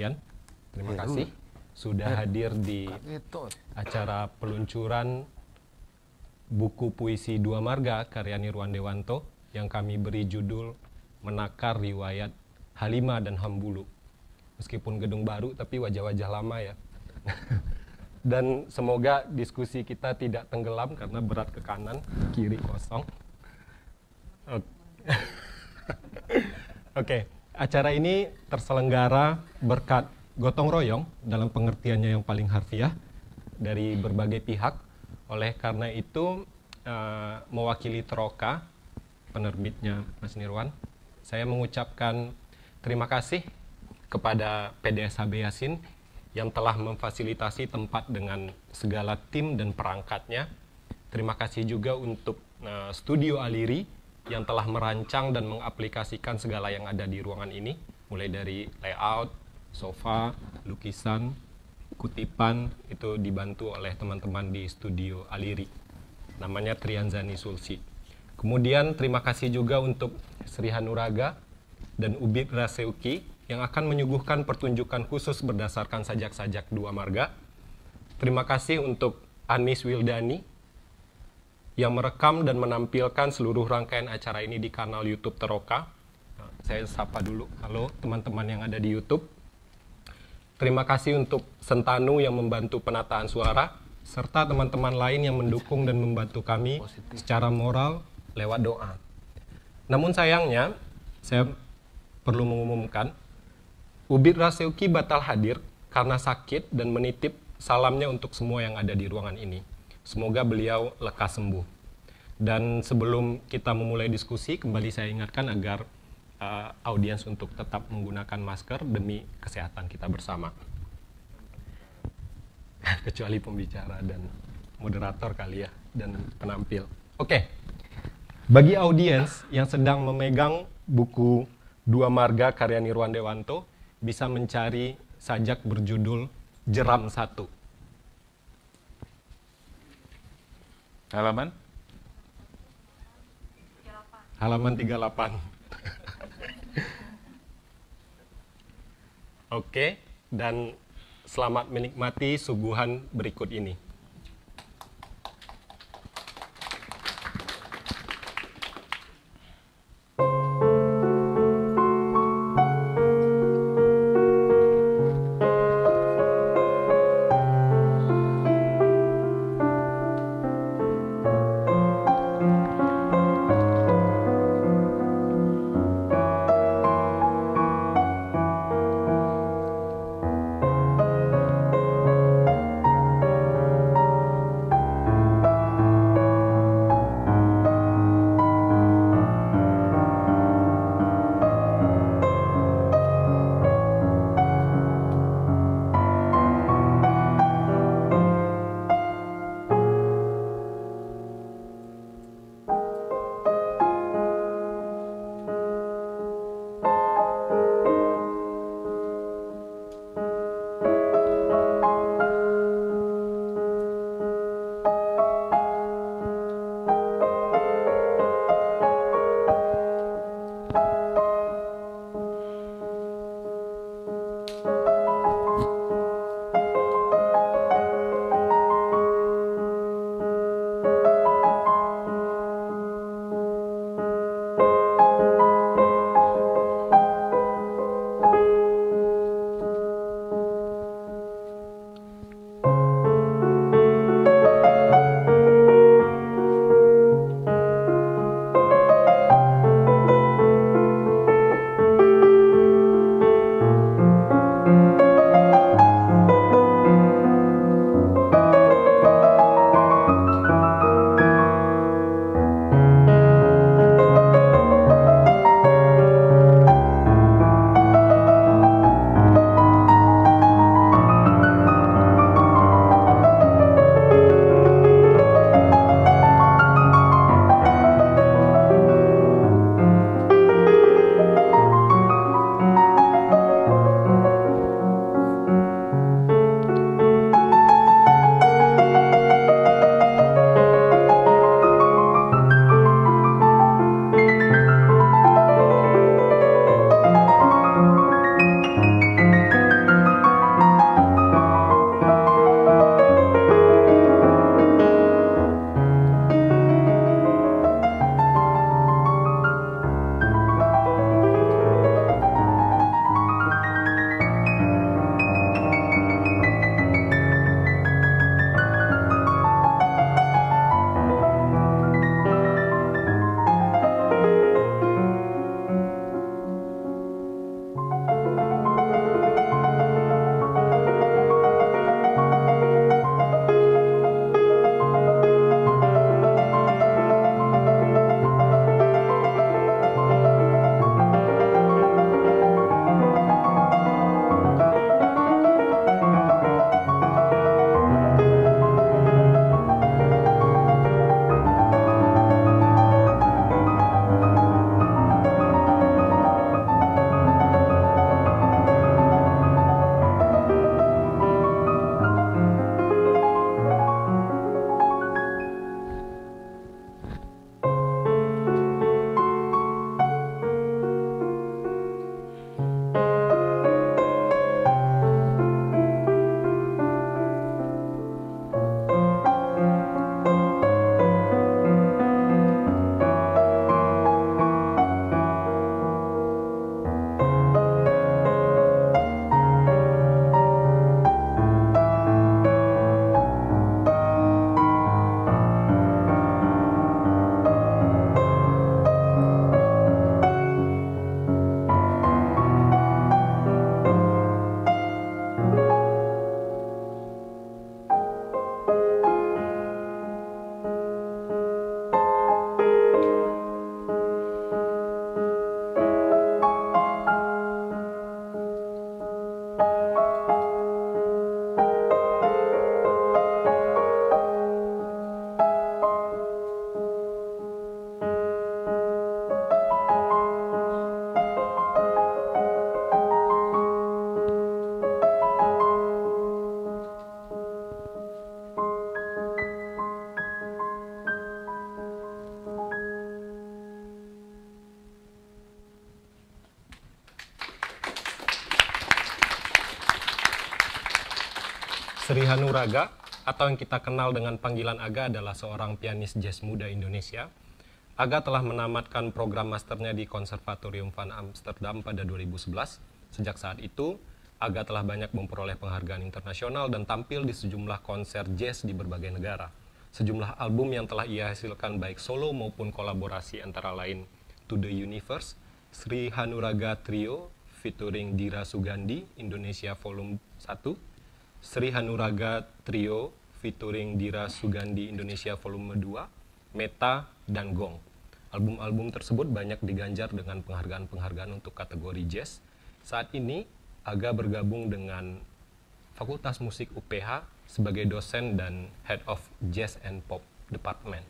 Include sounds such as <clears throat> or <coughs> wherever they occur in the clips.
sekalian. Terima iya kasih sudah eh, hadir di acara peluncuran buku puisi Dua Marga karya Nirwan Dewanto yang kami beri judul Menakar Riwayat Halima dan Hambulu. Meskipun gedung baru tapi wajah-wajah lama ya. <laughs> dan semoga diskusi kita tidak tenggelam karena berat ke kanan, kiri kosong. Oke. Okay. <laughs> Acara ini terselenggara berkat gotong royong dalam pengertiannya yang paling harfiah dari berbagai pihak. Oleh karena itu uh, mewakili Troka penerbitnya Mas Nirwan, saya mengucapkan terima kasih kepada PDSHB Yasin yang telah memfasilitasi tempat dengan segala tim dan perangkatnya. Terima kasih juga untuk uh, Studio Aliri yang telah merancang dan mengaplikasikan segala yang ada di ruangan ini, mulai dari layout, sofa, lukisan, kutipan itu dibantu oleh teman-teman di studio Aliri. Namanya Trianzani Sulsi. Kemudian terima kasih juga untuk Sri Hanuraga dan Ubid Raseuki yang akan menyuguhkan pertunjukan khusus berdasarkan sajak-sajak dua marga. Terima kasih untuk Anis Wildani yang merekam dan menampilkan seluruh rangkaian acara ini di kanal YouTube Teroka. Nah, saya sapa dulu, halo teman-teman yang ada di YouTube. Terima kasih untuk Sentanu yang membantu penataan suara, serta teman-teman lain yang mendukung dan membantu kami secara moral lewat doa. Namun sayangnya, saya perlu mengumumkan, Ubid Raseuki batal hadir karena sakit dan menitip salamnya untuk semua yang ada di ruangan ini. Semoga beliau lekas sembuh. Dan sebelum kita memulai diskusi, kembali saya ingatkan agar uh, audiens untuk tetap menggunakan masker demi kesehatan kita bersama. <laughs> Kecuali pembicara dan moderator kali ya, dan penampil. Oke, okay. bagi audiens yang sedang memegang buku Dua Marga karya Nirwan Dewanto, bisa mencari sajak berjudul Jeram Satu Halaman? Halaman 38. <laughs> Oke, dan selamat menikmati suguhan berikut ini. Hanuraga atau yang kita kenal dengan panggilan Aga adalah seorang pianis jazz muda Indonesia. Aga telah menamatkan program masternya di Konservatorium van Amsterdam pada 2011. Sejak saat itu, Aga telah banyak memperoleh penghargaan internasional dan tampil di sejumlah konser jazz di berbagai negara. Sejumlah album yang telah ia hasilkan baik solo maupun kolaborasi antara lain To The Universe, Sri Hanuraga Trio featuring Dira Sugandi, Indonesia Volume 1, Sri Hanuraga Trio featuring Dira Sugandi Indonesia Volume 2, Meta, dan Gong. Album-album tersebut banyak diganjar dengan penghargaan-penghargaan untuk kategori jazz. Saat ini, Aga bergabung dengan Fakultas Musik UPH sebagai dosen dan Head of Jazz and Pop Department.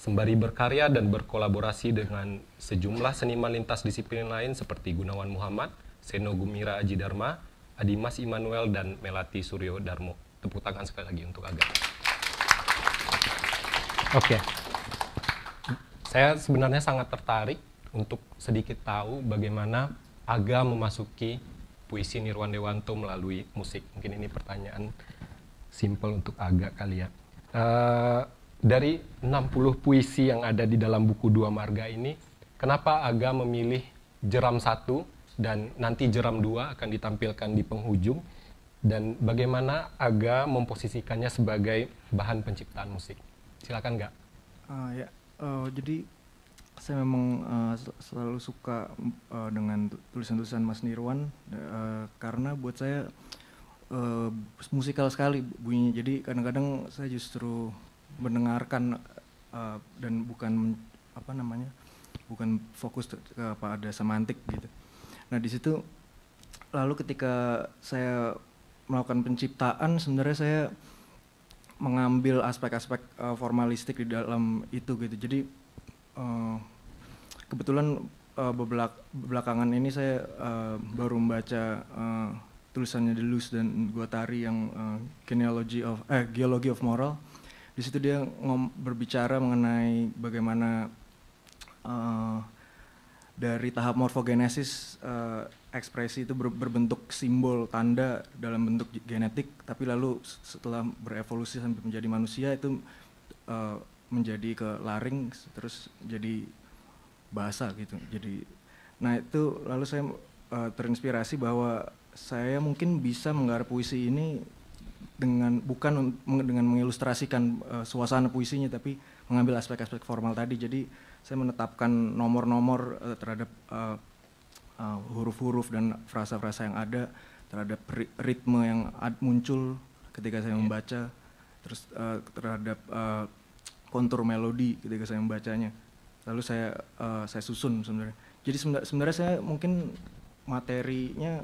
Sembari berkarya dan berkolaborasi dengan sejumlah seniman lintas disiplin lain seperti Gunawan Muhammad, Seno Gumira Aji Dharma, Adi Mas Immanuel dan Melati Suryo Darmo. Tepuk tangan sekali lagi untuk Aga. Oke. Okay. Saya sebenarnya sangat tertarik untuk sedikit tahu bagaimana Aga memasuki puisi Nirwan Dewanto melalui musik. Mungkin ini pertanyaan simpel untuk Aga kali ya. Uh, dari 60 puisi yang ada di dalam buku Dua Marga ini, kenapa Aga memilih Jeram Satu dan nanti jeram dua akan ditampilkan di penghujung dan bagaimana Aga memposisikannya sebagai bahan penciptaan musik. Silakan nggak? Uh, ah, ya, uh, jadi saya memang uh, selalu suka uh, dengan tulisan-tulisan Mas Nirwan uh, karena buat saya uh, musikal sekali bunyinya. Jadi kadang-kadang saya justru mendengarkan uh, dan bukan apa namanya bukan fokus kepada semantik gitu. Nah di situ lalu ketika saya melakukan penciptaan sebenarnya saya mengambil aspek-aspek uh, formalistik di dalam itu gitu. Jadi uh, kebetulan uh, belakangan ini saya uh, baru membaca uh, tulisannya Luz dan Guattari yang uh, genealogy of eh geology of moral. Di situ dia ngom berbicara mengenai bagaimana uh, dari tahap morfogenesis uh, ekspresi itu ber berbentuk simbol tanda dalam bentuk genetik tapi lalu setelah berevolusi sampai menjadi manusia itu uh, menjadi ke laring terus jadi bahasa gitu jadi nah itu lalu saya uh, terinspirasi bahwa saya mungkin bisa menggarap puisi ini dengan bukan dengan mengilustrasikan uh, suasana puisinya tapi mengambil aspek-aspek formal tadi jadi saya menetapkan nomor-nomor uh, terhadap uh, uh, huruf-huruf dan frasa-frasa yang ada terhadap ritme yang ad muncul ketika saya iya. membaca terus uh, terhadap uh, kontur melodi ketika saya membacanya lalu saya uh, saya susun sebenarnya jadi sebenarnya saya mungkin materinya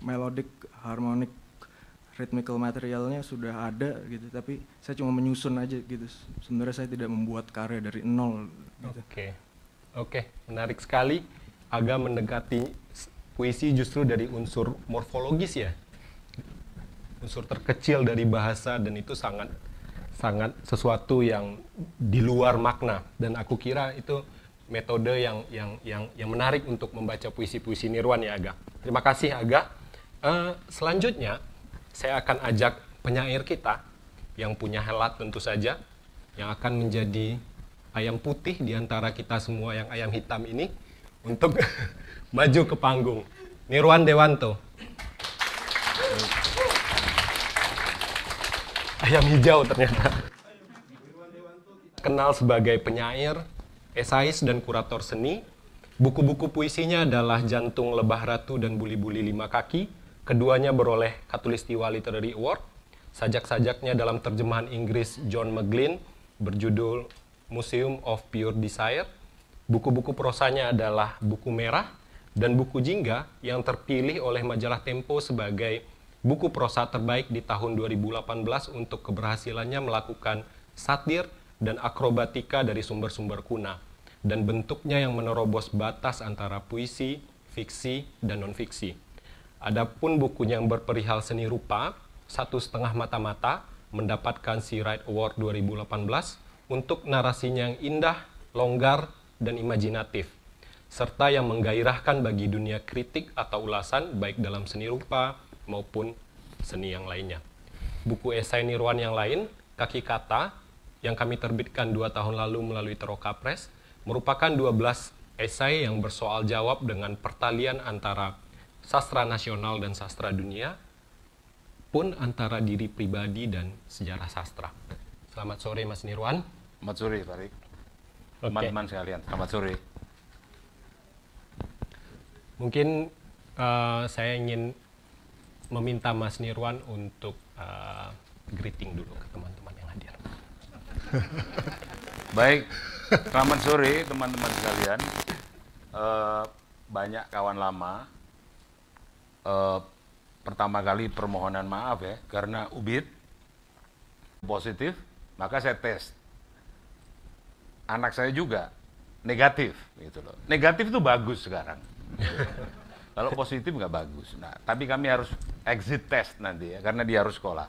melodic harmonic rhythmical materialnya sudah ada gitu tapi saya cuma menyusun aja gitu sebenarnya saya tidak membuat karya dari nol gitu. oke okay. oke okay. menarik sekali agak mendekati puisi justru dari unsur morfologis ya unsur terkecil dari bahasa dan itu sangat sangat sesuatu yang di luar makna dan aku kira itu metode yang yang yang yang menarik untuk membaca puisi-puisi Nirwan ya Aga. Terima kasih Aga. Uh, selanjutnya saya akan ajak penyair kita yang punya helat tentu saja, yang akan menjadi ayam putih di antara kita semua yang ayam hitam ini untuk <laughs> maju ke panggung. Nirwan Dewanto. Ayam hijau ternyata. Kenal sebagai penyair, esais dan kurator seni, buku-buku puisinya adalah Jantung Lebah Ratu dan Buli-Buli Lima Kaki, Keduanya beroleh Katulistiwa Literary Award. Sajak-sajaknya dalam terjemahan Inggris John McGlynn berjudul Museum of Pure Desire. Buku-buku prosanya adalah Buku Merah dan Buku Jingga yang terpilih oleh majalah Tempo sebagai buku prosa terbaik di tahun 2018 untuk keberhasilannya melakukan satir dan akrobatika dari sumber-sumber kuna dan bentuknya yang menerobos batas antara puisi, fiksi, dan non-fiksi. Adapun bukunya yang berperihal seni rupa, satu setengah mata-mata, mendapatkan si Right Award 2018 untuk narasinya yang indah, longgar, dan imajinatif, serta yang menggairahkan bagi dunia kritik atau ulasan baik dalam seni rupa maupun seni yang lainnya. Buku esai niruan yang lain, Kaki Kata, yang kami terbitkan dua tahun lalu melalui Teroka Press, merupakan 12 esai yang bersoal jawab dengan pertalian antara sastra nasional dan sastra dunia pun antara diri pribadi dan sejarah sastra. Selamat sore Mas Nirwan. Selamat sore Pak Teman-teman okay. sekalian, selamat sore. Mungkin uh, saya ingin meminta Mas Nirwan untuk uh, greeting dulu ke teman-teman yang hadir. <laughs> Baik, selamat sore teman-teman sekalian. Uh, banyak kawan lama eh, pertama kali permohonan maaf ya karena ubit positif maka saya tes anak saya juga negatif gitu loh negatif itu bagus sekarang <laughs> kalau positif nggak bagus nah tapi kami harus exit test nanti ya karena dia harus sekolah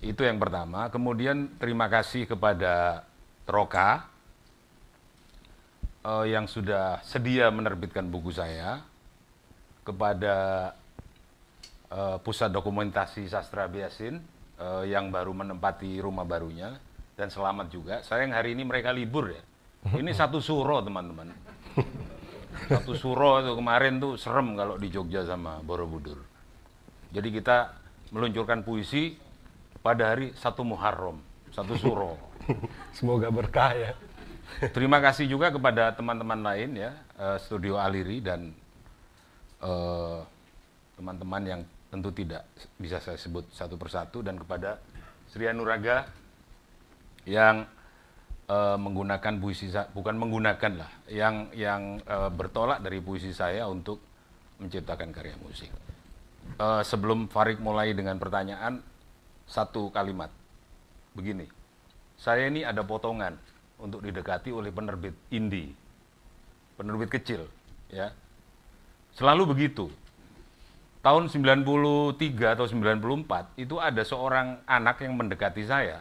itu yang pertama kemudian terima kasih kepada Roka eh, yang sudah sedia menerbitkan buku saya kepada uh, pusat dokumentasi sastra Biasin uh, yang baru menempati rumah barunya dan selamat juga. Sayang hari ini mereka libur ya. Ini <laughs> satu suro teman-teman. Satu suro itu kemarin tuh serem kalau di Jogja sama Borobudur. Jadi kita meluncurkan puisi pada hari satu Muharram, satu suro. <laughs> Semoga berkah ya. Terima kasih juga kepada teman-teman lain ya, uh, Studio Aliri dan Eh, teman-teman uh, yang tentu tidak bisa saya sebut satu persatu dan kepada Sri Anuraga yang uh, menggunakan puisi bukan menggunakan lah yang yang uh, bertolak dari puisi saya untuk menciptakan karya musik. Uh, sebelum Farik mulai dengan pertanyaan satu kalimat begini. Saya ini ada potongan untuk didekati oleh penerbit indie. Penerbit kecil ya Selalu begitu. Tahun 93 atau 94 itu ada seorang anak yang mendekati saya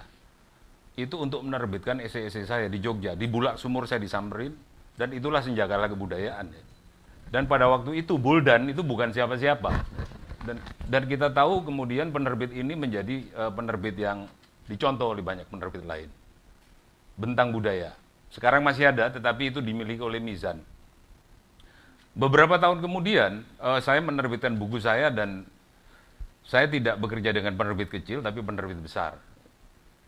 itu untuk menerbitkan esai-esai saya di Jogja. Di Bulak Sumur saya disamperin dan itulah senjakala kebudayaan. Dan pada waktu itu Buldan itu bukan siapa-siapa. Dan, dan kita tahu kemudian penerbit ini menjadi uh, penerbit yang dicontoh oleh banyak penerbit lain. Bentang budaya. Sekarang masih ada tetapi itu dimiliki oleh Mizan. Beberapa tahun kemudian, uh, saya menerbitkan buku saya dan saya tidak bekerja dengan penerbit kecil, tapi penerbit besar.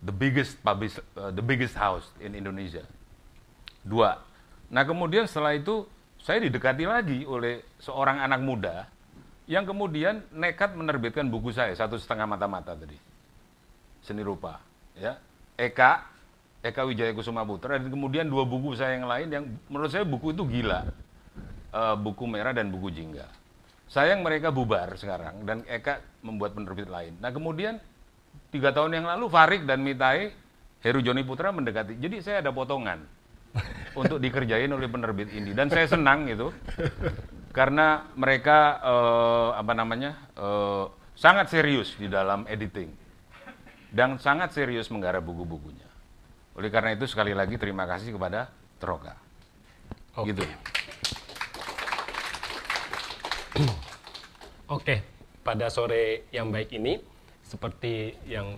The biggest publish, eh, uh, the biggest house in Indonesia. Dua. Nah kemudian setelah itu saya didekati lagi oleh seorang anak muda yang kemudian nekat menerbitkan buku saya satu setengah mata-mata tadi seni rupa ya Eka Eka Wijaya Kusuma Putra dan kemudian dua buku saya yang lain yang menurut saya buku itu gila uh, buku merah dan buku jingga. Sayang mereka bubar sekarang dan Eka membuat penerbit lain. Nah kemudian tiga tahun yang lalu Farik dan Mitai Heru Joni Putra mendekati. Jadi saya ada potongan <laughs> untuk dikerjain oleh penerbit ini dan saya senang gitu karena mereka uh, apa namanya uh, sangat serius di dalam editing dan sangat serius menggarap buku-bukunya. Oleh karena itu sekali lagi terima kasih kepada Troka. Okay. Gitu. <clears throat> Oke, pada sore yang baik ini, seperti yang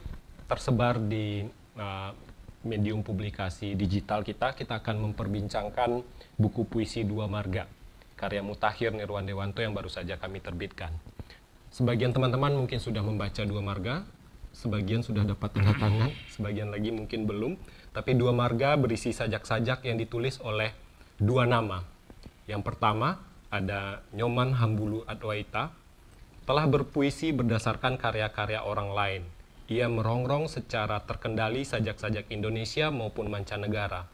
tersebar di uh, medium publikasi digital kita, kita akan memperbincangkan buku puisi Dua Marga, karya Mutakhir Nirwan Dewanto yang baru saja kami terbitkan. Sebagian teman-teman mungkin sudah membaca Dua Marga, sebagian sudah dapat tanda tangan, <clears throat> sebagian lagi mungkin belum, tapi Dua Marga berisi sajak-sajak yang ditulis oleh dua nama. Yang pertama, ada Nyoman Hambulu Adwaita, telah berpuisi berdasarkan karya-karya orang lain. Ia merongrong secara terkendali sajak-sajak Indonesia maupun mancanegara.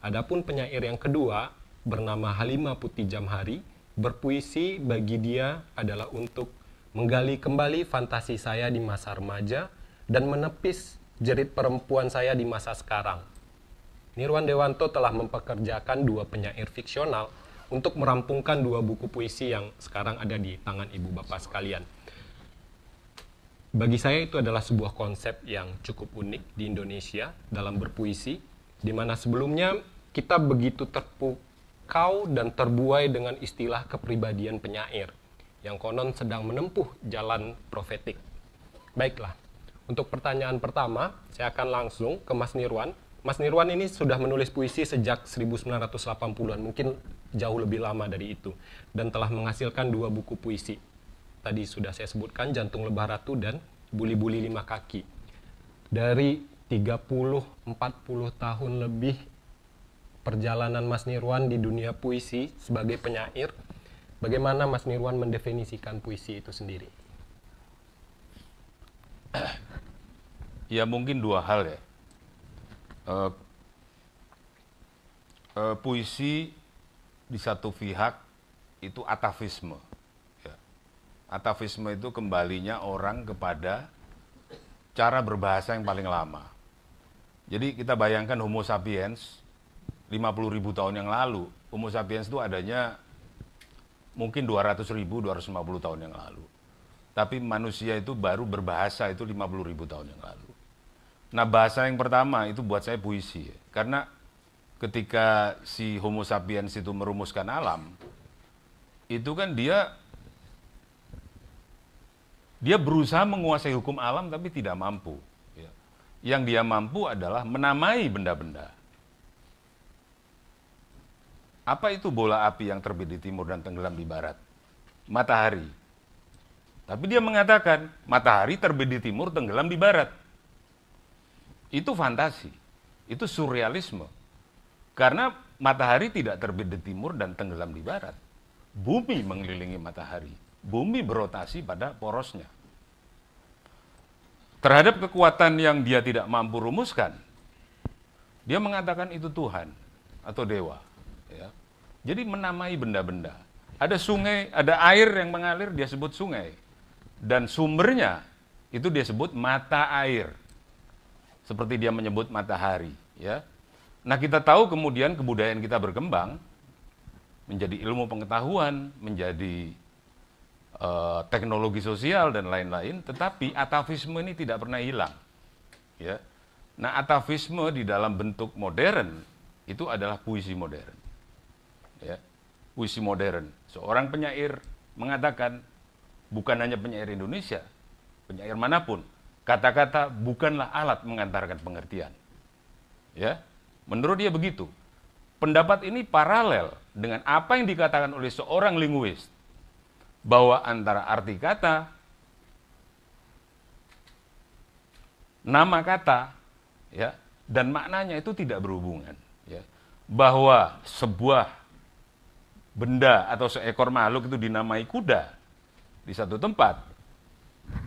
Adapun penyair yang kedua, bernama Halima Putih Jamhari, berpuisi bagi dia adalah untuk menggali kembali fantasi saya di masa remaja dan menepis jerit perempuan saya di masa sekarang. Nirwan Dewanto telah mempekerjakan dua penyair fiksional untuk merampungkan dua buku puisi yang sekarang ada di tangan ibu bapak sekalian. Bagi saya itu adalah sebuah konsep yang cukup unik di Indonesia dalam berpuisi, di mana sebelumnya kita begitu terpukau dan terbuai dengan istilah kepribadian penyair yang konon sedang menempuh jalan profetik. Baiklah, untuk pertanyaan pertama, saya akan langsung ke Mas Nirwan. Mas Nirwan ini sudah menulis puisi sejak 1980-an, mungkin jauh lebih lama dari itu dan telah menghasilkan dua buku puisi. Tadi sudah saya sebutkan Jantung Lebah Ratu dan Buli-buli Lima Kaki. Dari 30 40 tahun lebih perjalanan Mas Nirwan di dunia puisi sebagai penyair, bagaimana Mas Nirwan mendefinisikan puisi itu sendiri? Ya mungkin dua hal ya. Uh, uh, puisi di satu pihak itu atavisme. Ya. Atavisme itu kembalinya orang kepada cara berbahasa yang paling lama. Jadi kita bayangkan Homo sapiens 50 ribu tahun yang lalu, Homo sapiens itu adanya mungkin 200 ribu, 250 tahun yang lalu. Tapi manusia itu baru berbahasa itu 50 ribu tahun yang lalu. Nah bahasa yang pertama itu buat saya puisi. Ya. Karena ketika si Homo sapiens itu merumuskan alam, itu kan dia dia berusaha menguasai hukum alam tapi tidak mampu. Ya. Yang dia mampu adalah menamai benda-benda. Apa itu bola api yang terbit di timur dan tenggelam di barat? Matahari. Tapi dia mengatakan matahari terbit di timur, tenggelam di barat. Itu fantasi. Itu surrealisme karena matahari tidak terbit di timur dan tenggelam di barat. Bumi mengelilingi matahari. Bumi berotasi pada porosnya. Terhadap kekuatan yang dia tidak mampu rumuskan, dia mengatakan itu Tuhan atau dewa. Ya. Jadi menamai benda-benda. Ada sungai, ada air yang mengalir, dia sebut sungai. Dan sumbernya itu dia sebut mata air. Seperti dia menyebut matahari. Ya Nah kita tahu kemudian kebudayaan kita berkembang menjadi ilmu pengetahuan, menjadi uh, teknologi sosial dan lain-lain, tetapi atavisme ini tidak pernah hilang. Ya. Nah, atavisme di dalam bentuk modern itu adalah puisi modern. Ya. Puisi modern. Seorang penyair mengatakan bukan hanya penyair Indonesia, penyair manapun, kata-kata bukanlah alat mengantarkan pengertian. Ya. Menurut dia begitu. Pendapat ini paralel dengan apa yang dikatakan oleh seorang linguis bahwa antara arti kata, nama kata, ya, dan maknanya itu tidak berhubungan. Ya. Bahwa sebuah benda atau seekor makhluk itu dinamai kuda di satu tempat,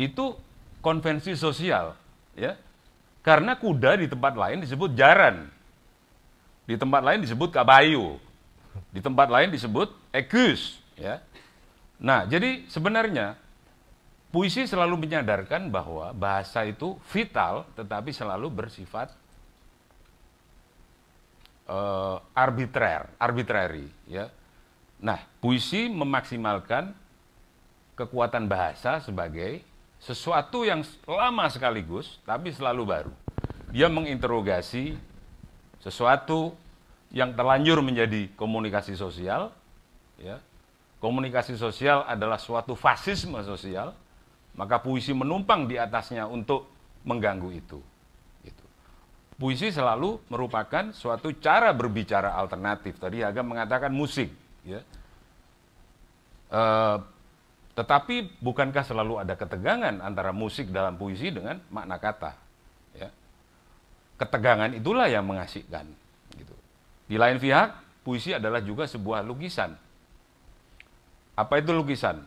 itu konvensi sosial, ya, karena kuda di tempat lain disebut jaran, di tempat lain disebut kabayu. Di tempat lain disebut ekus. Ya. Nah, jadi sebenarnya puisi selalu menyadarkan bahwa bahasa itu vital tetapi selalu bersifat uh, arbitrer, arbitrary. Ya. Nah, puisi memaksimalkan kekuatan bahasa sebagai sesuatu yang lama sekaligus tapi selalu baru. Dia menginterogasi sesuatu yang terlanjur menjadi komunikasi sosial, ya. Komunikasi sosial adalah suatu fasisme sosial, maka puisi menumpang di atasnya untuk mengganggu itu. Gitu. Puisi selalu merupakan suatu cara berbicara alternatif. Tadi agak mengatakan musik, ya. E, tetapi bukankah selalu ada ketegangan antara musik dalam puisi dengan makna kata? Ya ketegangan itulah yang mengasyikkan. Gitu. Di lain pihak, puisi adalah juga sebuah lukisan. Apa itu lukisan?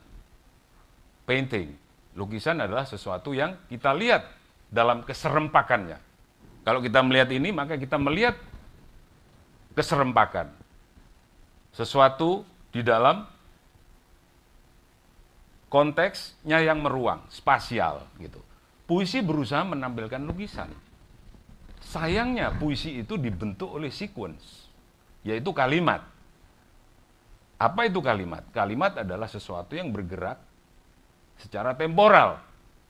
Painting. Lukisan adalah sesuatu yang kita lihat dalam keserempakannya. Kalau kita melihat ini, maka kita melihat keserempakan. Sesuatu di dalam konteksnya yang meruang, spasial gitu. Puisi berusaha menampilkan lukisan. Sayangnya puisi itu dibentuk oleh sequence, yaitu kalimat. Apa itu kalimat? Kalimat adalah sesuatu yang bergerak secara temporal.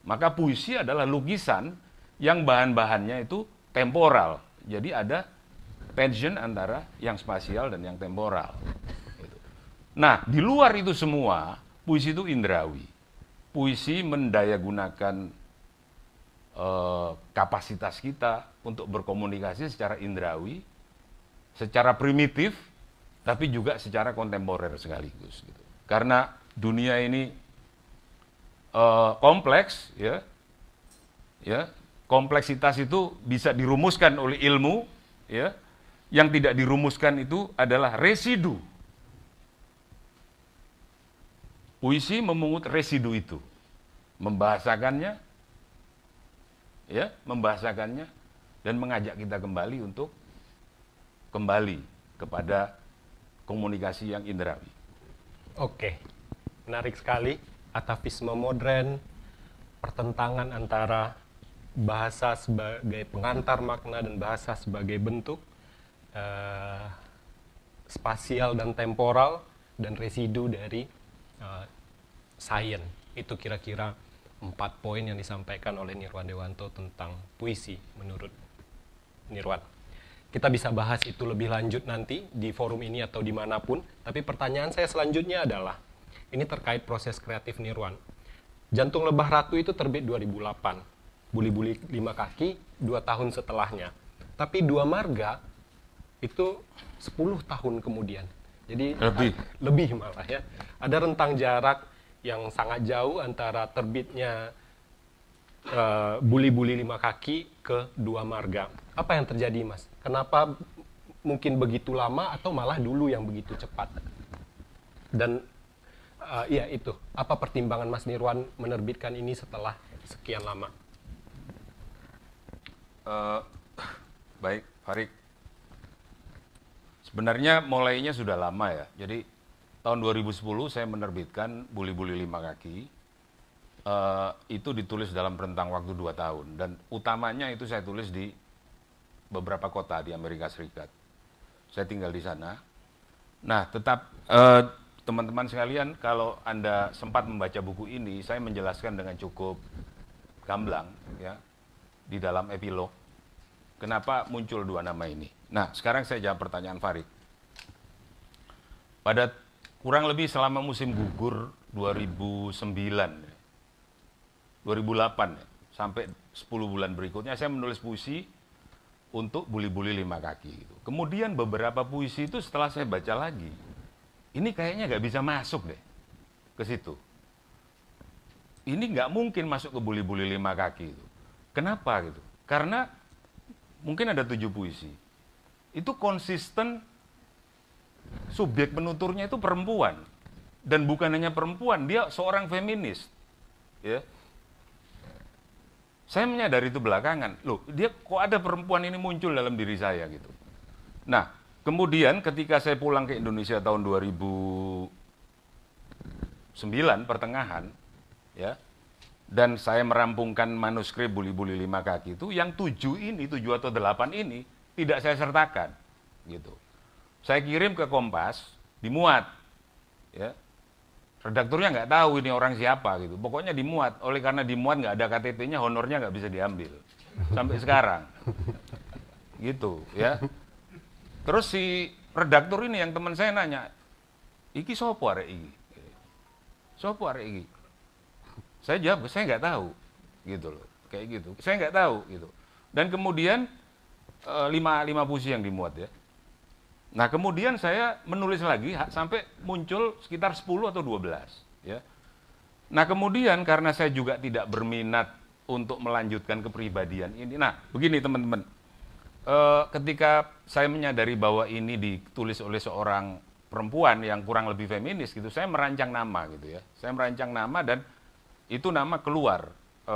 Maka puisi adalah lukisan yang bahan-bahannya itu temporal. Jadi ada tension antara yang spasial dan yang temporal. Gitu. Nah, di luar itu semua, puisi itu indrawi. Puisi mendayagunakan Eh, kapasitas kita untuk berkomunikasi secara indrawi, secara primitif, tapi juga secara kontemporer sekaligus. Gitu. Karena dunia ini uh, kompleks, ya, ya, kompleksitas itu bisa dirumuskan oleh ilmu, ya, yang tidak dirumuskan itu adalah residu. Puisi memungut residu itu, membahasakannya ya, membahasakannya dan mengajak kita kembali untuk kembali kepada komunikasi yang indrawi. Oke, menarik sekali atavisme modern, pertentangan antara bahasa sebagai pengantar makna dan bahasa sebagai bentuk eh, spasial dan temporal dan residu dari eh, sains itu kira-kira empat poin yang disampaikan oleh Nirwan Dewanto tentang puisi menurut Nirwan. Kita bisa bahas itu lebih lanjut nanti di forum ini atau dimanapun. Tapi pertanyaan saya selanjutnya adalah, ini terkait proses kreatif Nirwan. Jantung Lebah Ratu itu terbit 2008. Buli-buli lima kaki dua tahun setelahnya. Tapi dua marga itu 10 tahun kemudian. Jadi lebih, lebih malah ya. Ada rentang jarak yang sangat jauh antara terbitnya eh, buli-buli uh, lima kaki ke dua marga. Apa yang terjadi, Mas? Kenapa mungkin begitu lama atau malah dulu yang begitu cepat? Dan uh, ya itu, apa pertimbangan Mas Nirwan menerbitkan ini setelah sekian lama? Uh, baik, Farik. Sebenarnya mulainya sudah lama ya. Jadi tahun 2010 saya menerbitkan Buli-Buli Lima Kaki. Uh, itu ditulis dalam rentang waktu dua tahun. Dan utamanya itu saya tulis di beberapa kota di Amerika Serikat. Saya tinggal di sana. Nah, tetap teman eh, teman-teman sekalian, kalau Anda sempat membaca buku ini, saya menjelaskan dengan cukup gamblang ya di dalam epilog. Kenapa muncul dua nama ini? Nah, sekarang saya jawab pertanyaan Farid. Pada kurang lebih selama musim gugur 2009 2008 ya. ya. sampai 10 bulan berikutnya saya menulis puisi untuk buli-buli lima kaki gitu. Kemudian beberapa puisi itu setelah saya baca lagi, ini kayaknya nggak bisa masuk deh ke situ. Ini nggak mungkin masuk ke buli-buli lima kaki itu. Kenapa gitu? Karena mungkin ada tujuh puisi. Itu konsisten subjek penuturnya itu perempuan dan bukan hanya perempuan, dia seorang feminis. Ya. Saya menyadari itu belakangan. Loh, dia kok ada perempuan ini muncul dalam diri saya gitu. Nah, kemudian ketika saya pulang ke Indonesia tahun 2009 pertengahan ya. Dan saya merampungkan manuskrip buli-buli lima kaki itu yang tujuh ini, tujuh atau delapan ini tidak saya sertakan gitu. Saya kirim ke Kompas, dimuat. Ya. Redakturnya nggak tahu ini orang siapa gitu. Pokoknya dimuat. Oleh karena dimuat nggak ada KTP-nya, honornya nggak bisa diambil sampai sekarang. Gitu ya. Terus si redaktur ini yang teman saya nanya, iki sopo arek iki? Sopo arek iki? Saya jawab, saya nggak tahu, gitu loh, kayak gitu. Saya nggak tahu gitu. Dan kemudian eh, lima lima puisi yang dimuat ya. Nah, kemudian saya menulis lagi sampai muncul sekitar 10 atau 12, ya. Nah, kemudian karena saya juga tidak berminat untuk melanjutkan kepribadian ini. Nah, begini teman-teman. E, ketika saya menyadari bahwa ini ditulis oleh seorang perempuan yang kurang lebih feminis gitu, saya merancang nama gitu ya. Saya merancang nama dan itu nama keluar e,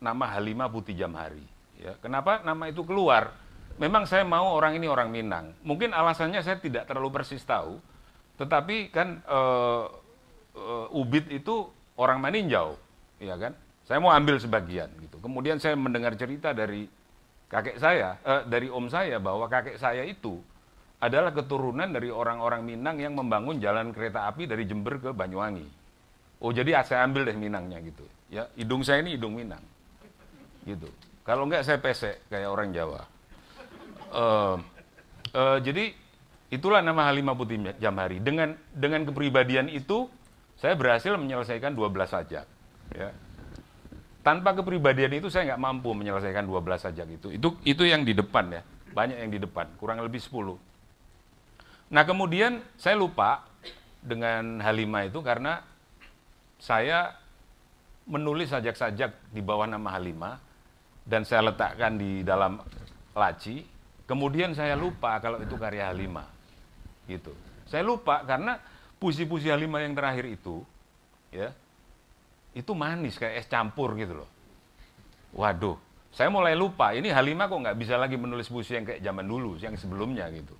nama Halima Putih Jamhari, ya. Kenapa nama itu keluar? memang saya mau orang ini orang Minang. Mungkin alasannya saya tidak terlalu persis tahu, tetapi kan e, eh, e, eh, Ubid itu orang Maninjau, ya kan? Saya mau ambil sebagian gitu. Kemudian saya mendengar cerita dari kakek saya, e, dari om saya bahwa kakek saya itu adalah keturunan dari orang-orang Minang yang membangun jalan kereta api dari Jember ke Banyuwangi. Oh jadi ah, saya ambil deh Minangnya gitu. Ya hidung saya ini hidung Minang, gitu. Kalau enggak saya pesek kayak orang Jawa uh, uh, jadi itulah nama Halimah Putih Jamhari. Dengan dengan kepribadian itu saya berhasil menyelesaikan 12 sajak. Ya. Tanpa kepribadian itu saya nggak mampu menyelesaikan 12 sajak itu. Itu itu yang di depan ya. Banyak yang di depan, kurang lebih 10. Nah, kemudian saya lupa dengan Halimah itu karena saya menulis sajak-sajak di bawah nama Halimah dan saya letakkan di dalam laci Kemudian saya lupa kalau itu karya Halimah. Gitu. Saya lupa karena puisi-puisi Halimah yang terakhir itu ya itu manis kayak es campur gitu loh. Waduh, saya mulai lupa. Ini Halimah kok nggak bisa lagi menulis puisi yang kayak zaman dulu, yang sebelumnya gitu.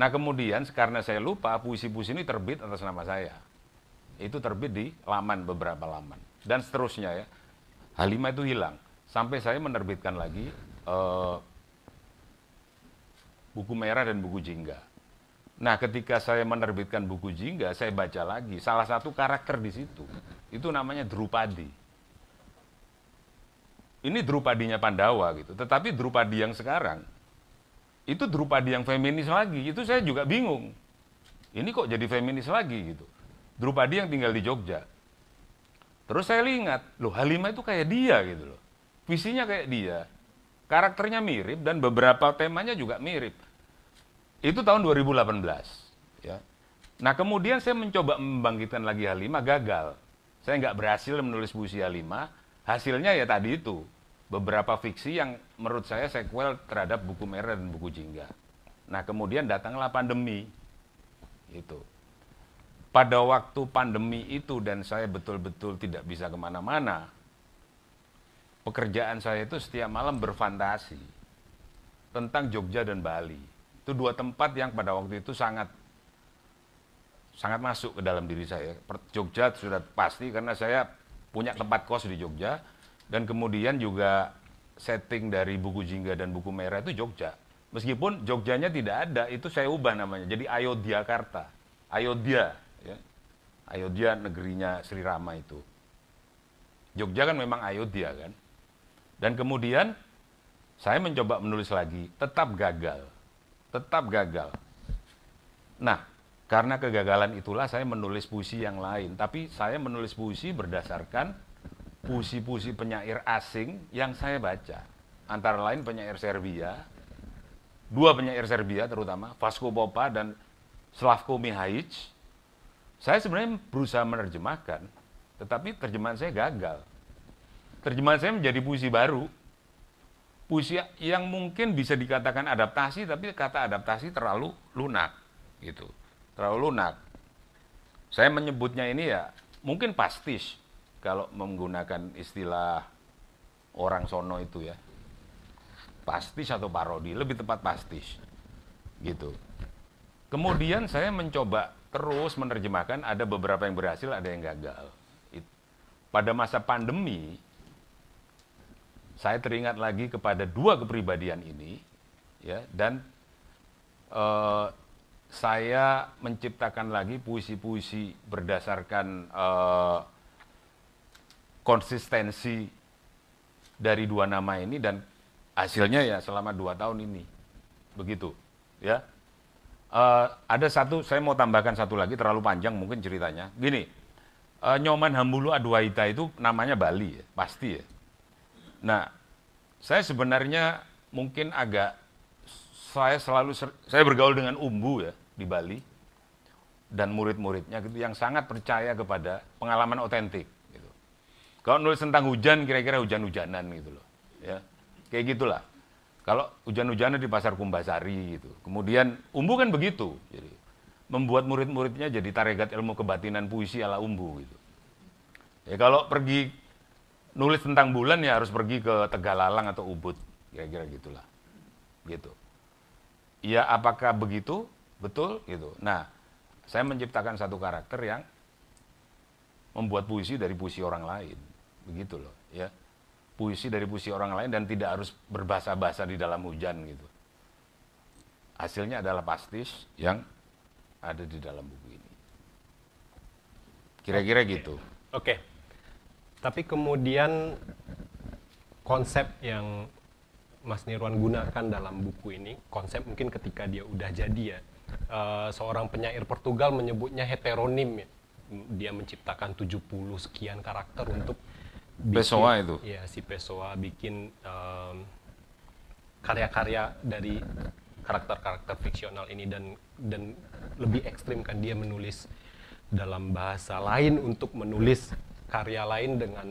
Nah kemudian karena saya lupa, puisi-puisi ini terbit atas nama saya. Itu terbit di laman, beberapa laman. Dan seterusnya ya, Halimah itu hilang. Sampai saya menerbitkan lagi uh, buku merah dan buku jingga. Nah, ketika saya menerbitkan buku jingga, saya baca lagi. Salah satu karakter di situ, itu namanya Drupadi. Ini Drupadinya Pandawa gitu. Tetapi Drupadi yang sekarang, itu Drupadi yang feminis lagi. Itu saya juga bingung. Ini kok jadi feminis lagi gitu. Drupadi yang tinggal di Jogja. Terus saya ingat, loh Halimah itu kayak dia gitu loh. Visinya kayak dia. Karakternya mirip dan beberapa temanya juga mirip itu tahun 2018. Ya. Nah kemudian saya mencoba membangkitkan lagi hal lima gagal. Saya nggak berhasil menulis puisi lima. hasilnya ya tadi itu. Beberapa fiksi yang menurut saya sequel terhadap buku merah dan buku jingga. Nah kemudian datanglah pandemi. Itu. Pada waktu pandemi itu dan saya betul-betul tidak bisa kemana-mana, pekerjaan saya itu setiap malam berfantasi tentang Jogja dan Bali itu dua tempat yang pada waktu itu sangat sangat masuk ke dalam diri saya. Jogja sudah pasti karena saya punya tempat kos di Jogja dan kemudian juga setting dari buku Jingga dan buku Merah itu Jogja. Meskipun Jogjanya tidak ada, itu saya ubah namanya. Jadi Ayodhya Karta. Ayodhya, ya. Ayodhya negerinya Sri Rama itu. Jogja kan memang Ayodhya kan. Dan kemudian saya mencoba menulis lagi, tetap gagal tetap gagal. Nah, karena kegagalan itulah saya menulis puisi yang lain. Tapi saya menulis puisi berdasarkan puisi-puisi penyair asing yang saya baca. Antara lain penyair Serbia, dua penyair Serbia terutama, Vasco Popa dan Slavko Mihajic. Saya sebenarnya berusaha menerjemahkan, tetapi terjemahan saya gagal. Terjemahan saya menjadi puisi baru, puisi yang mungkin bisa dikatakan adaptasi tapi kata adaptasi terlalu lunak gitu terlalu lunak saya menyebutnya ini ya mungkin pastis kalau menggunakan istilah orang sono itu ya pastis atau parodi lebih tepat pastis gitu kemudian saya mencoba terus menerjemahkan ada beberapa yang berhasil ada yang gagal pada masa pandemi saya teringat lagi kepada dua kepribadian ini, ya, dan uh, saya menciptakan lagi puisi-puisi berdasarkan uh, konsistensi dari dua nama ini dan hasilnya ya selama dua tahun ini, begitu, ya. Uh, ada satu, saya mau tambahkan satu lagi terlalu panjang mungkin ceritanya. Gini, uh, Nyoman Hambulu Adwaita itu namanya Bali ya, pasti ya Nah, saya sebenarnya mungkin agak saya selalu saya bergaul dengan umbu ya di Bali dan murid-muridnya gitu yang sangat percaya kepada pengalaman otentik gitu. Kalau nulis tentang hujan kira-kira hujan-hujanan gitu loh. Ya. Kayak gitulah. Kalau hujan-hujanan di pasar Kumbasari gitu. Kemudian umbu kan begitu. Jadi membuat murid-muridnya jadi tarekat ilmu kebatinan puisi ala umbu gitu. Ya kalau pergi nulis tentang bulan ya harus pergi ke Tegalalang atau Ubud, kira-kira gitulah. Gitu. Ya apakah begitu? Betul gitu. Nah, saya menciptakan satu karakter yang membuat puisi dari puisi orang lain. Begitu loh, ya. Puisi dari puisi orang lain dan tidak harus berbahasa-bahasa di dalam hujan gitu. Hasilnya adalah pastis yang ada di dalam buku ini. Kira-kira gitu. Oke. Okay tapi kemudian konsep yang Mas Nirwan gunakan dalam buku ini, konsep mungkin ketika dia udah jadi ya, uh, seorang penyair Portugal menyebutnya heteronim ya. Dia menciptakan 70 sekian karakter untuk bikin, Pessoa itu. Ya, si Pessoa bikin karya eh, karya-karya dari karakter-karakter fiksional ini dan dan lebih ekstrim kan dia menulis dalam bahasa lain untuk menulis karya lain dengan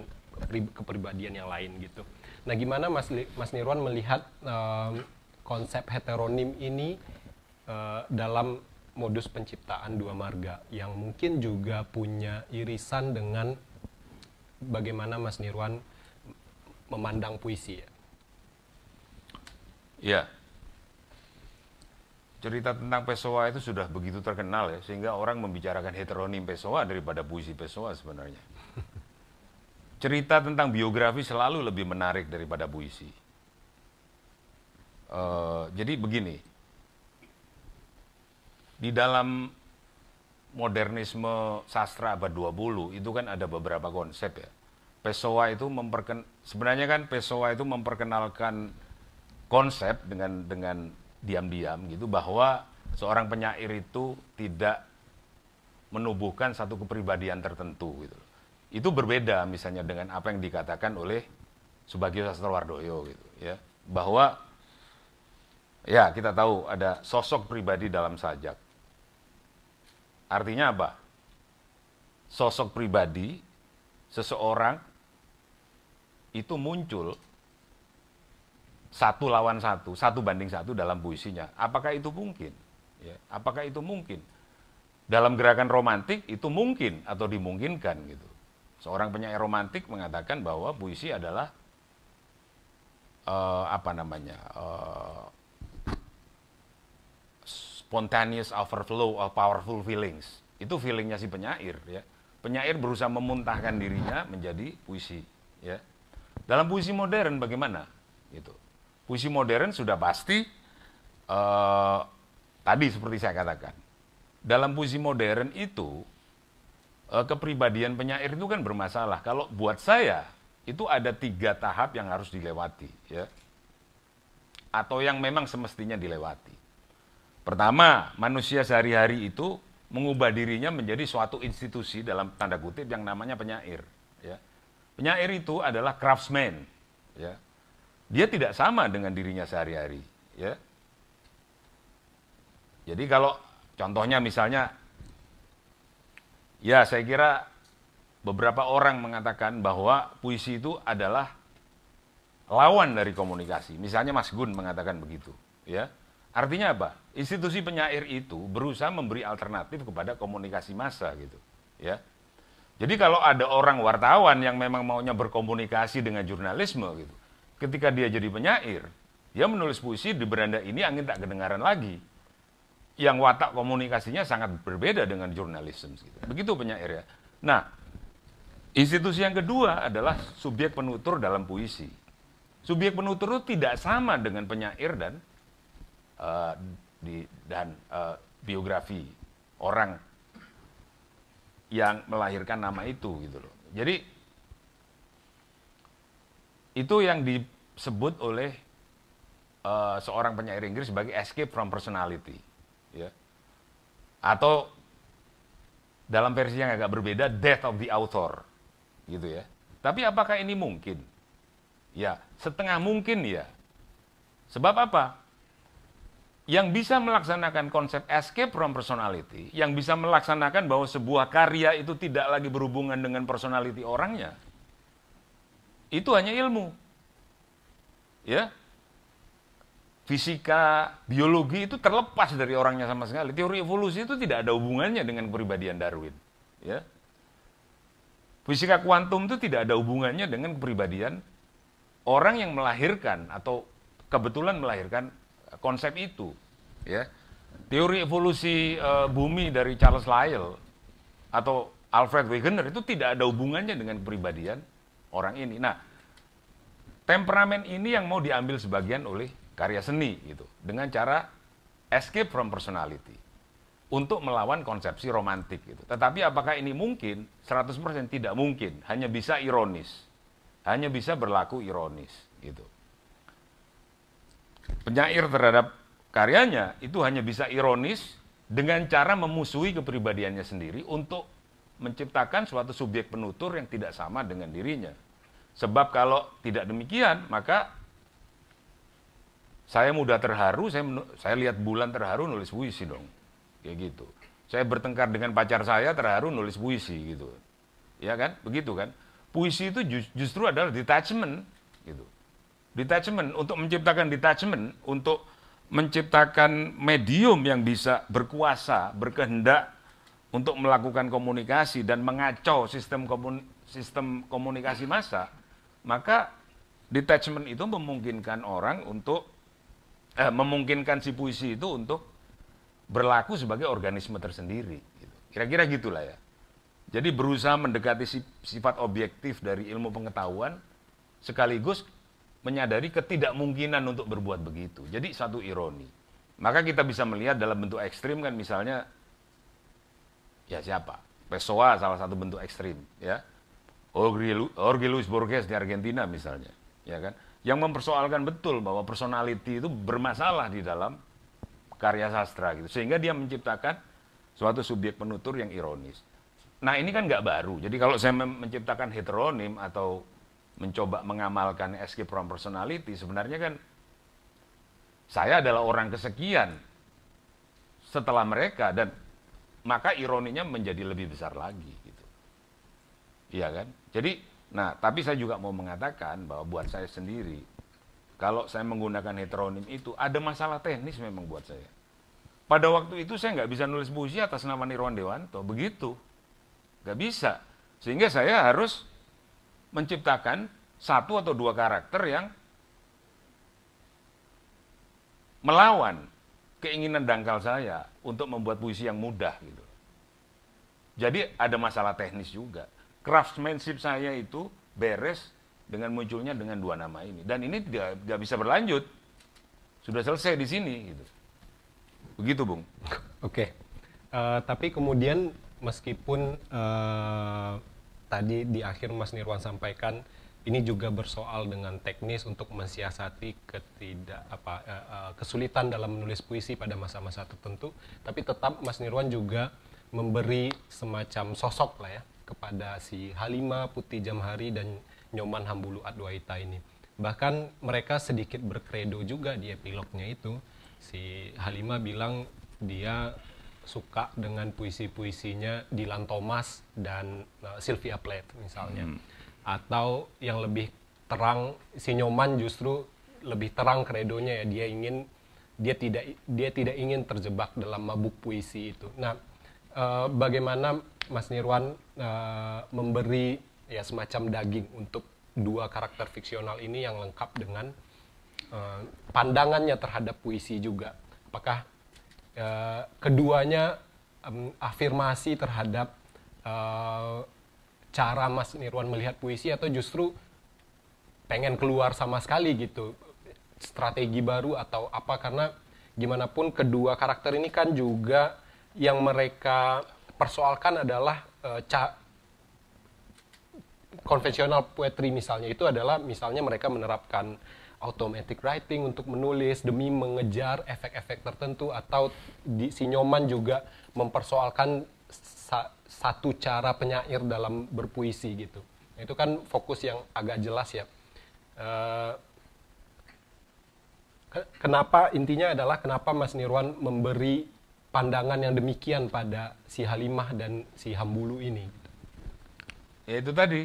kepribadian yang lain gitu. Nah, gimana Mas Mas Nirwan melihat um, konsep heteronim ini uh, dalam modus penciptaan dua marga yang mungkin juga punya irisan dengan bagaimana Mas Nirwan memandang puisi ya? Ya. Cerita tentang Pessoa itu sudah begitu terkenal ya sehingga orang membicarakan heteronim Pessoa daripada puisi Pessoa sebenarnya cerita tentang biografi selalu lebih menarik daripada puisi. Uh, jadi begini, di dalam modernisme sastra abad 20 itu kan ada beberapa konsep ya. Pessoa itu memperken sebenarnya kan Pessoa itu memperkenalkan konsep dengan dengan diam-diam gitu bahwa seorang penyair itu tidak menubuhkan satu kepribadian tertentu gitu itu berbeda misalnya dengan apa yang dikatakan oleh Subagio Sastrowardoyo gitu ya bahwa ya kita tahu ada sosok pribadi dalam sajak artinya apa sosok pribadi seseorang itu muncul satu lawan satu satu banding satu dalam puisinya apakah itu mungkin ya, apakah itu mungkin dalam gerakan romantik itu mungkin atau dimungkinkan gitu Seorang penyair romantik mengatakan bahwa puisi adalah uh, apa namanya uh, spontaneous overflow of powerful feelings. Itu feelingnya si penyair ya. Penyair berusaha memuntahkan dirinya menjadi puisi ya. Dalam puisi modern bagaimana? Gitu. Puisi modern sudah pasti uh, tadi seperti saya katakan. Dalam puisi modern itu Eh, kepribadian penyair itu kan bermasalah. Kalau buat saya itu ada tiga tahap yang harus dilewati, ya. Atau yang memang semestinya dilewati. Pertama, manusia sehari-hari itu mengubah dirinya menjadi suatu institusi dalam tanda kutip yang namanya penyair. Ya. Penyair itu adalah craftsman. Ya. Dia tidak sama dengan dirinya sehari-hari. Ya. Jadi kalau contohnya misalnya Ya, saya kira beberapa orang mengatakan bahwa puisi itu adalah lawan dari komunikasi. Misalnya Mas Gun mengatakan begitu, ya. Artinya apa? Institusi penyair itu berusaha memberi alternatif kepada komunikasi massa gitu, ya. Jadi kalau ada orang wartawan yang memang maunya berkomunikasi dengan jurnalisme gitu, ketika dia jadi penyair, dia menulis puisi di beranda ini angin tak kedengaran lagi yang watak komunikasinya sangat berbeda dengan jurnalisme. Gitu. Begitu penyair ya. Nah, institusi yang kedua adalah subjek penutur dalam puisi. Subjek penutur itu tidak sama dengan penyair dan uh, di, dan uh, biografi orang yang melahirkan nama itu gitu loh. Jadi itu yang disebut oleh uh, seorang penyair Inggris sebagai escape from personality ya. Atau dalam versi yang agak berbeda, death of the author, gitu ya. Tapi apakah ini mungkin? Ya, setengah mungkin ya. Sebab apa? Yang bisa melaksanakan konsep escape from personality, yang bisa melaksanakan bahwa sebuah karya itu tidak lagi berhubungan dengan personality orangnya, itu hanya ilmu. Ya, fisika, biologi itu terlepas dari orangnya sama sekali. Teori evolusi itu tidak ada hubungannya dengan kepribadian Darwin. Ya. Fisika kuantum itu tidak ada hubungannya dengan kepribadian orang yang melahirkan atau kebetulan melahirkan eh, konsep itu. Ya. Teori evolusi uh, bumi dari Charles Lyell atau Alfred Wegener itu tidak ada hubungannya dengan kepribadian orang ini. Nah, temperamen ini yang mau diambil sebagian oleh karya seni gitu dengan cara escape from personality untuk melawan konsepsi romantik gitu. Tetapi apakah ini mungkin? 100% tidak mungkin, hanya bisa ironis. Hanya bisa berlaku ironis gitu. Penyair terhadap karyanya itu hanya bisa ironis dengan cara memusuhi kepribadiannya sendiri untuk menciptakan suatu subjek penutur yang tidak sama dengan dirinya. Sebab kalau tidak demikian, maka saya mudah terharu, saya, saya lihat bulan terharu nulis puisi dong. Kayak gitu. Saya bertengkar dengan pacar saya terharu nulis puisi gitu. Ya kan? Begitu kan? Puisi itu justru adalah detachment gitu. Detachment untuk menciptakan detachment untuk menciptakan medium yang bisa berkuasa, berkehendak untuk melakukan komunikasi dan mengacau sistem komun, sistem komunikasi massa, maka detachment itu memungkinkan orang untuk eh, memungkinkan si puisi itu untuk berlaku sebagai organisme tersendiri. Gitu. Kira-kira gitu. gitulah ya. Jadi berusaha mendekati sifat objektif dari ilmu pengetahuan sekaligus menyadari ketidakmungkinan untuk berbuat begitu. Jadi satu ironi. Maka kita bisa melihat dalam bentuk ekstrim kan misalnya ya siapa? Pessoa salah satu bentuk ekstrim ya. Jorge Luis Borges di Argentina misalnya, ya kan? yang mempersoalkan betul bahwa personality itu bermasalah di dalam karya sastra gitu sehingga dia menciptakan suatu subjek penutur yang ironis. Nah ini kan nggak baru. Jadi kalau saya menciptakan heteronim atau mencoba mengamalkan escape from personality sebenarnya kan saya adalah orang kesekian setelah mereka dan maka ironinya menjadi lebih besar lagi gitu. Iya kan? Jadi Nah, tapi saya juga mau mengatakan bahwa buat saya sendiri, kalau saya menggunakan heteronim itu, ada masalah teknis memang buat saya. Pada waktu itu saya nggak bisa nulis puisi atas nama Nirwan Dewanto, begitu. Nggak bisa. Sehingga saya harus menciptakan satu atau dua karakter yang melawan keinginan dangkal saya untuk membuat puisi yang mudah gitu. Jadi ada masalah teknis juga craftsmanship saya itu beres dengan munculnya dengan dua nama ini. Dan ini tidak, tidak bisa berlanjut. Sudah selesai di sini. Gitu. Begitu, Bung. <laughs> Oke. Okay. Uh, eh, tapi kemudian meskipun uh, tadi di akhir Mas Nirwan sampaikan ini juga bersoal dengan teknis untuk mensiasati ketidak apa uh, uh, kesulitan dalam menulis puisi pada masa-masa tertentu tapi tetap Mas Nirwan juga memberi semacam sosok lah ya kepada si Halima Putih Jamhari dan Nyoman Hambulu Adwaita ini. Bahkan mereka sedikit berkredo juga di epilognya itu. Si Halima bilang dia suka dengan puisi-puisinya Dylan Thomas dan uh, Sylvia Plath misalnya. Hmm. Atau yang lebih terang si Nyoman justru lebih terang kredonya ya dia ingin dia tidak dia tidak ingin terjebak dalam mabuk puisi itu. Nah, Eh, bagaimana Mas Nirwan uh, memberi ya semacam daging untuk dua karakter fiksional ini yang lengkap dengan uh, pandangannya terhadap puisi juga. Apakah uh, keduanya um, afirmasi terhadap uh, cara Mas Nirwan melihat puisi atau justru pengen keluar sama sekali gitu strategi baru atau apa karena gimana pun kedua karakter ini kan juga yang mereka persoalkan adalah uh, ca konvensional poetry misalnya itu adalah misalnya mereka menerapkan automatic writing untuk menulis demi mengejar efek-efek tertentu atau di Sinyoman juga mempersoalkan sa satu cara penyair dalam berpuisi gitu. itu kan fokus yang agak jelas ya. Uh, kenapa intinya adalah kenapa Mas Nirwan memberi pandangan yang demikian pada si Halimah dan si Hambulu ini? Gitu. Ya itu tadi.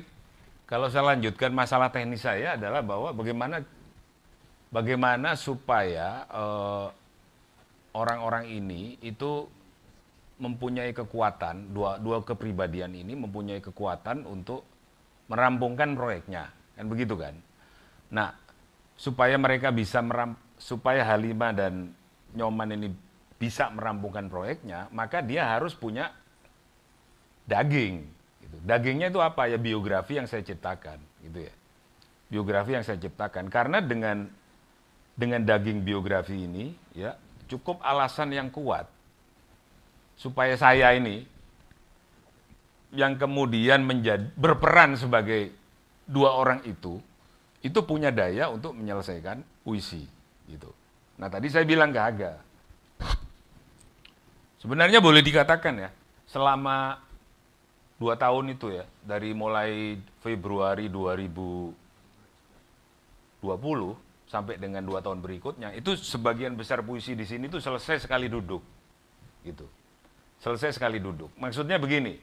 Kalau saya lanjutkan masalah teknis saya adalah bahwa bagaimana bagaimana supaya orang eh, orang-orang ini itu mempunyai kekuatan dua dua kepribadian ini mempunyai kekuatan untuk merampungkan proyeknya kan begitu kan nah supaya mereka bisa meram supaya Halima dan Nyoman ini bisa merampungkan proyeknya, maka dia harus punya daging. Gitu. Dagingnya itu apa ya biografi yang saya ciptakan, gitu ya. Biografi yang saya ciptakan karena dengan dengan daging biografi ini ya cukup alasan yang kuat supaya saya ini yang kemudian menjadi berperan sebagai dua orang itu itu punya daya untuk menyelesaikan puisi gitu. Nah tadi saya bilang ke Aga. Sebenarnya boleh dikatakan ya, selama dua tahun itu ya, dari mulai Februari 2020 sampai dengan dua tahun berikutnya, itu sebagian besar puisi di sini itu selesai sekali duduk, gitu. Selesai sekali duduk. Maksudnya begini,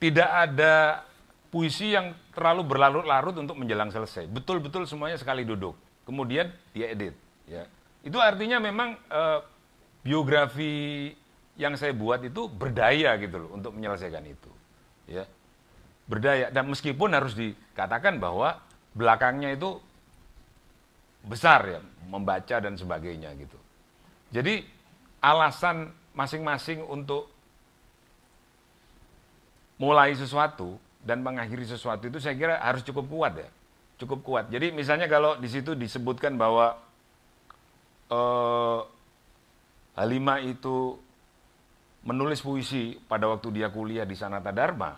tidak ada puisi yang terlalu berlarut-larut untuk menjelang selesai. Betul-betul semuanya sekali duduk. Kemudian dia edit. Ya. Itu artinya memang eh, biografi yang saya buat itu berdaya gitu loh untuk menyelesaikan itu. Ya. Berdaya dan meskipun harus dikatakan bahwa belakangnya itu besar ya, membaca dan sebagainya gitu. Jadi alasan masing-masing untuk mulai sesuatu dan mengakhiri sesuatu itu saya kira harus cukup kuat ya. Cukup kuat. Jadi misalnya kalau di situ disebutkan bahwa eh, Halima itu menulis puisi pada waktu dia kuliah di Sanata Dharma,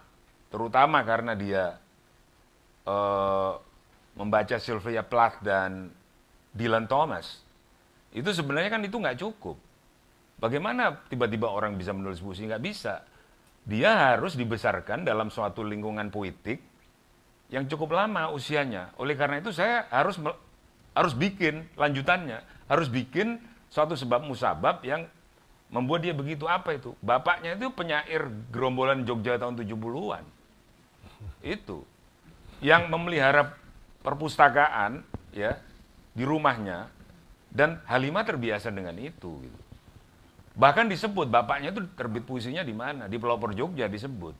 terutama karena dia uh, membaca Sylvia Plath dan Dylan Thomas, itu sebenarnya kan itu nggak cukup. Bagaimana tiba-tiba orang bisa menulis puisi? Nggak bisa. Dia harus dibesarkan dalam suatu lingkungan politik yang cukup lama usianya. Oleh karena itu saya harus harus bikin lanjutannya, harus bikin suatu sebab musabab yang Membuat dia begitu apa itu? Bapaknya itu penyair gerombolan Jogja tahun 70-an. Itu. Yang memelihara perpustakaan ya di rumahnya dan Halimah terbiasa dengan itu gitu. Bahkan disebut bapaknya itu terbit puisinya di mana? Di pelopor Jogja disebut.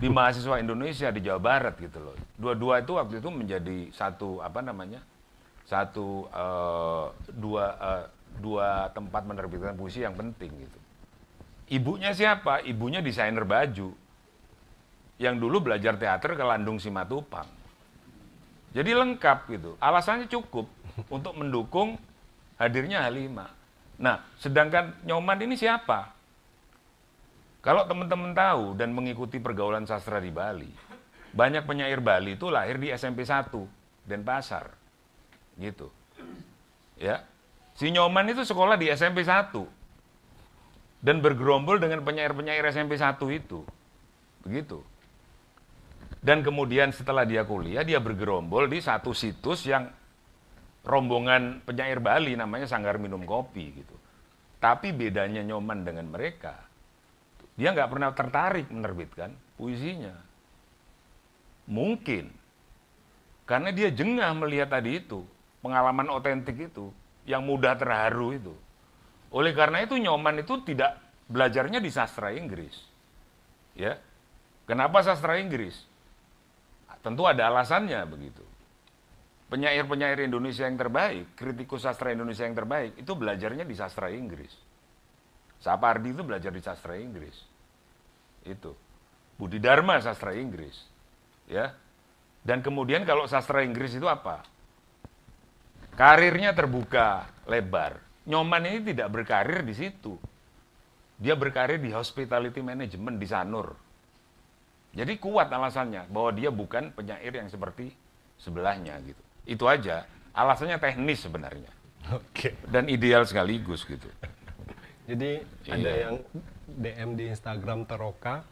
Di mahasiswa Indonesia di Jawa Barat gitu loh. Dua-dua itu waktu itu menjadi satu apa namanya? Satu uh, dua uh, dua tempat menerbitkan puisi yang penting gitu. Ibunya siapa? Ibunya desainer baju. Yang dulu belajar teater ke Landung Simatupang. Jadi lengkap gitu. Alasannya cukup untuk mendukung hadirnya Halima. Nah, sedangkan Nyoman ini siapa? Kalau teman-teman tahu dan mengikuti pergaulan sastra di Bali, banyak penyair Bali itu lahir di SMP 1 Pasar. Gitu. Ya, Si Nyoman itu sekolah di SMP 1 dan bergerombol dengan penyair-penyair SMP 1 itu. Begitu. Dan kemudian setelah dia kuliah, dia bergerombol di satu situs yang rombongan penyair Bali namanya Sanggar Minum Kopi gitu. Tapi bedanya Nyoman dengan mereka, dia nggak pernah tertarik menerbitkan puisinya. Mungkin karena dia jengah melihat tadi itu, pengalaman otentik itu yang mudah terharu itu. Oleh karena itu Nyoman itu tidak belajarnya di sastra Inggris. Ya. Kenapa sastra Inggris? Tentu ada alasannya begitu. Penyair-penyair Indonesia yang terbaik, kritikus sastra Indonesia yang terbaik, itu belajarnya di sastra Inggris. Sapardi itu belajar di sastra Inggris. Itu. Budi Dharma sastra Inggris. Ya. Dan kemudian kalau sastra Inggris itu apa? Karirnya terbuka, lebar. Nyoman ini tidak berkarir di situ. Dia berkarir di hospitality management di Sanur. Jadi kuat alasannya bahwa dia bukan penyair yang seperti sebelahnya gitu. Itu aja. Alasannya teknis sebenarnya. Oke. Okay. Dan ideal sekaligus gitu. Jadi iya. ada yang DM di Instagram Teroka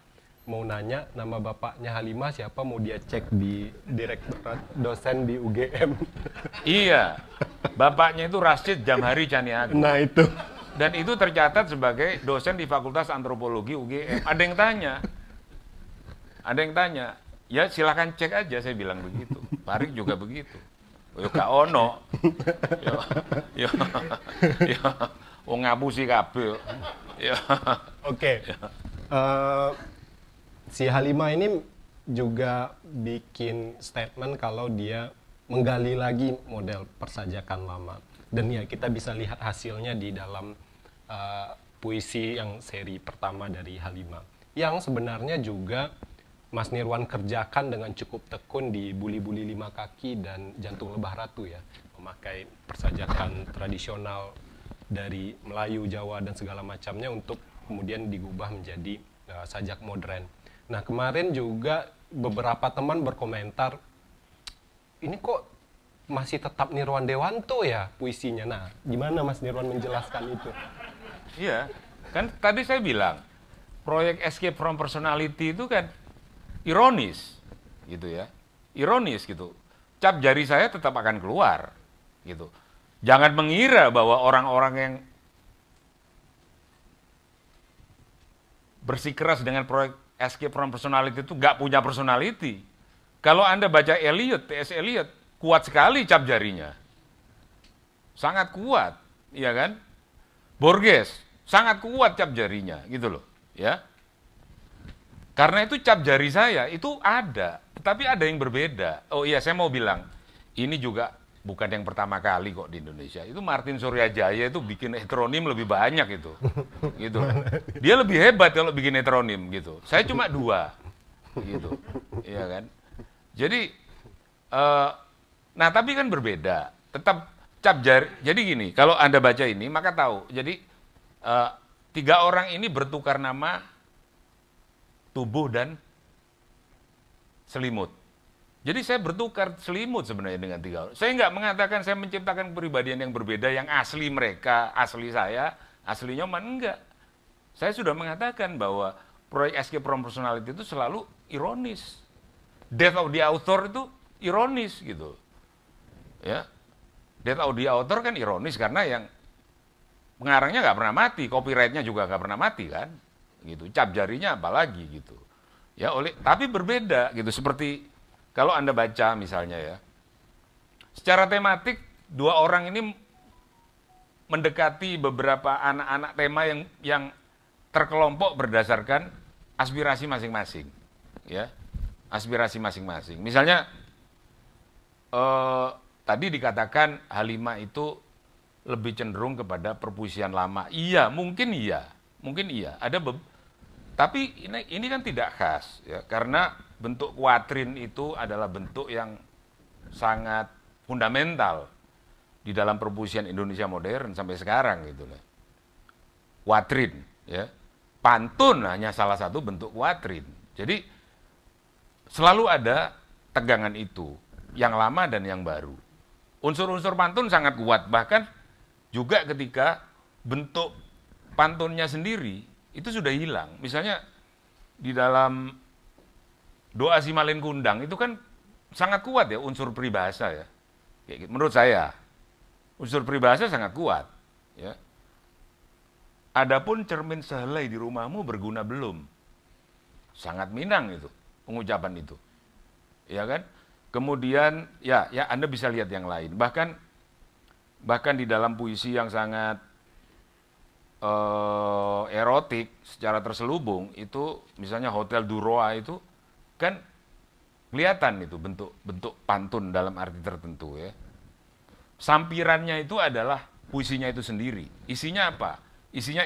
mau nanya nama bapaknya Halimah siapa mau dia cek di direktorat dosen di UGM. <laughs> Iya. Bapaknya itu Rashid Jamhari Caniago. Nah itu. Dan itu tercatat sebagai dosen di Fakultas Antropologi UGM. Ada yang tanya. Ada yang tanya. Ya silahkan cek aja saya bilang begitu. Pari juga begitu. Yo Kak ono. Yo yo yo wong ngapusi kabeh. Yo. Oke. Okay. Uh, eh, si Halimah ini juga bikin statement kalau dia menggali lagi model persajakan lama dan ya kita bisa lihat hasilnya di dalam uh, puisi yang seri pertama dari Halimah yang sebenarnya juga Mas Nirwan kerjakan dengan cukup tekun di buli-buli lima kaki dan jantung lebah ratu ya memakai persajakan tradisional dari Melayu, Jawa dan segala macamnya untuk kemudian digubah menjadi uh, sajak modern Nah kemarin juga beberapa teman berkomentar, ini kok masih tetap Nirwan Dewanto ya puisinya. Nah, gimana Mas Nirwan menjelaskan itu? Iya, kan tadi saya bilang proyek Escape from Personality itu kan ironis, gitu ya, ironis gitu. Cap jari saya tetap akan keluar, gitu. Jangan mengira bahwa orang-orang yang bersikeras dengan proyek escape from personality itu nggak punya personality. Kalau Anda baca Eliot, T.S. Eliot, kuat sekali cap jarinya. Sangat kuat, iya kan? Borges, sangat kuat cap jarinya, gitu loh, ya. Karena itu cap jari saya itu ada, tapi ada yang berbeda. Oh iya, saya mau bilang, ini juga bukan yang pertama kali kok di Indonesia. Itu Martin Suryajaya itu bikin heteronim lebih banyak itu. gitu. Dia lebih hebat kalau bikin heteronim gitu. Saya cuma dua. Gitu. Iya kan? Jadi uh, nah tapi kan berbeda. Tetap cap jari. Jadi gini, kalau Anda baca ini maka tahu. Jadi uh, tiga orang ini bertukar nama tubuh dan selimut. Jadi saya bertukar selimut sebenarnya dengan tiga orang. Saya nggak mengatakan saya menciptakan kepribadian yang berbeda yang asli mereka, asli saya, asli nyoman enggak. Saya sudah mengatakan bahwa proyek Escape from Personality itu selalu ironis. Death of the Author itu ironis gitu. Ya. Death of the Author kan ironis karena yang pengarangnya nggak pernah mati, copyrightnya juga nggak pernah mati kan, gitu. Cap jarinya apalagi gitu. Ya oleh tapi berbeda gitu seperti kalau Anda baca misalnya ya, secara tematik dua orang ini mendekati beberapa anak-anak tema yang yang terkelompok berdasarkan aspirasi masing-masing, ya aspirasi masing-masing. Misalnya eh, tadi dikatakan Halima itu lebih cenderung kepada perpuisian lama. Iya, mungkin iya, mungkin iya. Ada tapi ini ini kan tidak khas ya karena bentuk kuadrin itu adalah bentuk yang sangat fundamental di dalam perpuisian Indonesia modern sampai sekarang gitu loh. Kuadrin, ya. Pantun hanya salah satu bentuk kuadrin. Jadi selalu ada tegangan itu, yang lama dan yang baru. Unsur-unsur pantun sangat kuat bahkan juga ketika bentuk pantunnya sendiri itu sudah hilang. Misalnya di dalam doa si malin Kundang itu kan sangat kuat ya unsur peribahasa ya. Gitu. Menurut saya unsur peribahasa sangat kuat ya. Adapun cermin sehelai di rumahmu berguna belum? Sangat Minang itu pengucapan itu. Ya kan? Kemudian ya ya Anda bisa lihat yang lain. Bahkan bahkan di dalam puisi yang sangat uh, erotik secara terselubung itu misalnya Hotel Duroa itu Kan kelihatan itu bentuk bentuk pantun dalam arti tertentu ya. Sampirannya itu adalah puisinya itu sendiri. Isinya apa? Isinya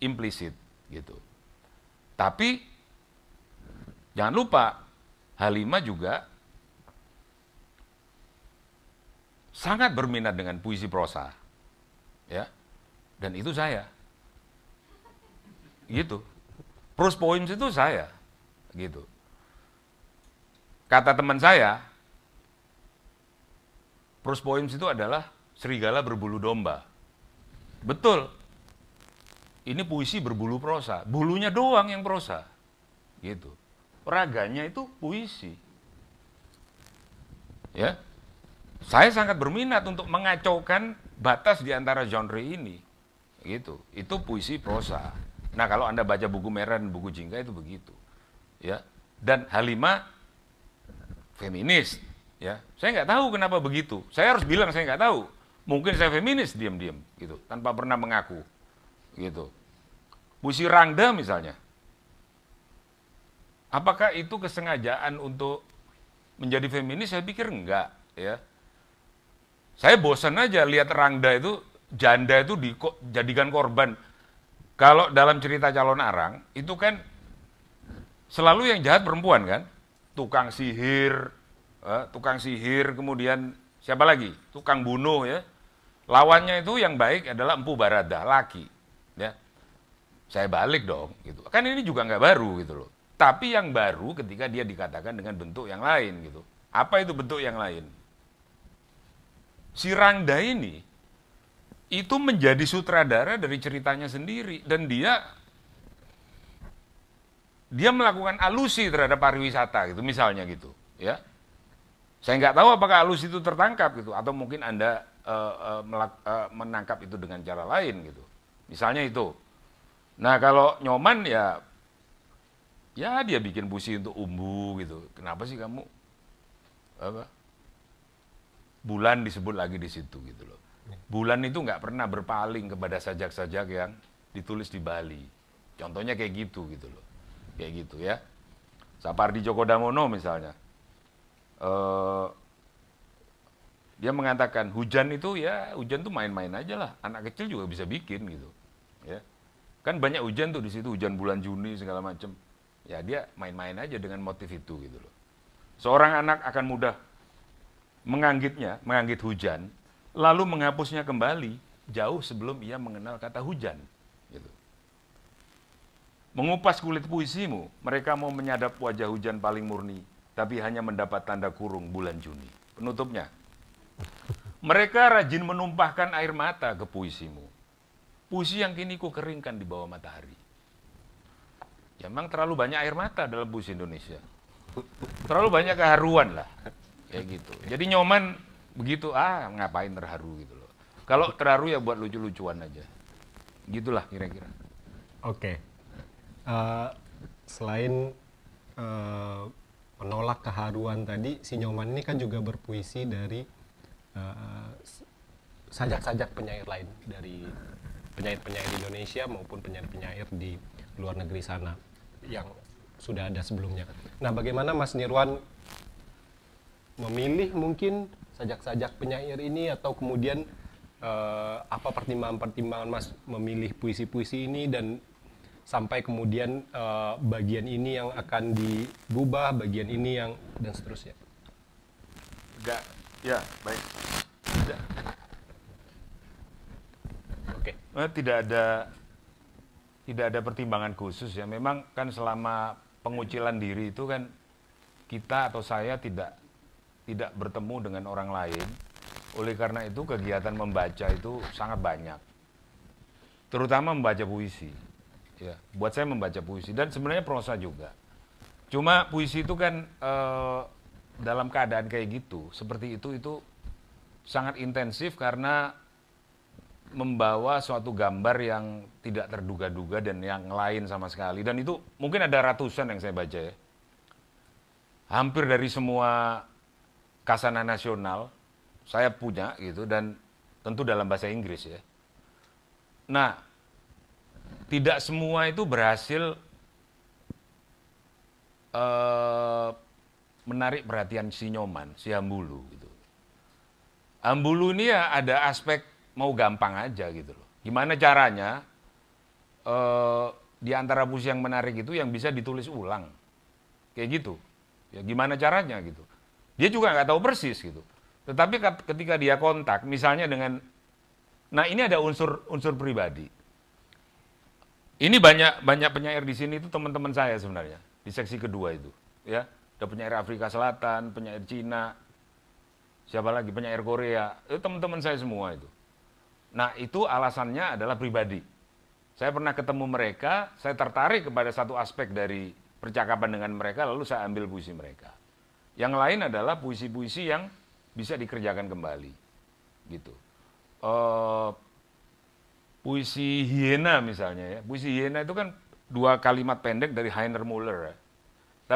implisit gitu. Tapi jangan lupa Halimah juga sangat berminat dengan puisi prosa. Ya. Dan itu saya. Gitu. Prose poems itu saya. Gitu. Kata teman saya, pros poems itu adalah serigala berbulu domba. Betul. Ini puisi berbulu prosa. Bulunya doang yang prosa. Gitu. Raganya itu puisi. Ya. Saya sangat berminat untuk mengacaukan batas di antara genre ini. Gitu. Itu puisi prosa. Nah, kalau Anda baca buku merah dan buku jingga itu begitu. Ya. Dan Halimah feminis ya saya nggak tahu kenapa begitu saya harus bilang saya nggak tahu mungkin saya feminis diam-diam gitu tanpa pernah mengaku gitu puisi Rangda misalnya apakah itu kesengajaan untuk menjadi feminis saya pikir enggak ya saya bosan aja lihat Rangda itu janda itu dijadikan korban kalau dalam cerita calon arang itu kan selalu yang jahat perempuan kan tukang sihir, eh, tukang sihir, kemudian siapa lagi? Tukang bunuh ya. Lawannya itu yang baik adalah empu barada, laki. Ya. Saya balik dong, gitu. Kan ini juga nggak baru gitu loh. Tapi yang baru ketika dia dikatakan dengan bentuk yang lain gitu. Apa itu bentuk yang lain? Si Rangda ini itu menjadi sutradara dari ceritanya sendiri dan dia dia melakukan alusi terhadap pariwisata gitu misalnya gitu ya saya nggak tahu apakah alusi itu tertangkap gitu atau mungkin anda uh, uh, melak, uh, menangkap itu dengan cara lain gitu misalnya itu nah kalau nyoman ya ya dia bikin busi untuk umbu gitu kenapa sih kamu apa bulan disebut lagi di situ gitu loh bulan itu nggak pernah berpaling kepada sajak-sajak yang ditulis di Bali contohnya kayak gitu gitu loh kayak gitu ya. Sapardi Djoko Damono misalnya, uh, dia mengatakan hujan itu ya hujan tuh main-main aja lah, anak kecil juga bisa bikin gitu, ya. Kan banyak hujan tuh di situ hujan bulan Juni segala macem, ya dia main-main aja dengan motif itu gitu loh. Seorang anak akan mudah menganggitnya, menganggit hujan, lalu menghapusnya kembali jauh sebelum ia mengenal kata hujan. Mengupas kulit puisimu, mereka mau menyadap wajah hujan paling murni, tapi hanya mendapat tanda kurung bulan Juni. Penutupnya, mereka rajin menumpahkan air mata ke puisimu. Puisi yang kini ku keringkan di bawah matahari. Ya memang terlalu banyak air mata dalam puisi Indonesia. Terlalu banyak keharuan lah. Kayak gitu. Jadi nyoman begitu, ah ngapain terharu gitu loh. Kalau terharu ya buat lucu-lucuan aja. Gitulah kira-kira. Oke. Okay uh, selain uh, menolak keharuan tadi, si Nyoman ini kan juga berpuisi dari sajak eh, sajak-sajak penyair lain dari penyair-penyair di Indonesia maupun penyair-penyair di luar negeri sana yang sudah ada sebelumnya. Nah, bagaimana Mas Nirwan memilih mungkin sajak-sajak penyair ini atau kemudian uh, apa pertimbangan-pertimbangan Mas memilih puisi-puisi ini dan sampai kemudian uh, bagian ini yang akan digubah, bagian ini yang dan seterusnya. Enggak, ya baik. Tidak. Oke. Okay. Eh, tidak ada tidak ada pertimbangan khusus ya. Memang kan selama pengucilan diri itu kan kita atau saya tidak tidak bertemu dengan orang lain. Oleh karena itu kegiatan membaca itu sangat banyak. Terutama membaca puisi Ya. Buat saya membaca puisi dan sebenarnya prosa juga. Cuma puisi itu kan uh, dalam keadaan kayak gitu, seperti itu itu sangat intensif karena membawa suatu gambar yang tidak terduga-duga dan yang lain sama sekali. Dan itu mungkin ada ratusan yang saya baca ya. Hampir dari semua kasana nasional saya punya gitu dan tentu dalam bahasa Inggris ya. Nah, tidak semua itu berhasil uh, menarik perhatian si Nyoman, si Ambulu gitu. Ambulu ini ya ada aspek mau gampang aja gitu loh. Gimana caranya uh, di antara puisi yang menarik itu yang bisa ditulis ulang. Kayak gitu. Ya gimana caranya gitu. Dia juga nggak tahu persis gitu. Tetapi ketika dia kontak misalnya dengan nah ini ada unsur unsur pribadi ini banyak banyak penyair di sini itu teman-teman saya sebenarnya di seksi kedua itu, ya. Ada penyair Afrika Selatan, penyair Cina, siapa lagi penyair Korea, itu teman-teman saya semua itu. Nah, itu alasannya adalah pribadi. Saya pernah ketemu mereka, saya tertarik kepada satu aspek dari percakapan dengan mereka lalu saya ambil puisi mereka. Yang lain adalah puisi-puisi yang bisa dikerjakan kembali. Gitu. Uh, puisi Hiena misalnya ya. Puisi Hiena itu kan dua kalimat pendek dari Heiner Muller, Ya.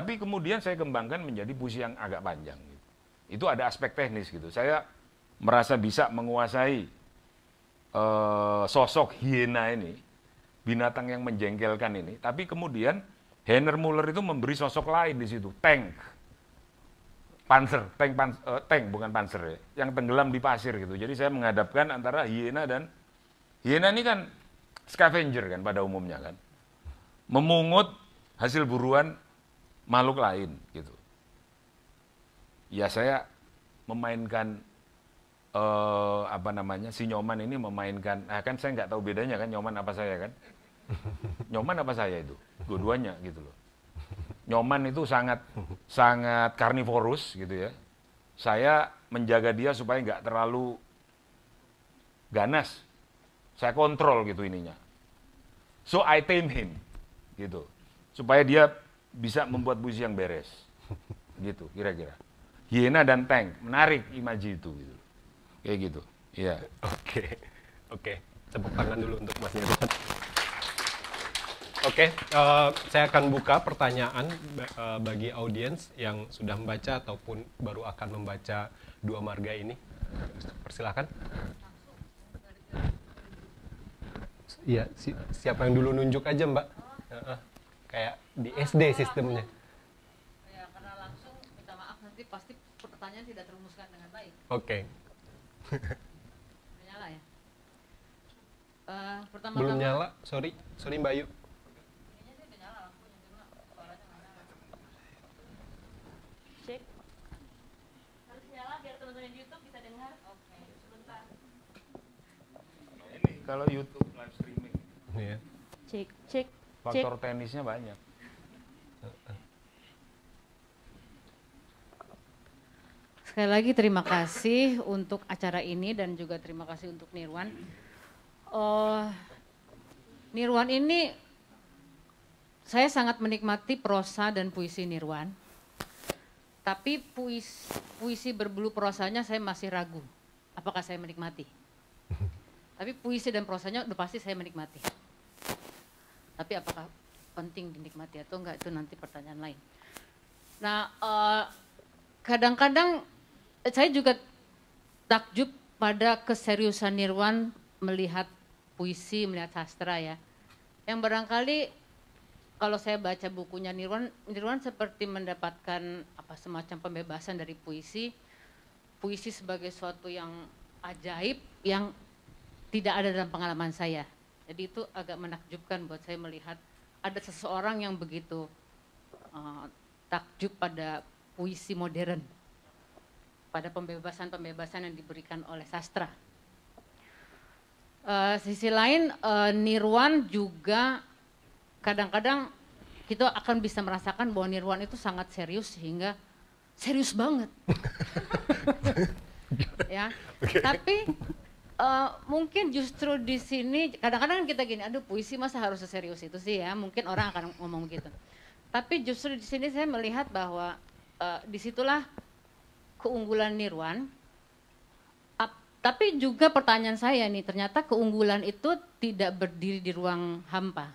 Tapi kemudian saya kembangkan menjadi puisi yang agak panjang. Gitu. Itu ada aspek teknis gitu. Saya merasa bisa menguasai uh, sosok hiena ini, binatang yang menjengkelkan ini. Tapi kemudian Heiner Muller itu memberi sosok lain di situ, tank, panzer, tank, pan, uh, tank bukan panzer ya, yang tenggelam di pasir gitu. Jadi saya menghadapkan antara hiena dan Hiena ini kan scavenger kan pada umumnya kan. Memungut hasil buruan makhluk lain gitu. Ya saya memainkan eh, apa namanya si nyoman ini memainkan ah kan saya nggak tahu bedanya kan nyoman apa saya kan <laughs> nyoman apa saya itu dua-duanya gitu loh nyoman itu sangat sangat karnivorus gitu ya saya menjaga dia supaya nggak terlalu ganas saya kontrol gitu ininya. So I tame him gitu. Supaya dia bisa membuat busi yang beres. Gitu kira-kira. Hiena dan tank, menarik imaji itu gitu. Kayak gitu. Iya. Yeah. Oke. Oke. Okay. Tepuk tangan dulu untuk Mas Oke, okay, uh, eh, saya akan buka pertanyaan eh, bagi audiens yang sudah membaca ataupun baru akan membaca dua marga ini. Persilahkan. Iya, si, siapa yang dulu nunjuk aja mbak. Uh, uh, kayak di SD sistemnya. Ya, karena langsung minta maaf nanti pasti pertanyaan tidak terumuskan dengan baik. Oke. Okay. nyala ya. Uh, pertama Belum tama, nyala, sorry, sorry Mbak Ayu. Kalau YouTube Iya. Cek, Faktor tenisnya banyak. Sekali lagi terima kasih untuk acara ini dan juga terima kasih untuk Nirwan. Uh, Nirwan ini saya sangat menikmati prosa dan puisi Nirwan. Tapi puisi, puisi berbulu prosanya saya masih ragu apakah saya menikmati. <laughs> Tapi puisi dan prosanya udah pasti saya menikmati. Tapi apakah penting dinikmati atau enggak itu nanti pertanyaan lain. Nah, eh, kadang-kadang uh, saya juga takjub pada keseriusan Nirwan melihat puisi, melihat sastra ya. Yang barangkali kalau saya baca bukunya Nirwan, Nirwan seperti mendapatkan apa semacam pembebasan dari puisi. Puisi sebagai suatu yang ajaib yang tidak ada dalam pengalaman saya. Jadi itu agak menakjubkan buat saya melihat ada seseorang yang begitu uh, takjub pada puisi modern, pada pembebasan-pembebasan yang diberikan oleh sastra. Uh, sisi lain, uh, Nirwan juga kadang-kadang kita akan bisa merasakan bahwa Nirwan itu sangat serius sehingga serius banget. <laughs> ya. Okay. Tapi Uh, mungkin justru di sini kadang-kadang kan kita gini, aduh puisi masa harus serius itu sih ya, mungkin orang akan ngomong gitu. Tapi justru di sini saya melihat bahwa uh, eh, disitulah keunggulan Nirwan. Ap, tapi juga pertanyaan saya nih, ternyata keunggulan itu tidak berdiri di ruang hampa.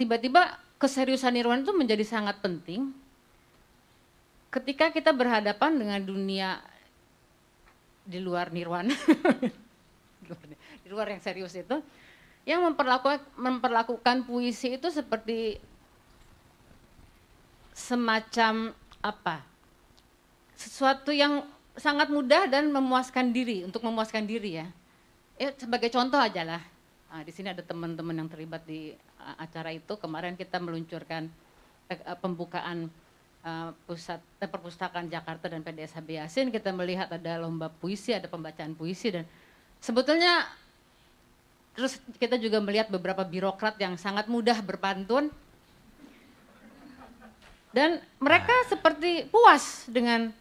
Tiba-tiba keseriusan Nirwan itu menjadi sangat penting ketika kita berhadapan dengan dunia di luar nirwana <laughs> di, luar, yang serius itu yang memperlakukan memperlakukan puisi itu seperti semacam apa sesuatu yang sangat mudah dan memuaskan diri untuk memuaskan diri ya ya sebagai contoh aja lah nah, di sini ada teman-teman yang terlibat di ah, acara itu kemarin kita meluncurkan eh, pembukaan Eh, pusat eh, perpustakaan Jakarta dan PDSH HB kita melihat ada lomba puisi, ada pembacaan puisi dan sebetulnya terus kita juga melihat beberapa birokrat yang sangat mudah berpantun dan mereka nah. seperti puas dengan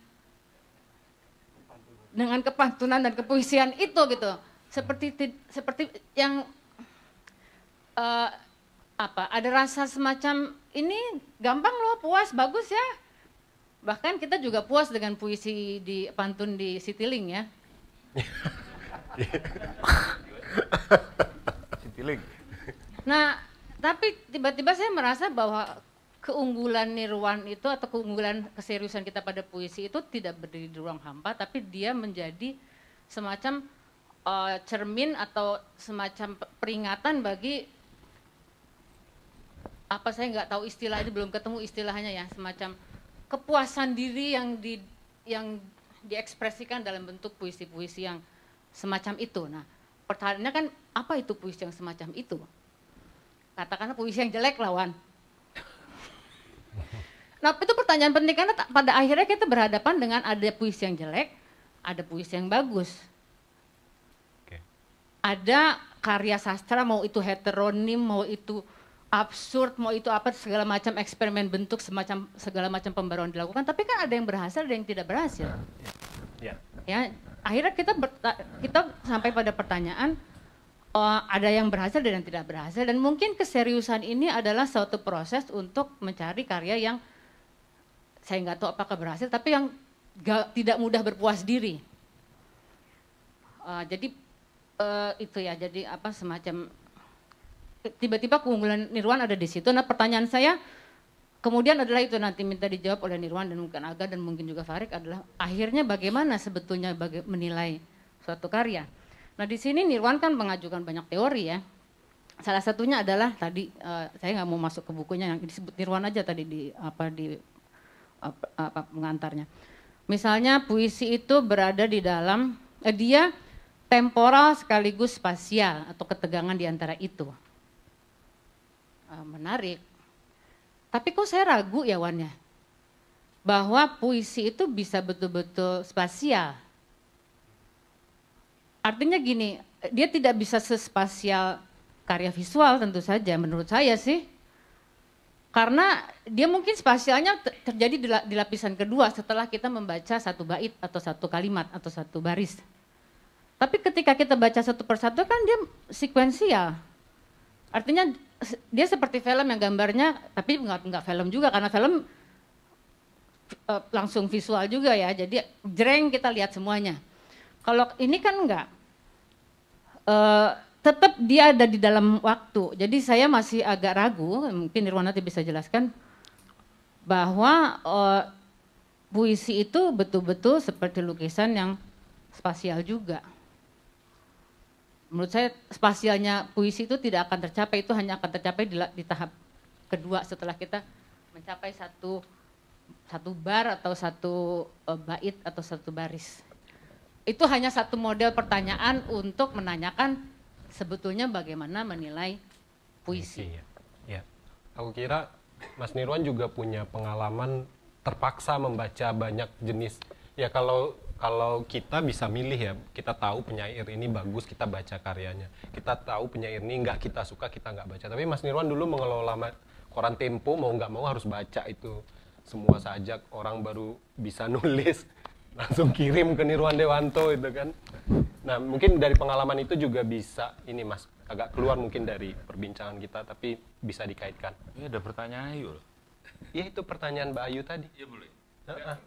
dengan kepantunan dan kepuisian itu gitu seperti seperti yang uh, apa ada rasa semacam ini gampang loh puas bagus ya bahkan kita juga puas dengan puisi di pantun di Citylink ya <laughs> Citylink nah tapi tiba-tiba saya merasa bahwa keunggulan nirwan itu atau keunggulan keseriusan kita pada puisi itu tidak berdiri di ruang hampa tapi dia menjadi semacam uh, cermin atau semacam peringatan bagi apa saya nggak tahu istilah itu belum ketemu istilahnya ya semacam kepuasan diri yang di yang diekspresikan dalam bentuk puisi-puisi yang semacam itu. Nah, pertanyaannya kan apa itu puisi yang semacam itu? Katakanlah puisi yang jelek lawan. Nah, itu pertanyaan penting karena pada akhirnya kita berhadapan dengan ada puisi yang jelek, ada puisi yang bagus. Ada karya sastra mau itu heteronim, mau itu absurd mau itu apa segala macam eksperimen bentuk semacam segala macam pembaruan dilakukan tapi kan ada yang berhasil ada yang tidak berhasil ya, ya akhirnya kita kita sampai pada pertanyaan uh, ada yang berhasil dan yang tidak berhasil dan mungkin keseriusan ini adalah suatu proses untuk mencari karya yang saya nggak tahu apakah berhasil tapi yang gak, tidak mudah berpuas diri uh, jadi uh, itu ya jadi apa semacam tiba-tiba keunggulan Nirwan ada di situ. Nah pertanyaan saya kemudian adalah itu nanti minta dijawab oleh Nirwan dan mungkin Aga dan mungkin juga Farik adalah akhirnya bagaimana sebetulnya baga menilai suatu karya. Nah di sini Nirwan kan mengajukan banyak teori ya. Salah satunya adalah tadi uh, saya nggak mau masuk ke bukunya yang disebut Nirwan aja tadi di apa di apa, apa mengantarnya. Misalnya puisi itu berada di dalam eh, dia temporal sekaligus spasial atau ketegangan di antara itu. Eh, menarik. Tapi kok saya ragu ya Wannya, bahwa puisi itu bisa betul-betul spasial. Artinya gini, dia tidak bisa sespasial karya visual tentu saja menurut saya sih. Karena dia mungkin spasialnya terjadi di, di lapisan kedua setelah kita membaca satu bait atau satu kalimat atau satu baris. Tapi ketika kita baca satu persatu kan dia sekuensial. Artinya dia seperti film yang gambarnya tapi nggak nggak film juga karena film uh, langsung visual juga ya jadi jreng kita lihat semuanya kalau ini kan nggak uh, eh, tetap dia ada di dalam waktu jadi saya masih agak ragu mungkin nanti bisa jelaskan bahwa uh, puisi itu betul-betul seperti lukisan yang spasial juga menurut saya spasialnya puisi itu tidak akan tercapai itu hanya akan tercapai di, di tahap kedua setelah kita mencapai satu satu bar atau satu uh, bait atau satu baris itu hanya satu model pertanyaan untuk menanyakan sebetulnya bagaimana menilai puisi. Iya. Ya. Aku kira Mas Nirwan juga punya pengalaman terpaksa membaca banyak jenis. Ya kalau kalau kita bisa milih ya, kita tahu penyair ini bagus, kita baca karyanya. Kita tahu penyair ini nggak kita suka, kita nggak baca. Tapi Mas Nirwan dulu mengelola koran Tempo, mau nggak mau harus baca itu semua saja. orang baru bisa <laughs> nulis langsung kirim ke Nirwan Dewanto itu kan. Nah mungkin dari pengalaman itu juga bisa ini Mas agak keluar mungkin dari perbincangan kita tapi bisa dikaitkan. Ini iya, ada pertanyaan Ayu loh. Iya itu pertanyaan Mbak Ayu tadi. Iya boleh. Nah,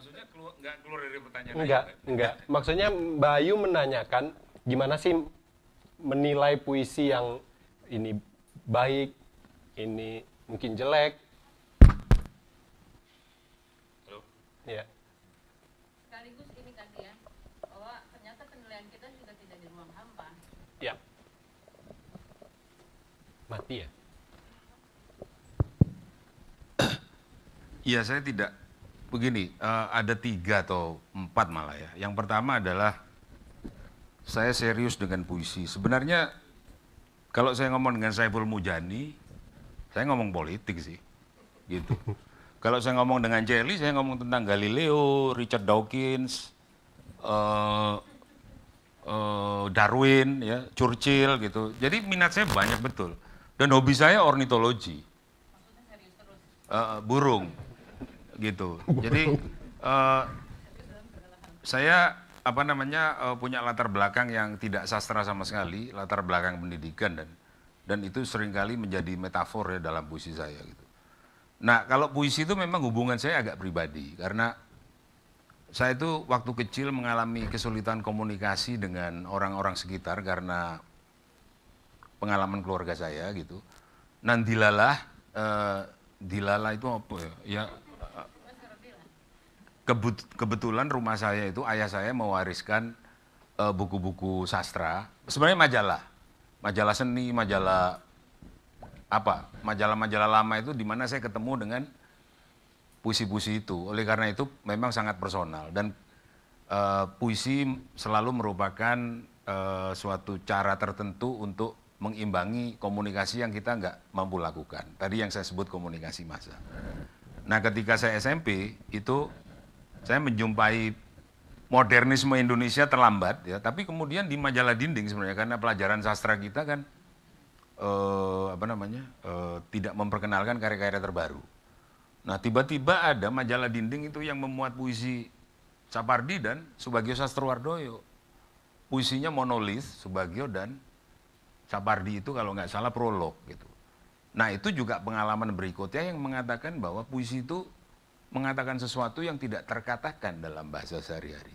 Maksudnya keluar, nggak keluar dari pertanyaan? Enggak, aja, enggak. Maksudnya Bayu menanyakan gimana sih menilai puisi yang ini baik, ini mungkin jelek. Halo? Iya. Sekaligus ini ya bahwa ternyata penilaian kita juga tidak di ruang hampa. ya Mati ya? Iya, saya tidak begini, uh, ada tiga atau empat malah ya. Yang pertama adalah saya serius dengan puisi. Sebenarnya kalau saya ngomong dengan Saiful Mujani, saya ngomong politik sih, gitu. <laughs> kalau saya ngomong dengan Jelly, saya ngomong tentang Galileo, Richard Dawkins, uh, uh, Darwin, ya, Churchill gitu. Jadi minat saya banyak betul. Dan hobi saya ornitologi, uh, burung gitu. <laughs> Jadi uh, saya apa namanya uh, punya latar belakang yang tidak sastra sama sekali, latar belakang pendidikan dan dan itu seringkali menjadi metafor ya dalam puisi saya gitu. Nah, kalau puisi itu memang hubungan saya agak pribadi karena saya itu waktu kecil mengalami kesulitan komunikasi dengan orang-orang sekitar karena pengalaman keluarga saya gitu. Nandilalah uh, eh, dilala itu apa Ya, ya Kebut, kebetulan rumah saya itu ayah saya mewariskan eh, buku-buku uh, sastra, sebenarnya majalah, majalah seni, majalah apa, majalah-majalah lama itu di mana saya ketemu dengan puisi-puisi itu. Oleh karena itu memang sangat personal dan uh, puisi selalu merupakan uh, suatu cara tertentu untuk mengimbangi komunikasi yang kita nggak mampu lakukan. Tadi yang saya sebut komunikasi massa. Nah ketika saya SMP itu saya menjumpai modernisme Indonesia terlambat ya, tapi kemudian di majalah dinding sebenarnya karena pelajaran sastra kita kan eh, apa namanya eh, tidak memperkenalkan karya-karya terbaru. Nah tiba-tiba ada majalah dinding itu yang memuat puisi Sapardi dan Subagio Sastrowardoyo. Puisinya monolis Subagio dan Sapardi itu kalau nggak salah prolog gitu. Nah itu juga pengalaman berikutnya yang mengatakan bahwa puisi itu mengatakan sesuatu yang tidak terkatakan dalam bahasa sehari-hari.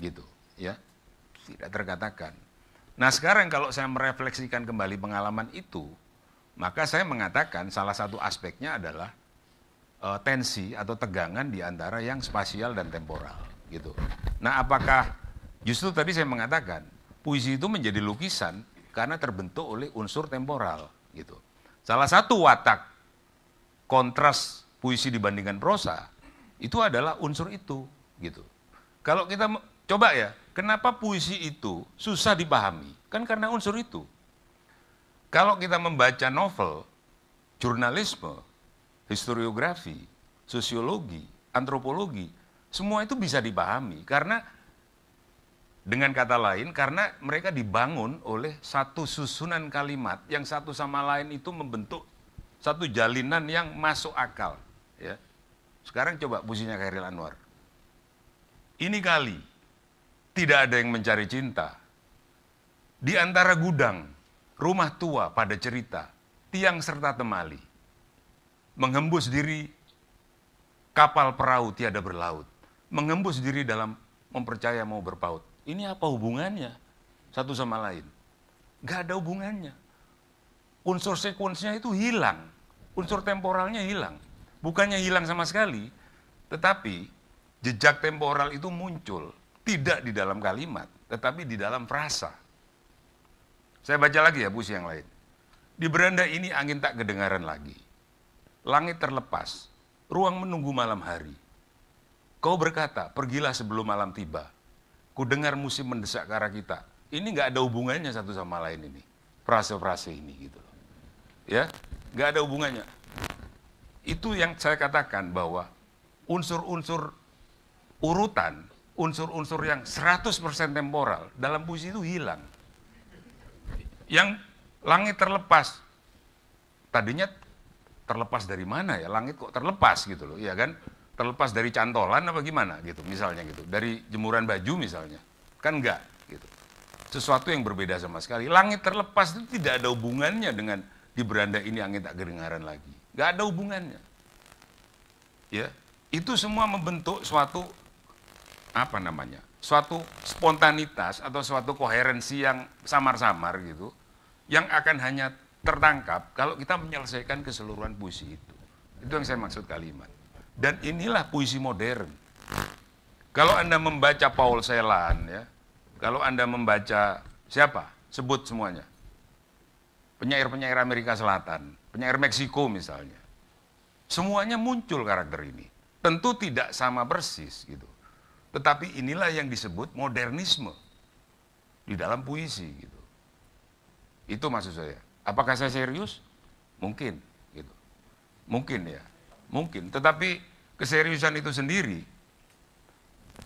Gitu, ya. Tidak terkatakan. Nah, sekarang kalau saya merefleksikan kembali pengalaman itu, maka saya mengatakan salah satu aspeknya adalah e, tensi atau tegangan di antara yang spasial dan temporal, gitu. Nah, apakah justru tadi saya mengatakan puisi itu menjadi lukisan karena terbentuk oleh unsur temporal, gitu. Salah satu watak kontras puisi dibandingkan prosa, itu adalah unsur itu, gitu. Kalau kita coba ya, kenapa puisi itu susah dipahami? Kan karena unsur itu. Kalau kita membaca novel, jurnalisme, historiografi, sosiologi, antropologi, semua itu bisa dipahami karena dengan kata lain karena mereka dibangun oleh satu susunan kalimat yang satu sama lain itu membentuk satu jalinan yang masuk akal. Ya. Sekarang coba pujinya Khairil Anwar. Ini kali tidak ada yang mencari cinta. Di antara gudang, rumah tua pada cerita, tiang serta temali. Menghembus diri kapal perahu tiada berlaut. Menghembus diri dalam mempercaya mau berpaut. Ini apa hubungannya satu sama lain? Gak ada hubungannya. Unsur sekuensinya itu hilang. Unsur temporalnya hilang bukannya hilang sama sekali, tetapi jejak temporal itu muncul tidak di dalam kalimat, tetapi di dalam frasa. Saya baca lagi ya puisi yang lain. Di beranda ini angin tak kedengaran lagi. Langit terlepas, ruang menunggu malam hari. Kau berkata, pergilah sebelum malam tiba. Ku dengar musim mendesak ke arah kita. Ini nggak ada hubungannya satu sama lain ini. Frase-frase ini gitu Ya, nggak ada hubungannya. Itu yang saya katakan bahwa unsur-unsur urutan, unsur-unsur yang 100% temporal dalam puisi itu hilang. Yang langit terlepas. Tadinya terlepas dari mana ya? Langit kok terlepas gitu loh, ya kan? Terlepas dari cantolan apa gimana gitu misalnya gitu. Dari jemuran baju misalnya. Kan enggak gitu. Sesuatu yang berbeda sama sekali. Langit terlepas itu tidak ada hubungannya dengan di beranda ini angin tak kedengaran lagi. Gak ada hubungannya. Ya, itu semua membentuk suatu apa namanya? Suatu spontanitas atau suatu koherensi yang samar-samar gitu yang akan hanya tertangkap kalau kita menyelesaikan keseluruhan puisi itu. Itu yang saya maksud kalimat. Dan inilah puisi modern. Kalau Anda membaca Paul Celan ya, kalau Anda membaca siapa? Sebut semuanya. Penyair-penyair Amerika Selatan penyair Meksiko misalnya. Semuanya muncul karakter ini. Tentu tidak sama persis gitu. Tetapi inilah yang disebut modernisme di dalam puisi gitu. Itu maksud saya. Apakah saya serius? Mungkin gitu. Mungkin ya. Mungkin, tetapi keseriusan itu sendiri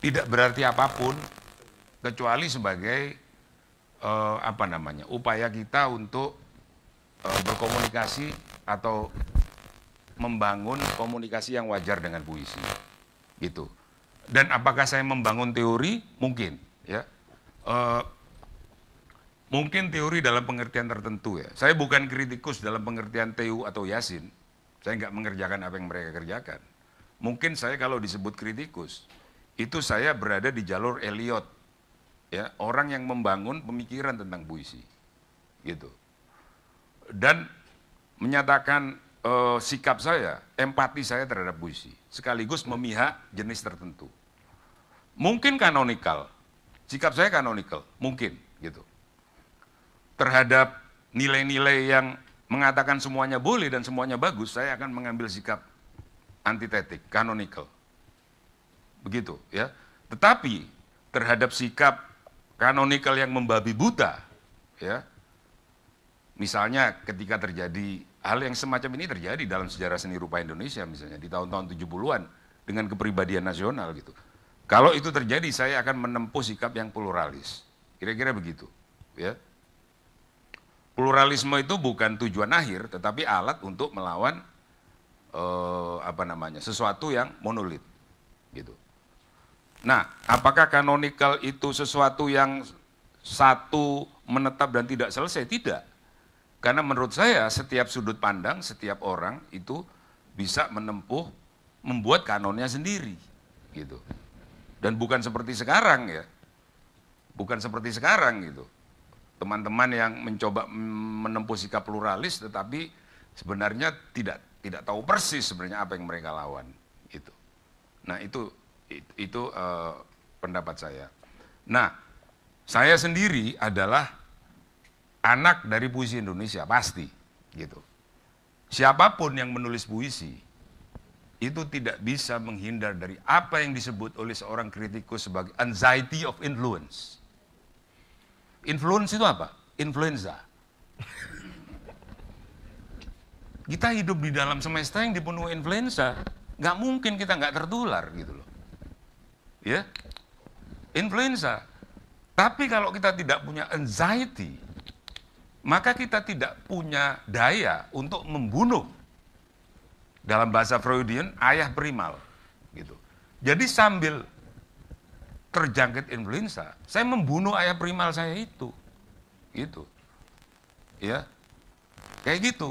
tidak berarti apapun kecuali sebagai eh, apa namanya? upaya kita untuk Eh, berkomunikasi atau membangun komunikasi yang wajar dengan puisi. Gitu. Dan apakah saya membangun teori? Mungkin, ya. E, mungkin teori dalam pengertian tertentu ya. Saya bukan kritikus dalam pengertian TU atau Yasin. Saya nggak mengerjakan apa yang mereka kerjakan. Mungkin saya kalau disebut kritikus, itu saya berada di jalur Eliot. Ya, orang yang membangun pemikiran tentang puisi. Gitu dan menyatakan uh, sikap saya, empati saya terhadap puisi, sekaligus memihak jenis tertentu. Mungkin kanonikal, sikap saya kanonikal, mungkin gitu. Terhadap nilai-nilai yang mengatakan semuanya boleh dan semuanya bagus, saya akan mengambil sikap antitetik, kanonikal. Begitu ya. Tetapi terhadap sikap kanonikal yang membabi buta, ya, Misalnya ketika terjadi hal yang semacam ini terjadi dalam sejarah seni rupa Indonesia misalnya di tahun-tahun 70-an dengan kepribadian nasional gitu. Kalau itu terjadi saya akan menempuh sikap yang pluralis. Kira-kira begitu, ya. Pluralisme itu bukan tujuan akhir tetapi alat untuk melawan eh, apa namanya? sesuatu yang monolit gitu. Nah, apakah kanonikal itu sesuatu yang satu menetap dan tidak selesai? Tidak. Karena menurut saya setiap sudut pandang, setiap orang itu bisa menempuh, membuat kanonnya sendiri. gitu. Dan bukan seperti sekarang ya. Bukan seperti sekarang gitu. Teman-teman yang mencoba menempuh sikap pluralis tetapi sebenarnya tidak tidak tahu persis sebenarnya apa yang mereka lawan. Gitu. Nah itu, itu, itu uh, eh, pendapat saya. Nah saya sendiri adalah anak dari puisi Indonesia pasti gitu. Siapapun yang menulis puisi itu tidak bisa menghindar dari apa yang disebut oleh seorang kritikus sebagai anxiety of influence. Influence itu apa? Influenza. Kita hidup di dalam semesta yang dipenuhi influenza, nggak mungkin kita nggak tertular gitu loh. Ya, influenza. Tapi kalau kita tidak punya anxiety, maka kita tidak punya daya untuk membunuh. Dalam bahasa Freudian, ayah primal. gitu. Jadi sambil terjangkit influenza, saya membunuh ayah primal saya itu. Gitu. Ya. Kayak gitu.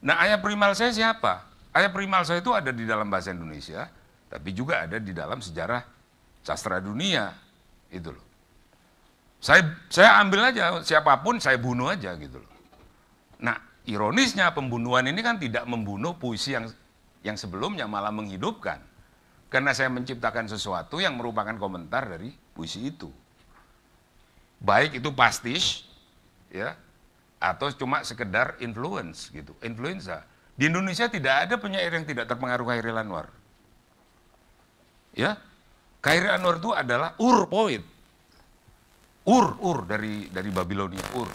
Nah, ayah primal saya siapa? Ayah primal saya itu ada di dalam bahasa Indonesia, tapi juga ada di dalam sejarah sastra dunia. Itu loh. Saya saya ambil aja siapapun saya bunuh aja gitu loh. Nah, ironisnya pembunuhan ini kan tidak membunuh puisi yang yang sebelumnya malah menghidupkan. Karena saya menciptakan sesuatu yang merupakan komentar dari puisi itu. Baik itu pastis ya atau cuma sekedar influence gitu, influenza. Di Indonesia tidak ada penyair yang tidak terpengaruh Khairil Anwar. Ya, Khairil Anwar itu adalah ur Ur, Ur dari dari Babilonia, Ur.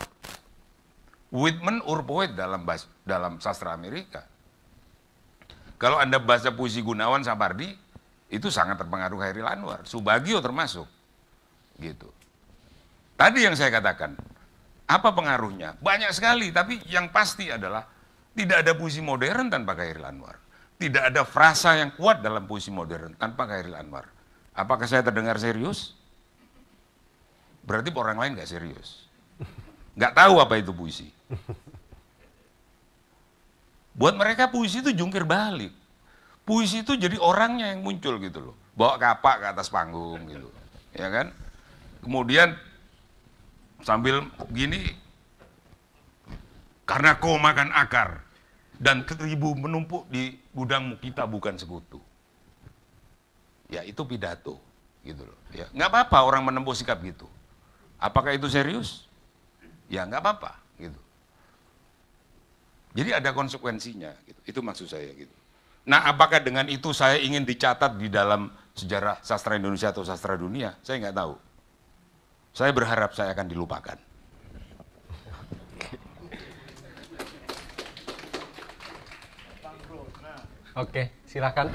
Whitman Ur poet dalam dalam sastra Amerika. Kalau Anda baca puisi Gunawan Sapardi, itu sangat terpengaruh Hairil Anwar, Subagio termasuk. Gitu. Tadi yang saya katakan, apa pengaruhnya? Banyak sekali, tapi yang pasti adalah tidak ada puisi modern tanpa Hairil Anwar. Tidak ada frasa yang kuat dalam puisi modern tanpa Hairil Anwar. Apakah saya terdengar serius? Berarti orang lain nggak serius. Nggak tahu apa itu puisi. Buat mereka puisi itu jungkir balik. Puisi itu jadi orangnya yang muncul gitu loh. Bawa kapak ke atas panggung gitu. Ya kan? Kemudian sambil gini karena kau makan akar dan keribu menumpuk di gudangmu kita bukan sekutu. Ya itu pidato gitu loh. Ya, nggak apa-apa orang menempuh sikap gitu. Apakah itu serius? Ya nggak apa-apa gitu. Jadi ada konsekuensinya gitu. Itu maksud saya gitu. Nah, apakah dengan itu saya ingin dicatat di dalam sejarah sastra Indonesia atau sastra dunia? Saya nggak tahu. Saya berharap saya akan dilupakan. Oke, silakan,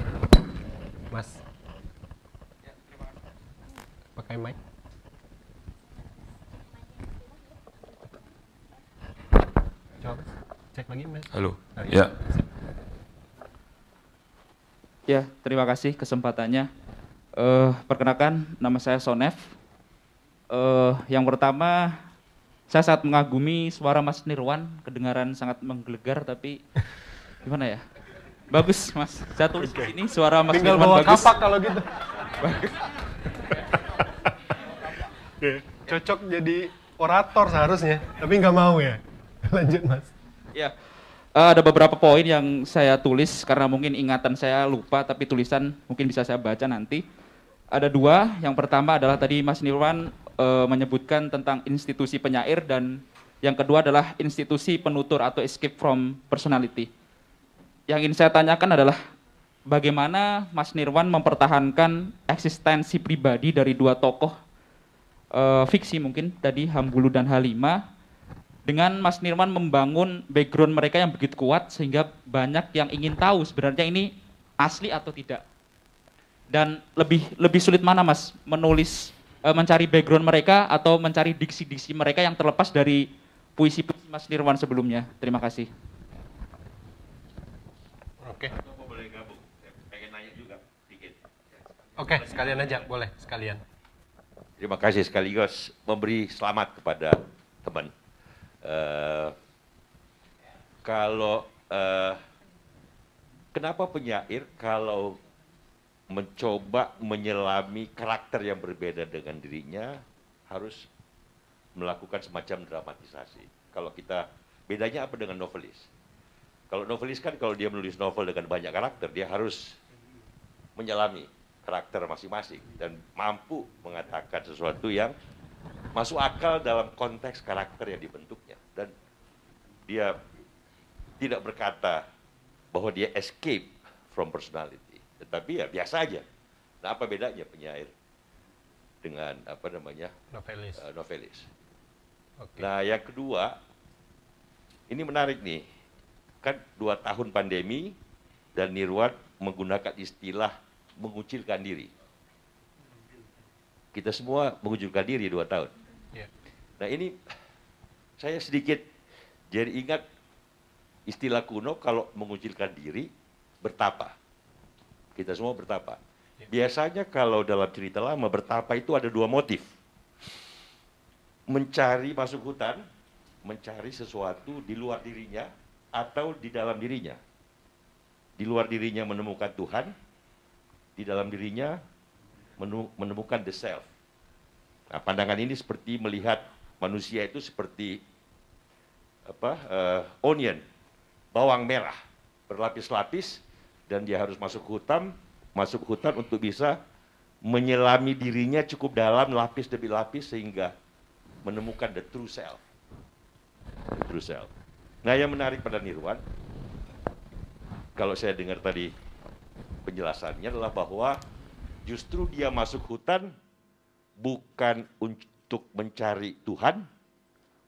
Mas. Pakai mic. Coba cek lagi mas. Halo. Oh, ya. ya. terima kasih kesempatannya. Uh, perkenalkan, nama saya Sonef. Uh, yang pertama, saya sangat mengagumi suara Mas Nirwan, kedengaran sangat menggelegar, tapi gimana ya? Bagus, Mas. Saya tulis okay. di sini suara Mas Tinggal Nirwan bawa bagus. kapak kalau gitu. Cocok jadi orator seharusnya, tapi nggak mau ya. <laughs> Lanjut mas. Ya, uh, ada beberapa poin yang saya tulis karena mungkin ingatan saya lupa, tapi tulisan mungkin bisa saya baca nanti. Ada dua, yang pertama adalah tadi Mas Nirwan uh, menyebutkan tentang institusi penyair dan yang kedua adalah institusi penutur atau escape from personality. Yang ingin saya tanyakan adalah bagaimana Mas Nirwan mempertahankan eksistensi pribadi dari dua tokoh uh, fiksi mungkin tadi Hambulu dan Halima dengan Mas Nirman membangun background mereka yang begitu kuat sehingga banyak yang ingin tahu sebenarnya ini asli atau tidak. Dan lebih lebih sulit mana Mas menulis e, mencari background mereka atau mencari diksi-diksi mereka yang terlepas dari puisi-puisi Mas Nirwan sebelumnya. Terima kasih. Oke. Oke, sekalian aja boleh, sekalian. Terima kasih sekaligus memberi selamat kepada teman. Eh, kalau uh, kenapa penyair kalau mencoba menyelami karakter yang berbeda dengan dirinya harus melakukan semacam dramatisasi. Kalau kita bedanya apa dengan novelis? Kalau novelis kan kalau dia menulis novel dengan banyak karakter dia harus menyelami karakter masing-masing dan mampu mengatakan sesuatu yang masuk akal dalam konteks karakter yang dibentuk dia tidak berkata bahwa dia escape from personality, tetapi ya biasa aja. Nah, apa bedanya penyair dengan apa namanya novelis? Uh, novelis. Okay. Nah, yang kedua, ini menarik nih, kan dua tahun pandemi dan Nirwan menggunakan istilah mengucilkan diri. Kita semua mengucilkan diri dua tahun. Yeah. Nah ini saya sedikit jadi ingat istilah kuno kalau mengucilkan diri bertapa. Kita semua bertapa. Ya. Biasanya kalau dalam cerita lama bertapa itu ada dua motif. Mencari masuk hutan, mencari sesuatu di luar dirinya atau di dalam dirinya. Di luar dirinya menemukan Tuhan, di dalam dirinya menemukan the self. Nah, pandangan ini seperti melihat manusia itu seperti apa uh, onion, bawang merah berlapis-lapis dan dia harus masuk hutan, masuk hutan untuk bisa menyelami dirinya cukup dalam lapis demi lapis sehingga menemukan the true self. The true self. Nah, yang menarik pada Nirwan kalau saya dengar tadi penjelasannya adalah bahwa justru dia masuk hutan bukan untuk mencari Tuhan,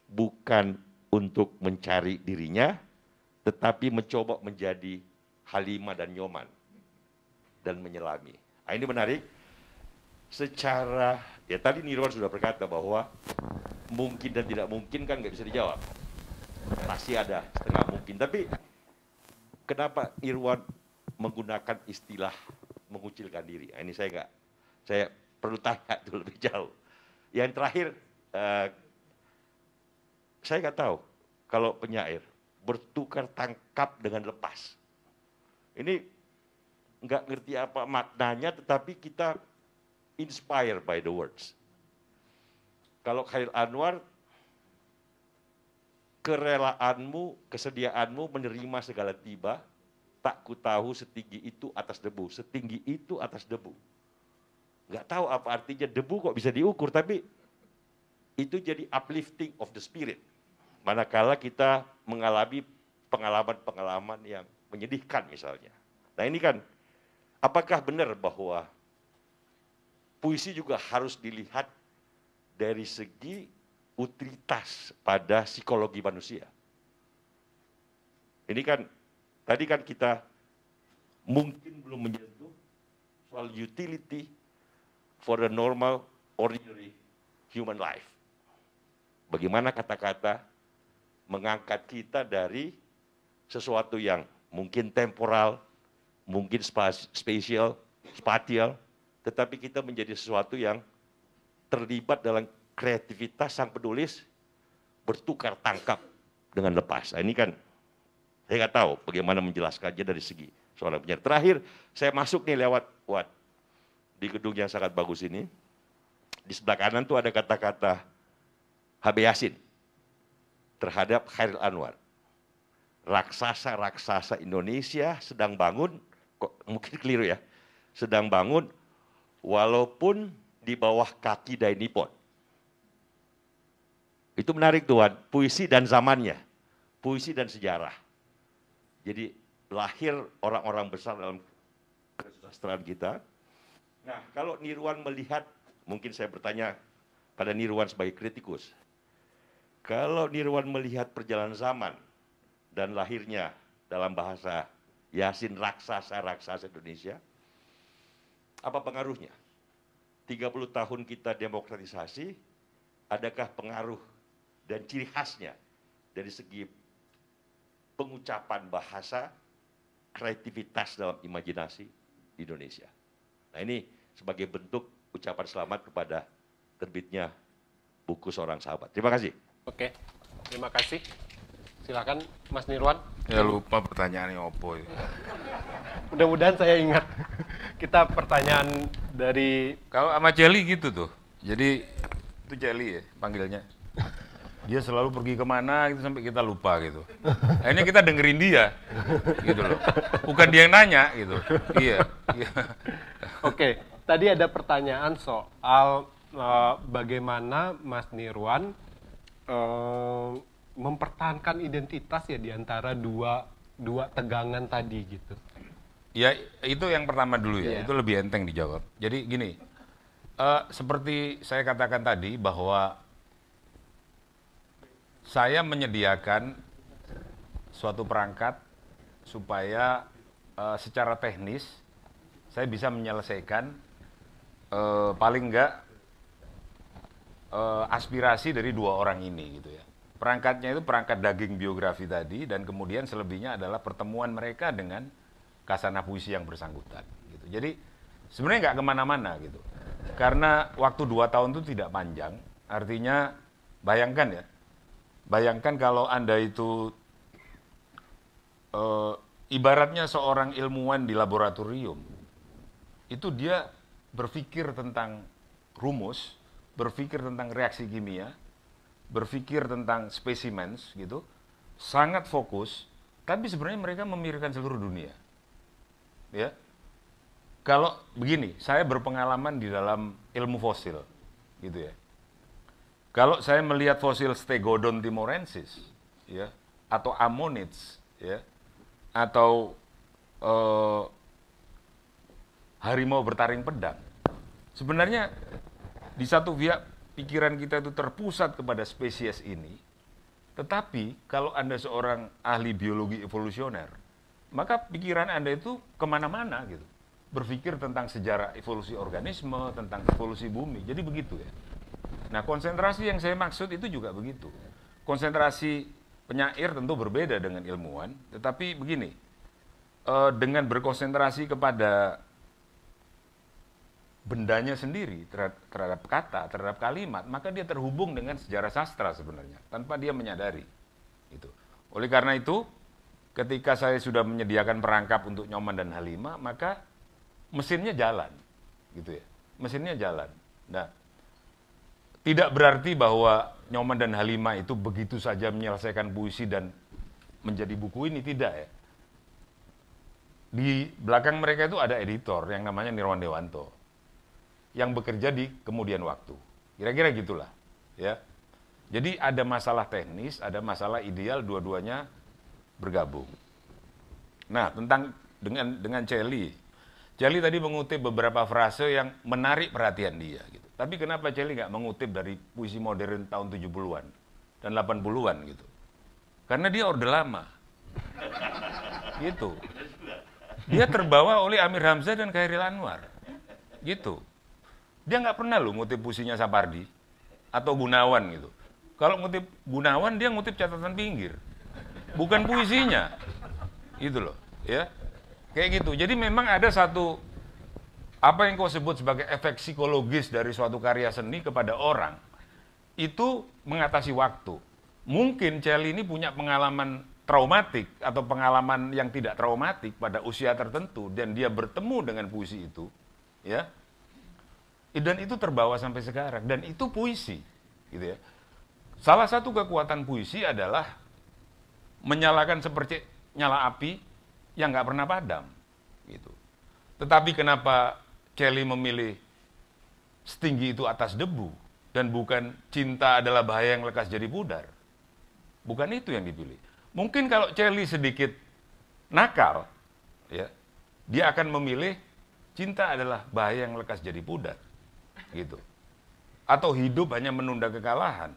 bukan untuk mencari dirinya, tetapi mencoba menjadi Halima dan Nyoman dan menyelami. Nah, ini menarik. Secara ya tadi Nirwan sudah berkata bahwa mungkin dan tidak mungkin kan nggak bisa dijawab. Pasti ada setengah mungkin. Tapi kenapa Irwan menggunakan istilah mengucilkan diri? Nah, ini saya nggak, saya perlu tanya itu <laughs> lebih jauh. Yang terakhir, uh, saya nggak tahu kalau penyair bertukar tangkap dengan lepas. Ini nggak ngerti apa maknanya, tetapi kita inspired by the words. Kalau Khalil Anwar, kerelaanmu, kesediaanmu menerima segala tiba, tak ku tahu setinggi itu atas debu, setinggi itu atas debu. Nggak tahu apa artinya debu kok bisa diukur, tapi itu jadi uplifting of the spirit manakala kita mengalami pengalaman-pengalaman yang menyedihkan misalnya. Nah ini kan, apakah benar bahwa puisi juga harus dilihat dari segi utilitas pada psikologi manusia? Ini kan, tadi kan kita mungkin belum menyentuh soal utility for the normal ordinary human life. Bagaimana kata-kata mengangkat kita dari sesuatu yang mungkin temporal, mungkin spasial, spatial, tetapi kita menjadi sesuatu yang terlibat dalam kreativitas sang penulis bertukar tangkap dengan lepas. Nah, ini kan saya nggak tahu bagaimana menjelaskannya dari segi seorang penyiar. Terakhir, saya masuk nih lewat what di gedung yang sangat bagus ini. Di sebelah kanan tuh ada kata-kata HB Yasin terhadap Khairul Anwar. Raksasa-raksasa Indonesia sedang bangun, kok, mungkin keliru ya, sedang bangun walaupun di bawah kaki Nippon. Itu menarik Tuhan, puisi dan zamannya, puisi dan sejarah. Jadi lahir orang-orang besar dalam kesejahteraan kita. Nah kalau Nirwan melihat, mungkin saya bertanya pada Nirwan sebagai kritikus, kalau Nirwan melihat perjalanan zaman dan lahirnya dalam bahasa Yasin raksasa-raksasa Indonesia, apa pengaruhnya? 30 tahun kita demokratisasi, adakah pengaruh dan ciri khasnya dari segi pengucapan bahasa, kreativitas dalam imajinasi Indonesia. Nah ini sebagai bentuk ucapan selamat kepada terbitnya buku seorang sahabat. Terima kasih. Oke, terima kasih. Silakan Mas Nirwan. Ya lupa pertanyaannya opo ya. Mudah-mudahan saya ingat. Kita pertanyaan dari Kalau sama Jelly gitu tuh. Jadi itu Jelly ya panggilnya. Dia selalu pergi kemana gitu sampai kita lupa gitu. Akhirnya kita dengerin dia gitu loh. Bukan dia yang nanya gitu. Iya. iya. Oke, tadi ada pertanyaan soal uh, bagaimana Mas Nirwan Eh, mempertahankan identitas ya di antara dua dua tegangan tadi gitu. Ya itu yang pertama dulu ya, yeah. itu lebih enteng dijawab. Jadi gini, uh, seperti saya katakan tadi bahwa saya menyediakan suatu perangkat supaya uh, secara teknis saya bisa menyelesaikan uh, paling enggak uh, aspirasi dari dua orang ini gitu ya. Perangkatnya itu perangkat daging biografi tadi dan kemudian selebihnya adalah pertemuan mereka dengan kasana puisi yang bersangkutan. Gitu. Jadi sebenarnya nggak kemana-mana gitu, karena waktu dua tahun itu tidak panjang. Artinya bayangkan ya, bayangkan kalau anda itu e, ibaratnya seorang ilmuwan di laboratorium, itu dia berpikir tentang rumus berpikir tentang reaksi kimia, berpikir tentang spesimen gitu, sangat fokus, tapi sebenarnya mereka memikirkan seluruh dunia. Ya. Kalau begini, saya berpengalaman di dalam ilmu fosil gitu ya. Kalau saya melihat fosil Stegodon timorensis ya atau Ammonites ya atau uh, harimau bertaring pedang. Sebenarnya di satu pihak pikiran kita itu terpusat kepada spesies ini, tetapi kalau Anda seorang ahli biologi evolusioner, maka pikiran Anda itu kemana-mana gitu. Berpikir tentang sejarah evolusi organisme, tentang evolusi bumi. Jadi begitu ya. Nah konsentrasi yang saya maksud itu juga begitu. Konsentrasi penyair tentu berbeda dengan ilmuwan, tetapi begini, eh, dengan berkonsentrasi kepada bendanya sendiri terhadap kata, terhadap kalimat, maka dia terhubung dengan sejarah sastra sebenarnya tanpa dia menyadari. Itu. Oleh karena itu, ketika saya sudah menyediakan perangkap untuk Nyoman dan Halima, maka mesinnya jalan. Gitu ya. Mesinnya jalan. Nah, tidak berarti bahwa Nyoman dan Halima itu begitu saja menyelesaikan puisi dan menjadi buku ini tidak ya. Di belakang mereka itu ada editor yang namanya Nirwan Dewanto yang bekerja di kemudian waktu. Kira-kira gitulah, ya. Jadi ada masalah teknis, ada masalah ideal, dua-duanya bergabung. Nah, tentang dengan dengan Celi. Celi tadi mengutip beberapa frase yang menarik perhatian dia gitu. Tapi kenapa Celi nggak mengutip dari puisi modern tahun 70-an dan 80-an gitu? Karena dia orde lama. gitu. Dia terbawa oleh Amir Hamzah dan Khairil Anwar. Gitu. Dia nggak pernah loh ngutip puisinya Sapardi atau Gunawan gitu. Kalau ngutip Gunawan dia ngutip catatan pinggir, bukan puisinya, gitu loh, ya kayak gitu. Jadi memang ada satu apa yang kau sebut sebagai efek psikologis dari suatu karya seni kepada orang itu mengatasi waktu. Mungkin Celi ini punya pengalaman traumatik atau pengalaman yang tidak traumatik pada usia tertentu dan dia bertemu dengan puisi itu, ya Eh, dan itu terbawa sampai sekarang dan itu puisi gitu ya salah satu kekuatan puisi adalah menyalakan seperti nyala api yang nggak pernah padam gitu tetapi kenapa Kelly memilih setinggi itu atas debu dan bukan cinta adalah bahaya yang lekas jadi pudar bukan itu yang dipilih mungkin kalau Kelly sedikit nakal ya dia akan memilih cinta adalah bahaya yang lekas jadi pudar gitu. Atau hidup hanya menunda kekalahan.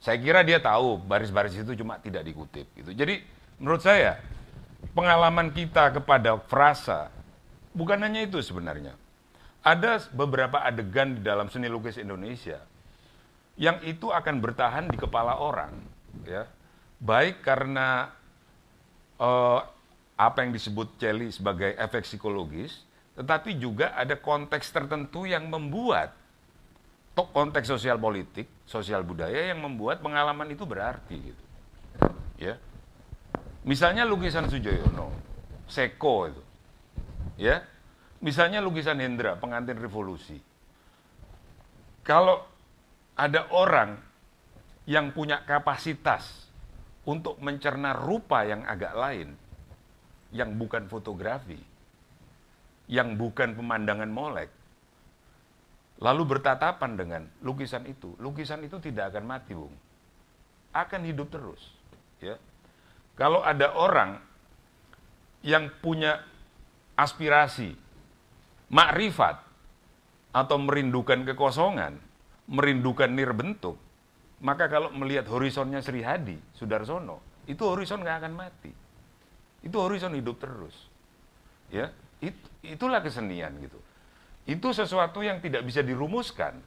Saya kira dia tahu baris-baris itu cuma tidak dikutip gitu. Jadi menurut saya pengalaman kita kepada frasa bukan hanya itu sebenarnya. Ada beberapa adegan di dalam seni lukis Indonesia yang itu akan bertahan di kepala orang ya. Baik karena uh, apa yang disebut Celi sebagai efek psikologis tetapi juga ada konteks tertentu yang membuat konteks sosial politik, sosial budaya yang membuat pengalaman itu berarti gitu. Ya. Misalnya lukisan Sujoyono, Seko itu. Ya. Misalnya lukisan Hendra, Pengantin Revolusi. Kalau ada orang yang punya kapasitas untuk mencerna rupa yang agak lain, yang bukan fotografi, yang bukan pemandangan molek, lalu bertatapan dengan lukisan itu, lukisan itu tidak akan mati, Bung. Akan hidup terus, ya. Kalau ada orang yang punya aspirasi, makrifat, atau merindukan kekosongan, merindukan bentuk, maka kalau melihat horizonnya Sri Hadi, Sudarsono, itu horizon nggak akan mati. Itu horizon hidup terus. Ya, It, itulah kesenian gitu. Itu sesuatu yang tidak bisa dirumuskan.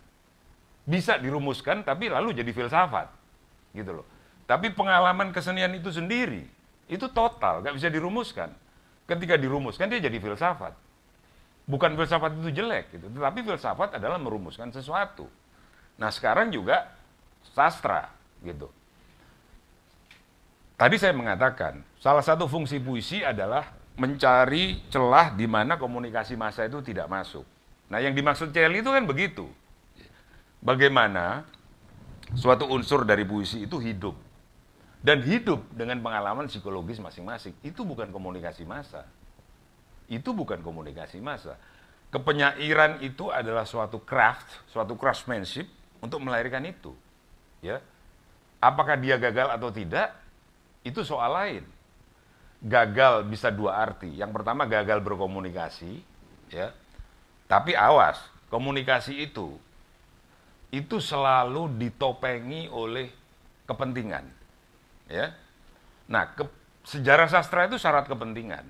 Bisa dirumuskan tapi lalu jadi filsafat. Gitu loh. Tapi pengalaman kesenian itu sendiri itu total, nggak bisa dirumuskan. Ketika dirumuskan dia jadi filsafat. Bukan filsafat itu jelek gitu, tetapi filsafat adalah merumuskan sesuatu. Nah, sekarang juga sastra gitu. Tadi saya mengatakan, salah satu fungsi puisi adalah mencari celah di mana komunikasi massa itu tidak masuk. Nah, yang dimaksud Celi itu kan begitu. Bagaimana suatu unsur dari puisi itu hidup. Dan hidup dengan pengalaman psikologis masing-masing. Itu bukan komunikasi massa. Itu bukan komunikasi massa. Kepenyairan itu adalah suatu craft, suatu craftsmanship untuk melahirkan itu. Ya. Apakah dia gagal atau tidak, itu soal lain gagal bisa dua arti. Yang pertama gagal berkomunikasi, ya. Tapi awas, komunikasi itu itu selalu ditopengi oleh kepentingan. Ya. Nah, ke, sejarah sastra itu syarat kepentingan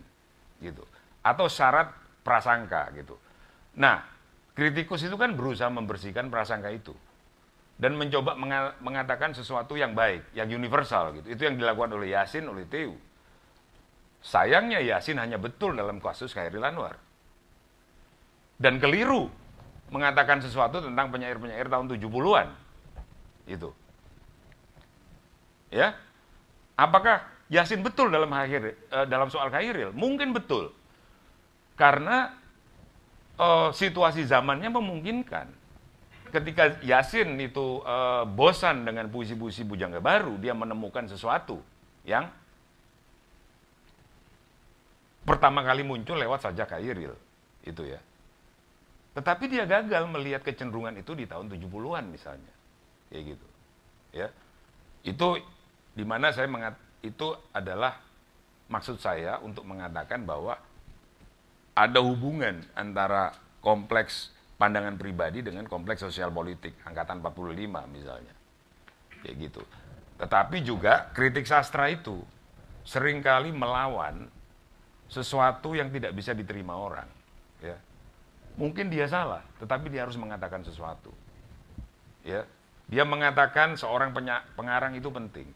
gitu atau syarat prasangka gitu. Nah, kritikus itu kan berusaha membersihkan prasangka itu dan mencoba mengatakan sesuatu yang baik, yang universal gitu. Itu yang dilakukan oleh Yasin, oleh Teu Sayangnya Yasin hanya betul dalam kasus Khairil Anwar. Dan keliru mengatakan sesuatu tentang penyair-penyair tahun 70-an. Itu. Ya. Apakah Yasin betul dalam akhir eh, dalam soal Khairil? Mungkin betul. Karena eh, situasi zamannya memungkinkan ketika Yasin itu e, bosan dengan puisi-puisi Bujangga Baru, dia menemukan sesuatu yang pertama kali muncul lewat saja Kairil itu ya. Tetapi dia gagal melihat kecenderungan itu di tahun 70-an misalnya. ya gitu. Ya. Itu dimana saya mengat itu adalah maksud saya untuk mengatakan bahwa ada hubungan antara kompleks pandangan pribadi dengan kompleks sosial politik angkatan 45 misalnya. ya gitu. Tetapi juga kritik sastra itu seringkali melawan sesuatu yang tidak bisa diterima orang. Ya. Mungkin dia salah, tetapi dia harus mengatakan sesuatu. Ya. Dia mengatakan seorang pengarang itu penting.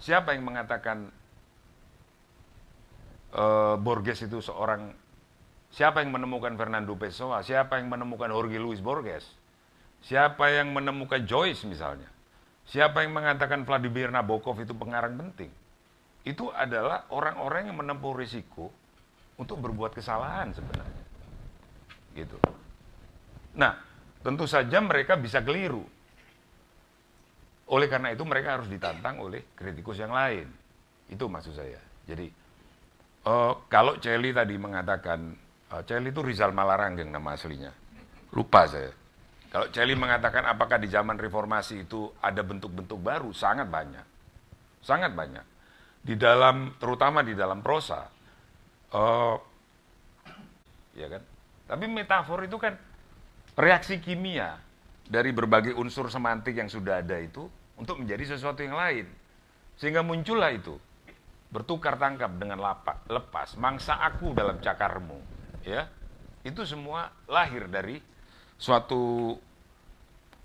Siapa yang mengatakan uh, Borges itu seorang Siapa yang menemukan Fernando Pessoa? Siapa yang menemukan Jorge Luis Borges? Siapa yang menemukan Joyce misalnya? Siapa yang mengatakan Vladimir Nabokov itu pengarang penting? itu adalah orang-orang yang menempuh risiko untuk berbuat kesalahan sebenarnya. Gitu. Nah, tentu saja mereka bisa keliru. Oleh karena itu mereka harus ditantang oleh kritikus yang lain. Itu maksud saya. Jadi uh, kalau Celi tadi mengatakan uh, Celi itu Rizal Malarangeng nama aslinya. Lupa saya. Kalau Celi mengatakan apakah di zaman reformasi itu ada bentuk-bentuk baru, sangat banyak. Sangat banyak di dalam terutama di dalam prosa uh, ya kan tapi metafor itu kan reaksi kimia dari berbagai unsur semantik yang sudah ada itu untuk menjadi sesuatu yang lain sehingga muncullah itu bertukar tangkap dengan lapak, lepas mangsa aku dalam cakarmu ya itu semua lahir dari suatu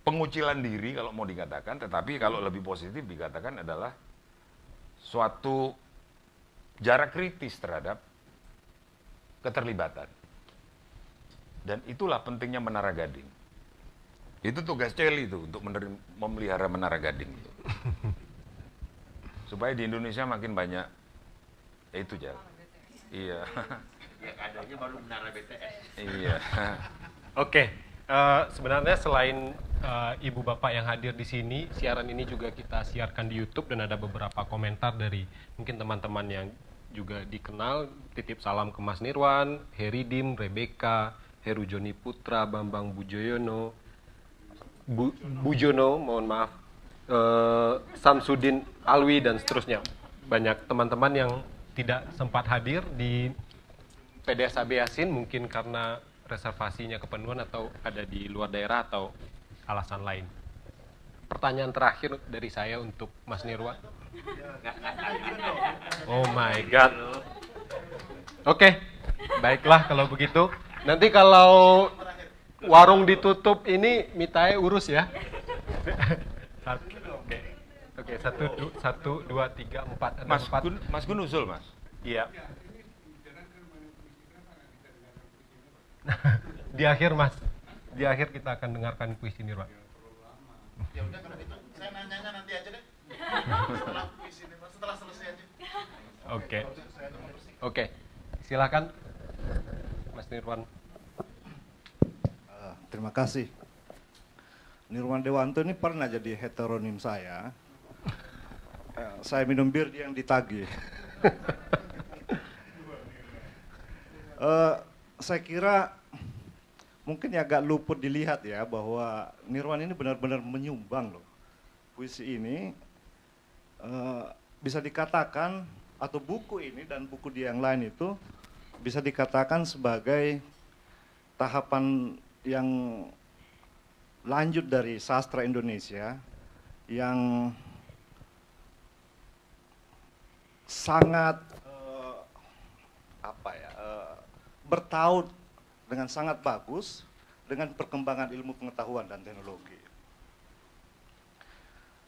pengucilan diri kalau mau dikatakan tetapi kalau lebih positif dikatakan adalah suatu jarak kritis terhadap keterlibatan. Dan itulah pentingnya menara gading. Itu tugas Celi itu untuk menerima, memelihara menara gading itu. Supaya di Indonesia makin banyak eh, itu jalan. Iya. ya adanya baru menara BTS. Iya. Oke. Okay. Uh, eh, sebenarnya selain uh, ibu bapak yang hadir di sini. Siaran ini juga kita siarkan di YouTube dan ada beberapa komentar dari mungkin teman-teman yang juga dikenal. Titip salam ke Mas Nirwan, Heri Dim, Rebecca, Heru Joni Putra, Bambang Bujoyono, Bu, Bujono, mohon maaf, uh, Samsudin Alwi dan seterusnya. Banyak teman-teman yang tidak sempat hadir di PDSAB Yasin mungkin karena reservasinya kepenuhan atau ada di luar daerah atau alasan lain. Pertanyaan terakhir dari saya untuk Mas Nirwan. Oh my god. Oke, okay. baiklah kalau begitu. Nanti kalau warung ditutup ini Mitae urus ya. Oke, okay. okay, satu, du, satu, dua, tiga, empat. mas empat. Gun, Mas Gun usul mas. Iya. <laughs> Di akhir mas di akhir kita akan dengarkan puisi Nirwan. Ya, ya udah kalau gitu, saya nanyanya nanti aja deh. setelah selesai aja. Oke. Oke. Silakan Mas Nirwan. Uh, terima kasih. Nirwan Dewanto ini pernah jadi heteronim saya. Uh, saya minum bir yang ditagih. uh, <laughs> saya kira mungkin ya agak luput dilihat ya bahwa Nirwan ini benar-benar menyumbang loh puisi ini e, bisa dikatakan atau buku ini dan buku dia yang lain itu bisa dikatakan sebagai tahapan yang lanjut dari sastra Indonesia yang sangat uh, apa ya uh, bertaut dengan sangat bagus dengan perkembangan ilmu pengetahuan dan teknologi.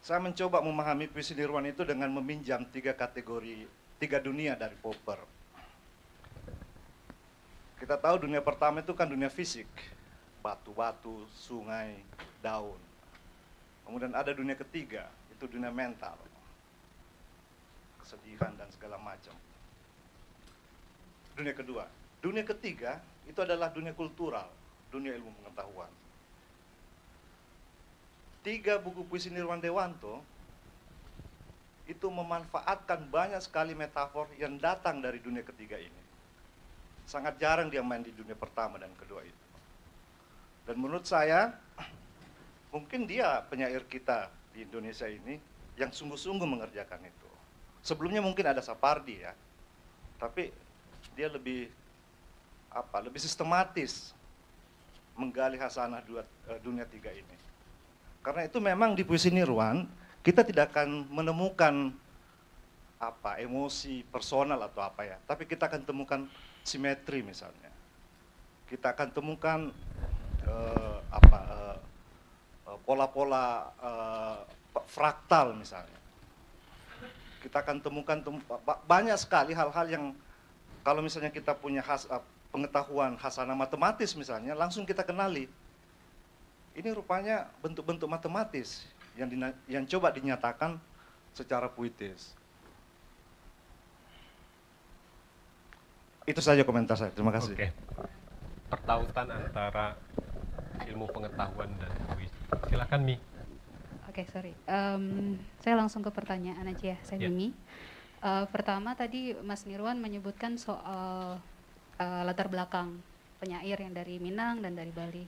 Saya mencoba memahami puisi Nirwan itu dengan meminjam tiga kategori, tiga dunia dari Popper. Kita tahu dunia pertama itu kan dunia fisik, batu-batu, sungai, daun. Kemudian ada dunia ketiga, itu dunia mental, kesedihan dan segala macam. Dunia kedua, dunia ketiga itu adalah dunia kultural, dunia ilmu pengetahuan. Tiga buku puisi Nirwan Dewanto itu memanfaatkan banyak sekali metafor yang datang dari dunia ketiga ini. Sangat jarang dia main di dunia pertama dan kedua itu. Dan menurut saya, <clears throat> mungkin dia penyair kita di Indonesia ini yang sungguh-sungguh mengerjakan itu. Sebelumnya mungkin ada Sapardi ya, tapi dia lebih apa lebih sistematis menggali hasanah dua, eh, dunia tiga ini. Karena itu memang di puisi Nirwan kita tidak akan menemukan apa emosi personal atau apa ya, tapi kita akan temukan simetri misalnya. Kita akan temukan eh, apa pola eh, pola-pola fraktal misalnya. Kita akan temukan tem banyak sekali hal-hal yang kalau misalnya kita punya khas pengetahuan hasana matematis misalnya, langsung kita kenali. Ini rupanya bentuk-bentuk matematis yang, yang coba dinyatakan secara puitis. Itu saja komentar saya. Terima kasih. Oke. Pertautan antara ilmu pengetahuan dan puisi. Silakan Mi. Oke, okay, sorry. Um, saya langsung ke pertanyaan aja ya, saya yeah. Mimi. Uh, pertama tadi Mas Nirwan menyebutkan soal uh, latar belakang penyair yang dari Minang dan dari Bali.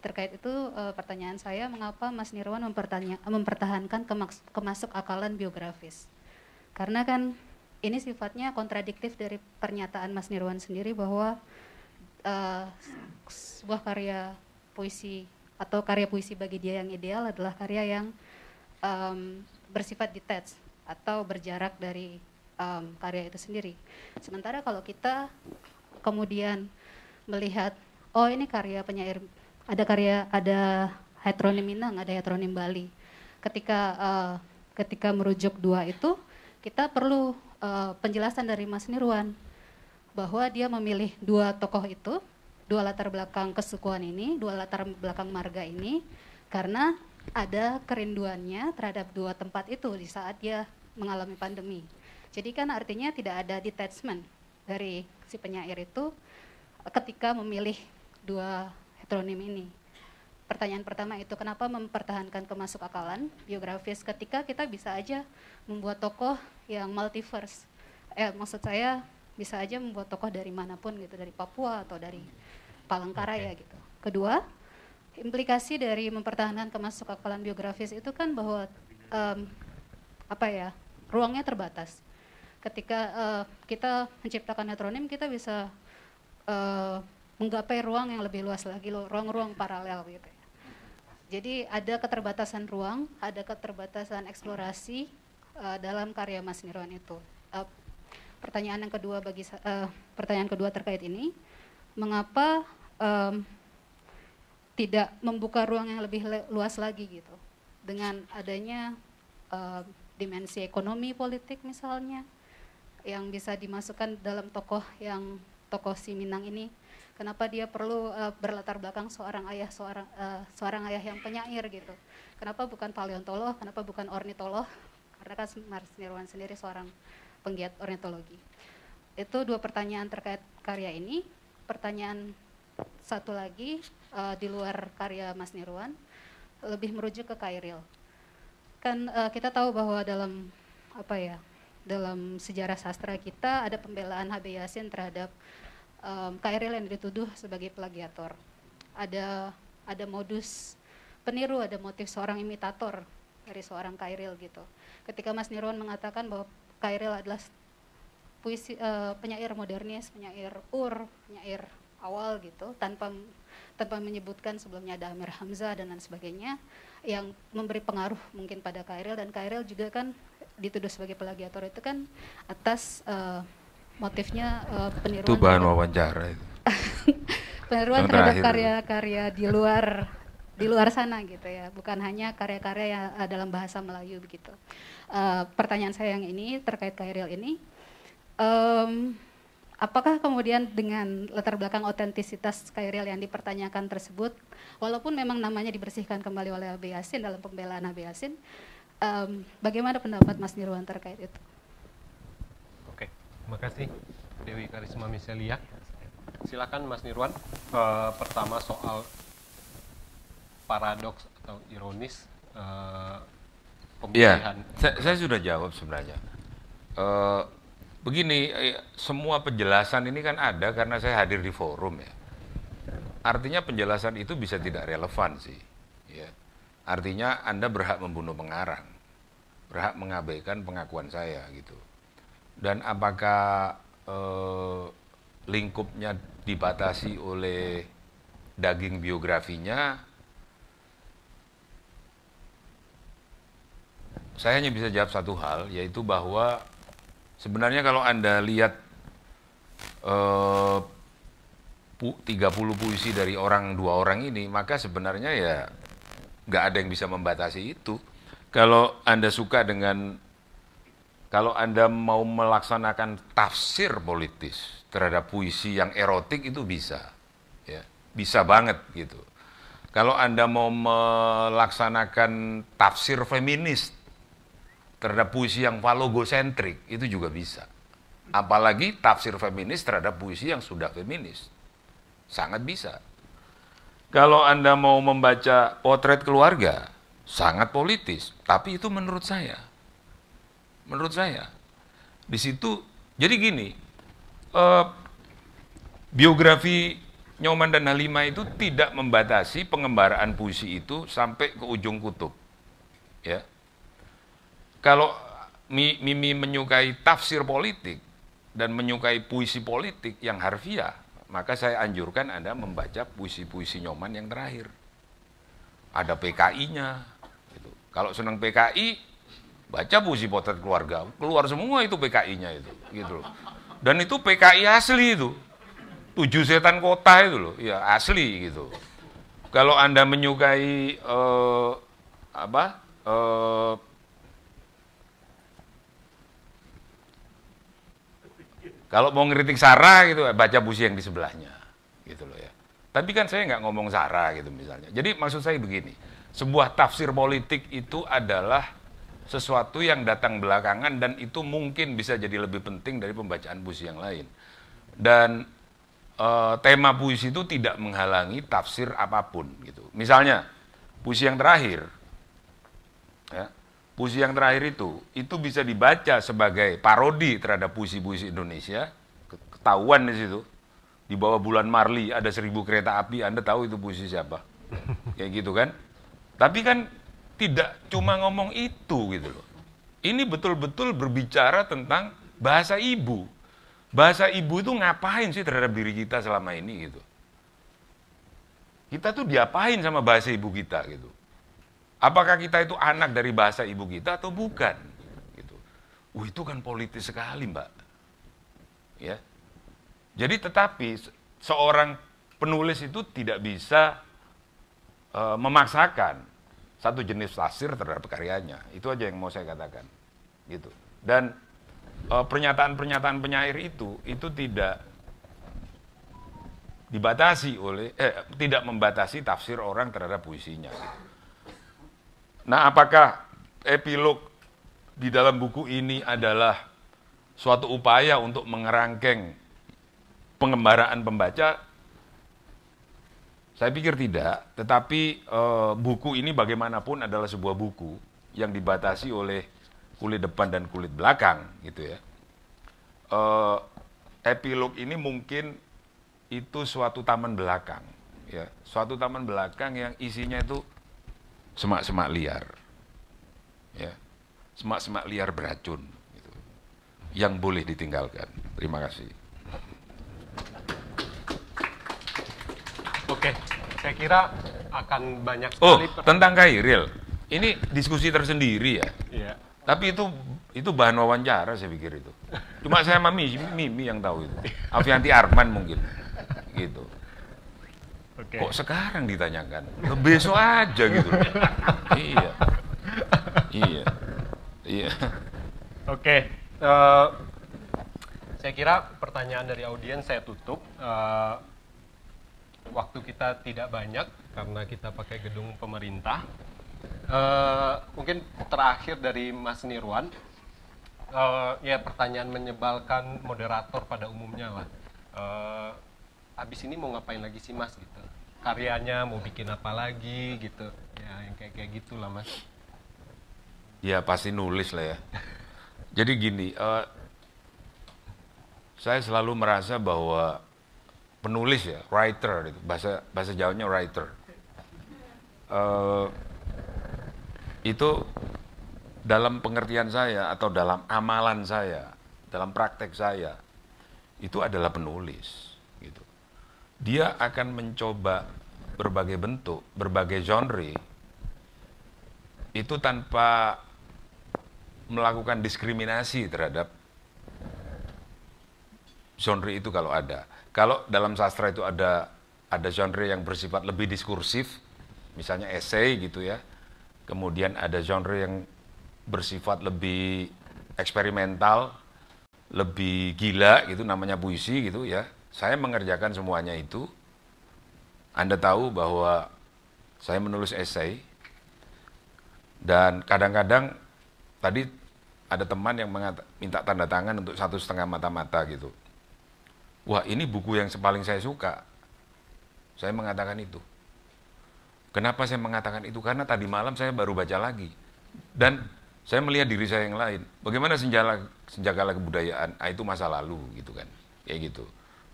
Terkait itu uh, pertanyaan saya mengapa Mas Nirwan mempertahankan kemas kemasuk akalan biografis? Karena kan ini sifatnya kontradiktif dari pernyataan Mas Nirwan sendiri bahwa uh, sebuah karya puisi atau karya puisi bagi dia yang ideal adalah karya yang um, bersifat detached atau berjarak dari um, karya itu sendiri. Sementara kalau kita kemudian melihat oh ini karya penyair ada karya ada heteronim Minang, ada heteronim Bali. Ketika uh, ketika merujuk dua itu kita perlu uh, penjelasan dari Mas Nirwan bahwa dia memilih dua tokoh itu, dua latar belakang kesukuan ini, dua latar belakang marga ini karena ada kerinduannya terhadap dua tempat itu di saat dia mengalami pandemi. Jadi kan artinya tidak ada detachment dari si penyair itu ketika memilih dua heteronim ini. Pertanyaan pertama itu kenapa mempertahankan kemasuk akalan biografis ketika kita bisa aja membuat tokoh yang multiverse. Eh maksud saya bisa aja membuat tokoh dari manapun gitu dari Papua atau dari Palangkaraya okay. gitu. Kedua, implikasi dari mempertahankan kemasuk akalan biografis itu kan bahwa um, apa ya ruangnya terbatas ketika uh, kita menciptakan heteronim kita bisa uh, menggapai ruang yang lebih luas lagi, ruang-ruang paralel gitu. Ya. Jadi ada keterbatasan ruang, ada keterbatasan eksplorasi uh, dalam karya Mas Nirwan itu. Uh, pertanyaan yang kedua bagi uh, pertanyaan kedua terkait ini, mengapa um, tidak membuka ruang yang lebih luas lagi gitu dengan adanya uh, dimensi ekonomi politik misalnya yang bisa dimasukkan dalam tokoh yang tokoh si Minang ini kenapa dia perlu uh, berlatar belakang seorang ayah seorang uh, seorang ayah yang penyair gitu kenapa bukan paleontolog kenapa bukan ornitolog karena kan Mars Nirwan sendiri seorang penggiat ornitologi itu dua pertanyaan terkait karya ini pertanyaan satu lagi uh, di luar karya Mas Nirwan lebih merujuk ke Kairil kan uh, kita tahu bahwa dalam apa ya dalam sejarah sastra kita ada pembelaan HB Yasin terhadap um, KRL yang dituduh sebagai plagiator. Ada ada modus peniru, ada motif seorang imitator dari seorang Kairil gitu. Ketika Mas Nirwan mengatakan bahwa Kairil adalah puisi uh, penyair modernis, penyair ur, penyair awal gitu, tanpa tanpa menyebutkan sebelumnya ada Amir Hamzah dan lain sebagainya yang memberi pengaruh mungkin pada Kairil dan Kairil juga kan dituduh sebagai plagiator itu kan atas uh, motifnya uh, peniruan. Itu bahan wawancara itu. <laughs> peniruan Yang terhadap karya-karya di luar di luar sana gitu ya, bukan hanya karya-karya yang uh, dalam bahasa Melayu begitu. Uh, pertanyaan saya yang ini terkait Kairil ini, um, apakah kemudian dengan latar belakang otentisitas Kairil yang dipertanyakan tersebut, walaupun memang namanya dibersihkan kembali oleh Abe Yasin dalam pembelaan Abe Yasin, Um, bagaimana pendapat Mas Nirwan terkait itu? Oke, terima kasih Dewi Karisma Miselia. Silakan Mas Nirwan. Uh, pertama soal paradoks atau ironis uh, pemilihan. Ya, saya, saya sudah jawab sebenarnya. Uh, begini, semua penjelasan ini kan ada karena saya hadir di forum ya. Artinya penjelasan itu bisa tidak relevan sih. Ya. Artinya Anda berhak membunuh pengarang, berhak mengabaikan pengakuan saya gitu. Dan apakah eh, lingkupnya dibatasi oleh daging biografinya? Saya hanya bisa jawab satu hal, yaitu bahwa sebenarnya kalau Anda lihat eh, puluh 30 puisi dari orang dua orang ini, maka sebenarnya ya nggak ada yang bisa membatasi itu. Kalau Anda suka dengan, kalau Anda mau melaksanakan tafsir politis terhadap puisi yang erotik itu bisa, ya bisa banget gitu. Kalau Anda mau melaksanakan tafsir feminis terhadap puisi yang falogosentrik itu juga bisa. Apalagi tafsir feminis terhadap puisi yang sudah feminis. Sangat bisa. Kalau Anda mau membaca potret keluarga, sangat politis, tapi itu menurut saya. Menurut saya. Di situ jadi gini, eh, biografi Nyoman dan Halima itu tidak membatasi pengembaraan puisi itu sampai ke ujung kutub. Ya. Kalau Mimi menyukai tafsir politik dan menyukai puisi politik yang harfiah, maka saya anjurkan Anda membaca puisi-puisi Nyoman yang terakhir. Ada PKI-nya. Gitu. Kalau senang PKI, baca puisi potret keluarga. Keluar semua itu PKI-nya itu. Gitu loh. Dan itu PKI asli itu. Tujuh setan kota itu loh. Ya asli gitu. Kalau Anda menyukai uh, apa? Uh, Kalau mau ngeritik Sarah gitu, eh, baca puisi yang di sebelahnya, gitu loh ya. Tapi kan saya nggak ngomong Sarah gitu misalnya. Jadi maksud saya begini, sebuah tafsir politik itu adalah sesuatu yang datang belakangan dan itu mungkin bisa jadi lebih penting dari pembacaan puisi yang lain. Dan e, tema puisi itu tidak menghalangi tafsir apapun gitu. Misalnya puisi yang terakhir puisi yang terakhir itu, itu bisa dibaca sebagai parodi terhadap puisi-puisi Indonesia, ketahuan di situ. Di bawah bulan Marli ada seribu kereta api, Anda tahu itu puisi siapa. <laughs> Kayak gitu kan. Tapi kan tidak cuma ngomong itu gitu loh. Ini betul-betul berbicara tentang bahasa ibu. Bahasa ibu itu ngapain sih terhadap diri kita selama ini gitu. Kita tuh diapain sama bahasa ibu kita gitu Apakah kita itu anak dari bahasa ibu kita atau bukan? Gitu. Uh, itu kan politis sekali, Mbak. Ya. Jadi tetapi seorang penulis itu tidak bisa uh, memaksakan satu jenis tafsir terhadap karyanya. Itu aja yang mau saya katakan. Gitu. Dan e, pernyataan-pernyataan penyair itu itu tidak dibatasi oleh eh, tidak membatasi tafsir orang terhadap puisinya. Gitu. Nah, apakah epilog di dalam buku ini adalah suatu upaya untuk mengerangkeng pengembaraan pembaca? Saya pikir tidak, tetapi e, buku ini bagaimanapun adalah sebuah buku yang dibatasi oleh kulit depan dan kulit belakang, gitu ya. E, epilog ini mungkin itu suatu taman belakang, ya, suatu taman belakang yang isinya itu semak-semak liar. Ya. Semak-semak liar beracun gitu. Yang boleh ditinggalkan. Terima kasih. Oke, saya kira akan banyak sekali Oh, tentang Kairil. Ini diskusi tersendiri ya. Iya. Tapi itu itu bahan wawancara saya pikir itu. Cuma saya sama Mimi, Mimi yang tahu itu. Avianti Arman mungkin. Gitu. Okay. Kok sekarang ditanyakan? Besok aja gitu. <laughs> iya. Iya. Iya. Oke. Okay. Uh, eh, saya kira pertanyaan dari audiens saya tutup. Uh, waktu kita tidak banyak karena kita pakai gedung pemerintah. Uh, mungkin terakhir dari Mas Nirwan. Uh, ya pertanyaan menyebalkan moderator pada umumnya lah. Uh, abis ini mau ngapain lagi sih mas gitu karyanya mau bikin apa lagi gitu ya yang kayak kayak gitulah mas ya pasti nulis lah ya jadi gini uh, saya selalu merasa bahwa penulis ya writer gitu bahasa bahasa jawanya writer uh, itu dalam pengertian saya atau dalam amalan saya dalam praktek saya itu adalah penulis dia akan mencoba berbagai bentuk, berbagai genre itu tanpa melakukan diskriminasi terhadap genre itu kalau ada. Kalau dalam sastra itu ada ada genre yang bersifat lebih diskursif, misalnya esai gitu ya. Kemudian ada genre yang bersifat lebih eksperimental, lebih gila gitu namanya puisi gitu ya. Saya mengerjakan semuanya itu. Anda tahu bahwa saya menulis esai dan kadang-kadang tadi ada teman yang minta tanda tangan untuk satu setengah mata-mata gitu. Wah ini buku yang paling saya suka. Saya mengatakan itu. Kenapa saya mengatakan itu? Karena tadi malam saya baru baca lagi. Dan saya melihat diri saya yang lain. Bagaimana senjala, senjakala kebudayaan? Ah, itu masa lalu gitu kan. Kayak gitu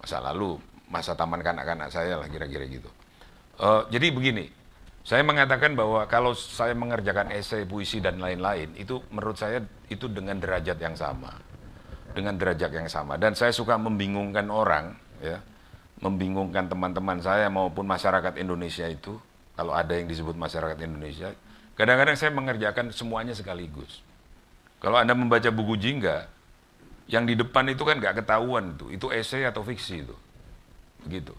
masa lalu, masa taman kanak-kanak saya lah kira-kira gitu. Uh, jadi begini, saya mengatakan bahwa kalau saya mengerjakan esai, puisi dan lain-lain itu menurut saya itu dengan derajat yang sama, dengan derajat yang sama. Dan saya suka membingungkan orang, ya, membingungkan teman-teman saya maupun masyarakat Indonesia itu. Kalau ada yang disebut masyarakat Indonesia, kadang-kadang saya mengerjakan semuanya sekaligus. Kalau Anda membaca buku Jingga, yang di depan itu kan nggak ketahuan itu, itu esai atau fiksi itu. Gitu.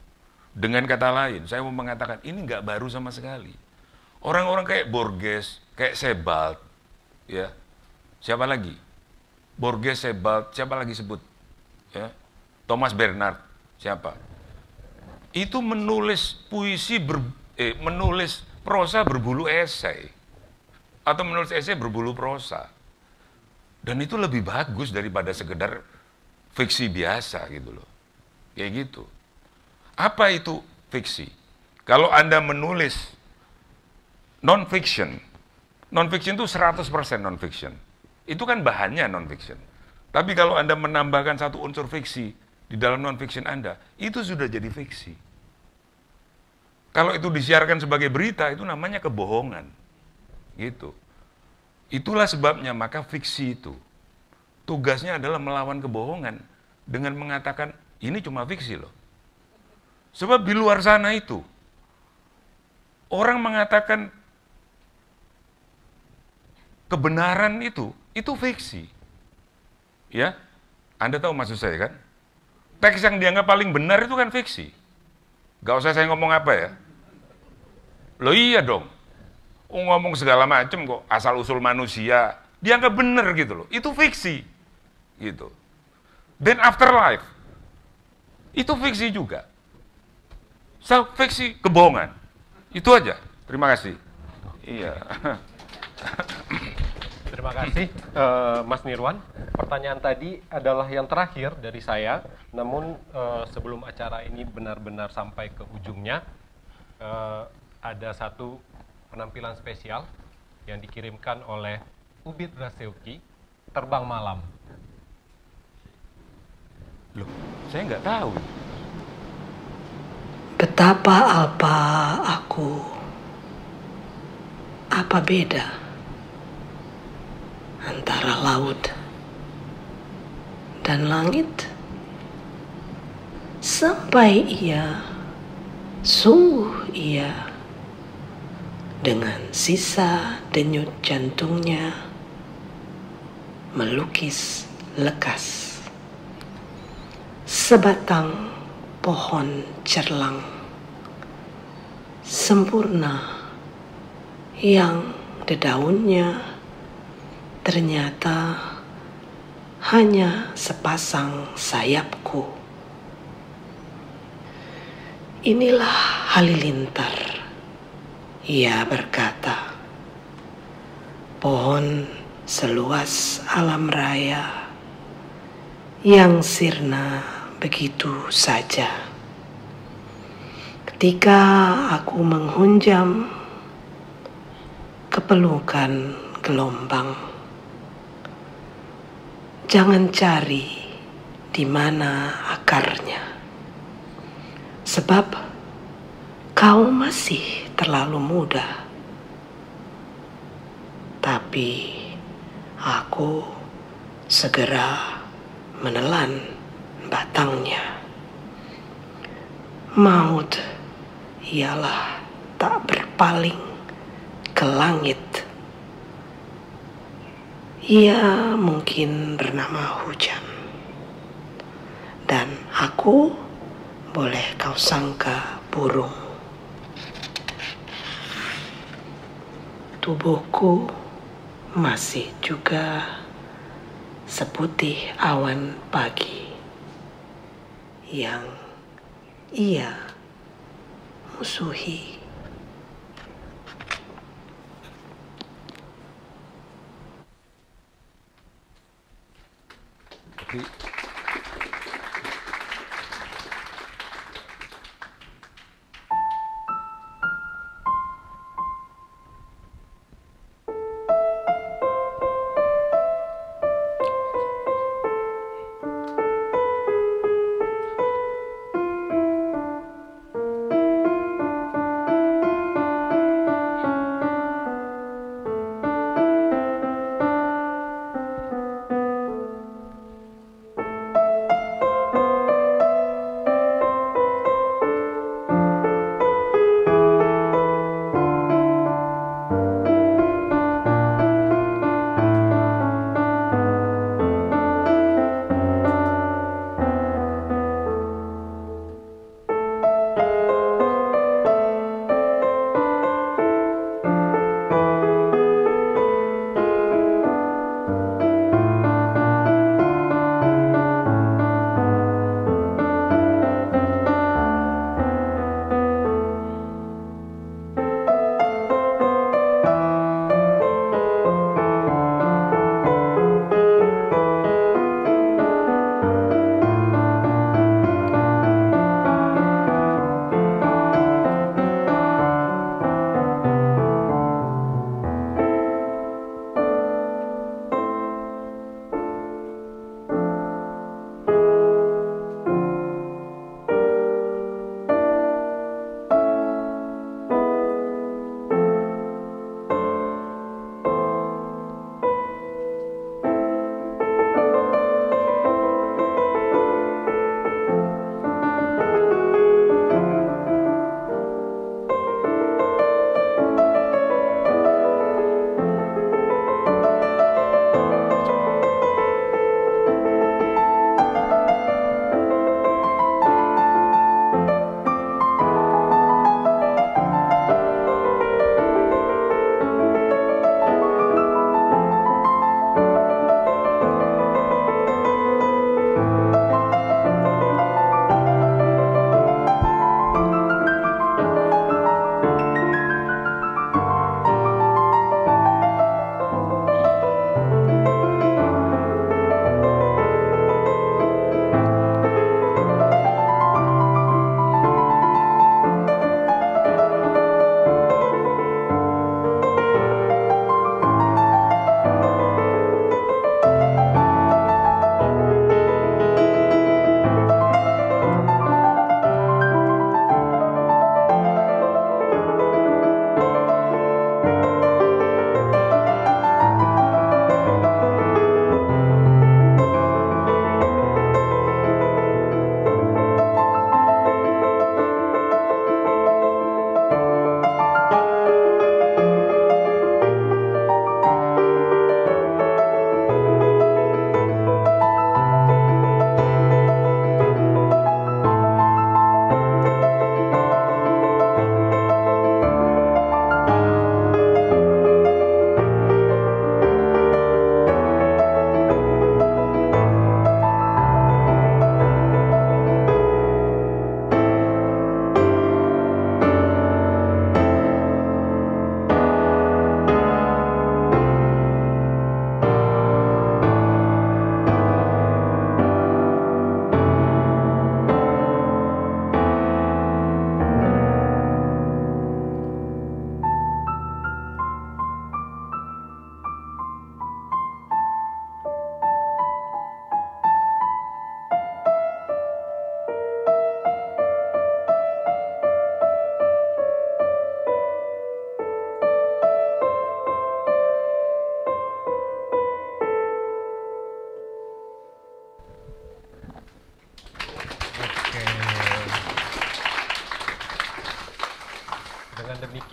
Dengan kata lain, saya mau mengatakan ini nggak baru sama sekali. Orang-orang kayak Borges, kayak Sebald, ya. Siapa lagi? Borges, Sebald, siapa lagi sebut? Ya. Thomas Bernard, siapa? Itu menulis puisi ber, eh, menulis prosa berbulu esai atau menulis esai berbulu prosa. Dan itu lebih bagus daripada sekedar fiksi biasa gitu loh. Kayak gitu. Apa itu fiksi? Kalau Anda menulis non-fiction, non-fiction itu 100% non-fiction. Itu kan bahannya non-fiction. Tapi kalau Anda menambahkan satu unsur fiksi di dalam non-fiction Anda, itu sudah jadi fiksi. Kalau itu disiarkan sebagai berita, itu namanya kebohongan. Gitu. Itulah sebabnya maka fiksi itu tugasnya adalah melawan kebohongan dengan mengatakan ini cuma fiksi loh. Sebab di luar sana itu orang mengatakan kebenaran itu itu fiksi. Ya. Anda tahu maksud saya kan? Teks yang dianggap paling benar itu kan fiksi. Gak usah saya ngomong apa ya. Loh iya dong ngomong segala macam kok asal usul manusia dia dianggap bener gitu loh itu fiksi gitu then afterlife itu fiksi juga self fiksi kebohongan itu aja terima kasih iya <coughs> Terima kasih, uh, Mas Nirwan. Pertanyaan tadi adalah yang terakhir dari saya. Namun uh, sebelum acara ini benar-benar sampai ke ujungnya, uh, ada satu penampilan spesial yang dikirimkan oleh Ubit Raseuki, Terbang Malam. Loh, saya nggak tahu. Betapa apa aku? Apa beda antara laut dan langit? Sampai ia, sungguh ia dengan sisa denyut jantungnya melukis lekas sebatang pohon cerlang sempurna yang dedaunnya ternyata hanya sepasang sayapku. Inilah halilintar ia berkata, "Pohon seluas alam raya yang sirna begitu saja." Ketika aku menghunjam kepelukan gelombang, jangan cari di mana akarnya, sebab kau masih terlalu mudah. Tapi aku segera menelan batangnya. Maut ialah tak berpaling ke langit. Ia mungkin bernama hujan. Dan aku boleh kau sangka burung. tubuhku masih juga seputih awan pagi yang ia musuhi. Thank you.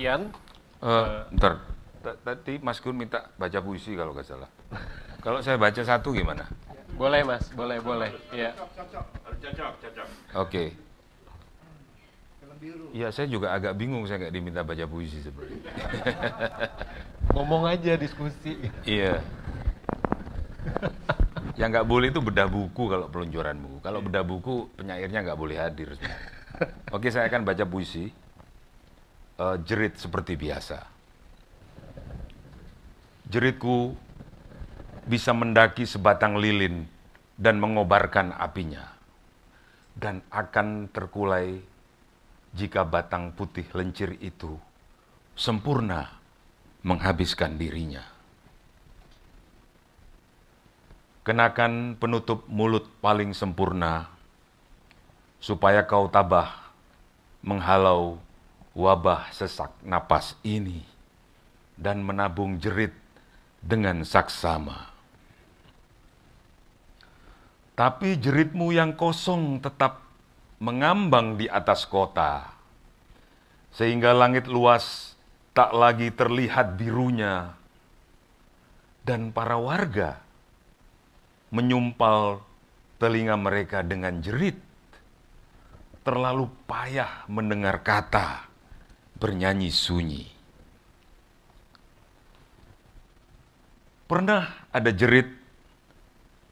sekian. Uh, eh, uh, eh, ntar, tadi Mas Gun minta baca puisi kalau nggak salah. <laughs> kalau saya baca satu gimana? Boleh Mas, boleh, boleh. Iya. Cocok, cocok. Oke. Iya, saya juga agak bingung saya nggak diminta baca puisi sebenarnya. <laughs> Ngomong aja diskusi. Iya. Yang nggak boleh itu bedah buku kalau peluncuran buku. Kalau bedah buku penyairnya nggak boleh hadir. <laughs> Oke, saya akan baca puisi uh, jerit seperti biasa. Jeritku bisa mendaki sebatang lilin dan mengobarkan apinya, dan akan terkulai jika batang putih lencir itu sempurna menghabiskan dirinya. Kenakan penutup mulut paling sempurna, supaya kau tabah menghalau wabah sesak napas ini dan menabung jerit dengan saksama. Tapi jeritmu yang kosong tetap mengambang di atas kota, sehingga langit luas tak lagi terlihat birunya, dan para warga menyumpal telinga mereka dengan jerit. Terlalu payah mendengar kata bernyanyi sunyi. Pernah ada jerit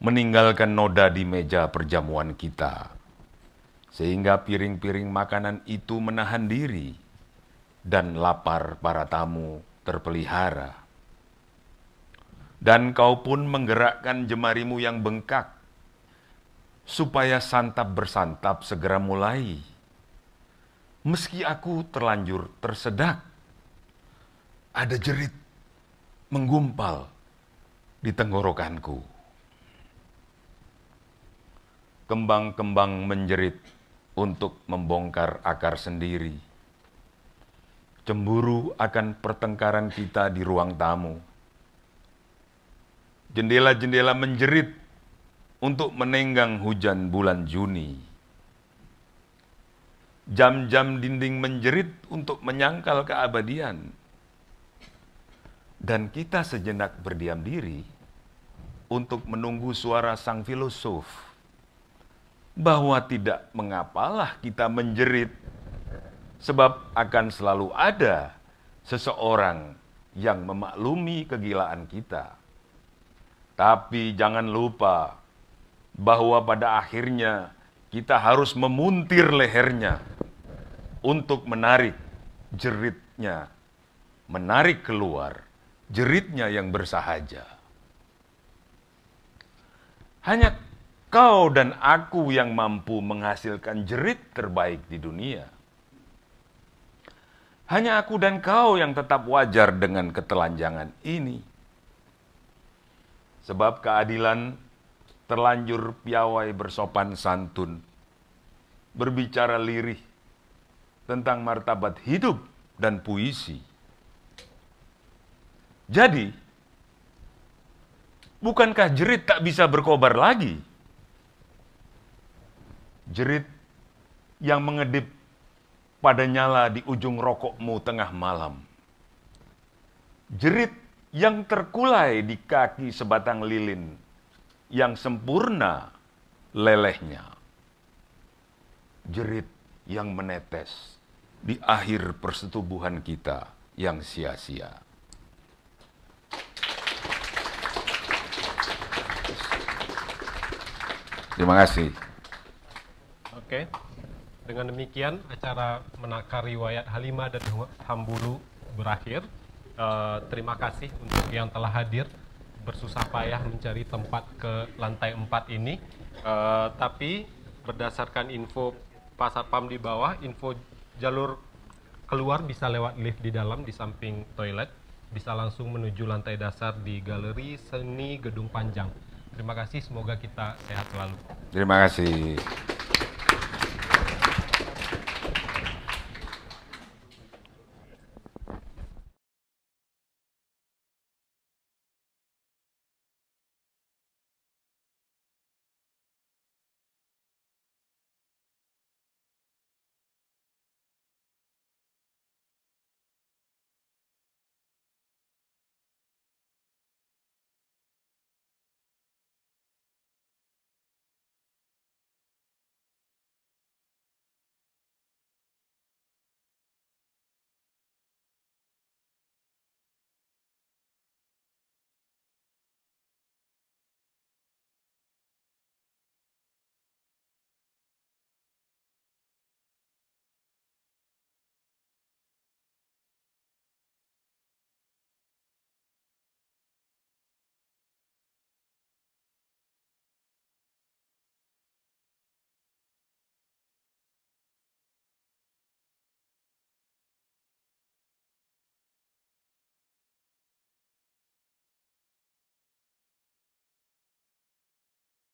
meninggalkan noda di meja perjamuan kita, sehingga piring-piring makanan itu menahan diri dan lapar para tamu terpelihara. Dan kau pun menggerakkan jemarimu yang bengkak, supaya santap bersantap segera mulai meski aku terlanjur tersedak. Ada jerit menggumpal di tenggorokanku. Kembang-kembang menjerit untuk membongkar akar sendiri. Cemburu akan pertengkaran kita di ruang tamu. Jendela-jendela menjerit untuk menenggang hujan bulan Juni. Jam-jam dinding menjerit untuk menyangkal keabadian. Dan kita sejenak berdiam diri untuk menunggu suara sang filosof bahwa tidak mengapalah kita menjerit sebab akan selalu ada seseorang yang memaklumi kegilaan kita. Tapi jangan lupa bahwa pada akhirnya kita harus memuntir lehernya untuk menarik jeritnya, menarik keluar jeritnya yang bersahaja. Hanya kau dan aku yang mampu menghasilkan jerit terbaik di dunia. Hanya aku dan kau yang tetap wajar dengan ketelanjangan ini. Sebab keadilan terlanjur piawai bersopan santun, berbicara lirih, tentang martabat hidup dan puisi. Jadi, bukankah jerit tak bisa berkobar lagi? Jerit yang mengedip pada nyala di ujung rokokmu tengah malam. Jerit yang terkulai di kaki sebatang lilin yang sempurna lelehnya. Jerit yang menetes di akhir persetubuhan kita yang sia-sia. Terima kasih. Oke. Dengan demikian acara menakar riwayat Halimah dan Hamburu berakhir. E, terima kasih untuk yang telah hadir bersusah payah mencari tempat ke lantai 4 ini. E, tapi berdasarkan info pasar Pam di bawah, info jalur keluar bisa lewat lift di dalam di samping toilet, bisa langsung menuju lantai dasar di Galeri Seni Gedung Panjang. Terima kasih, semoga kita sehat selalu. Terima kasih.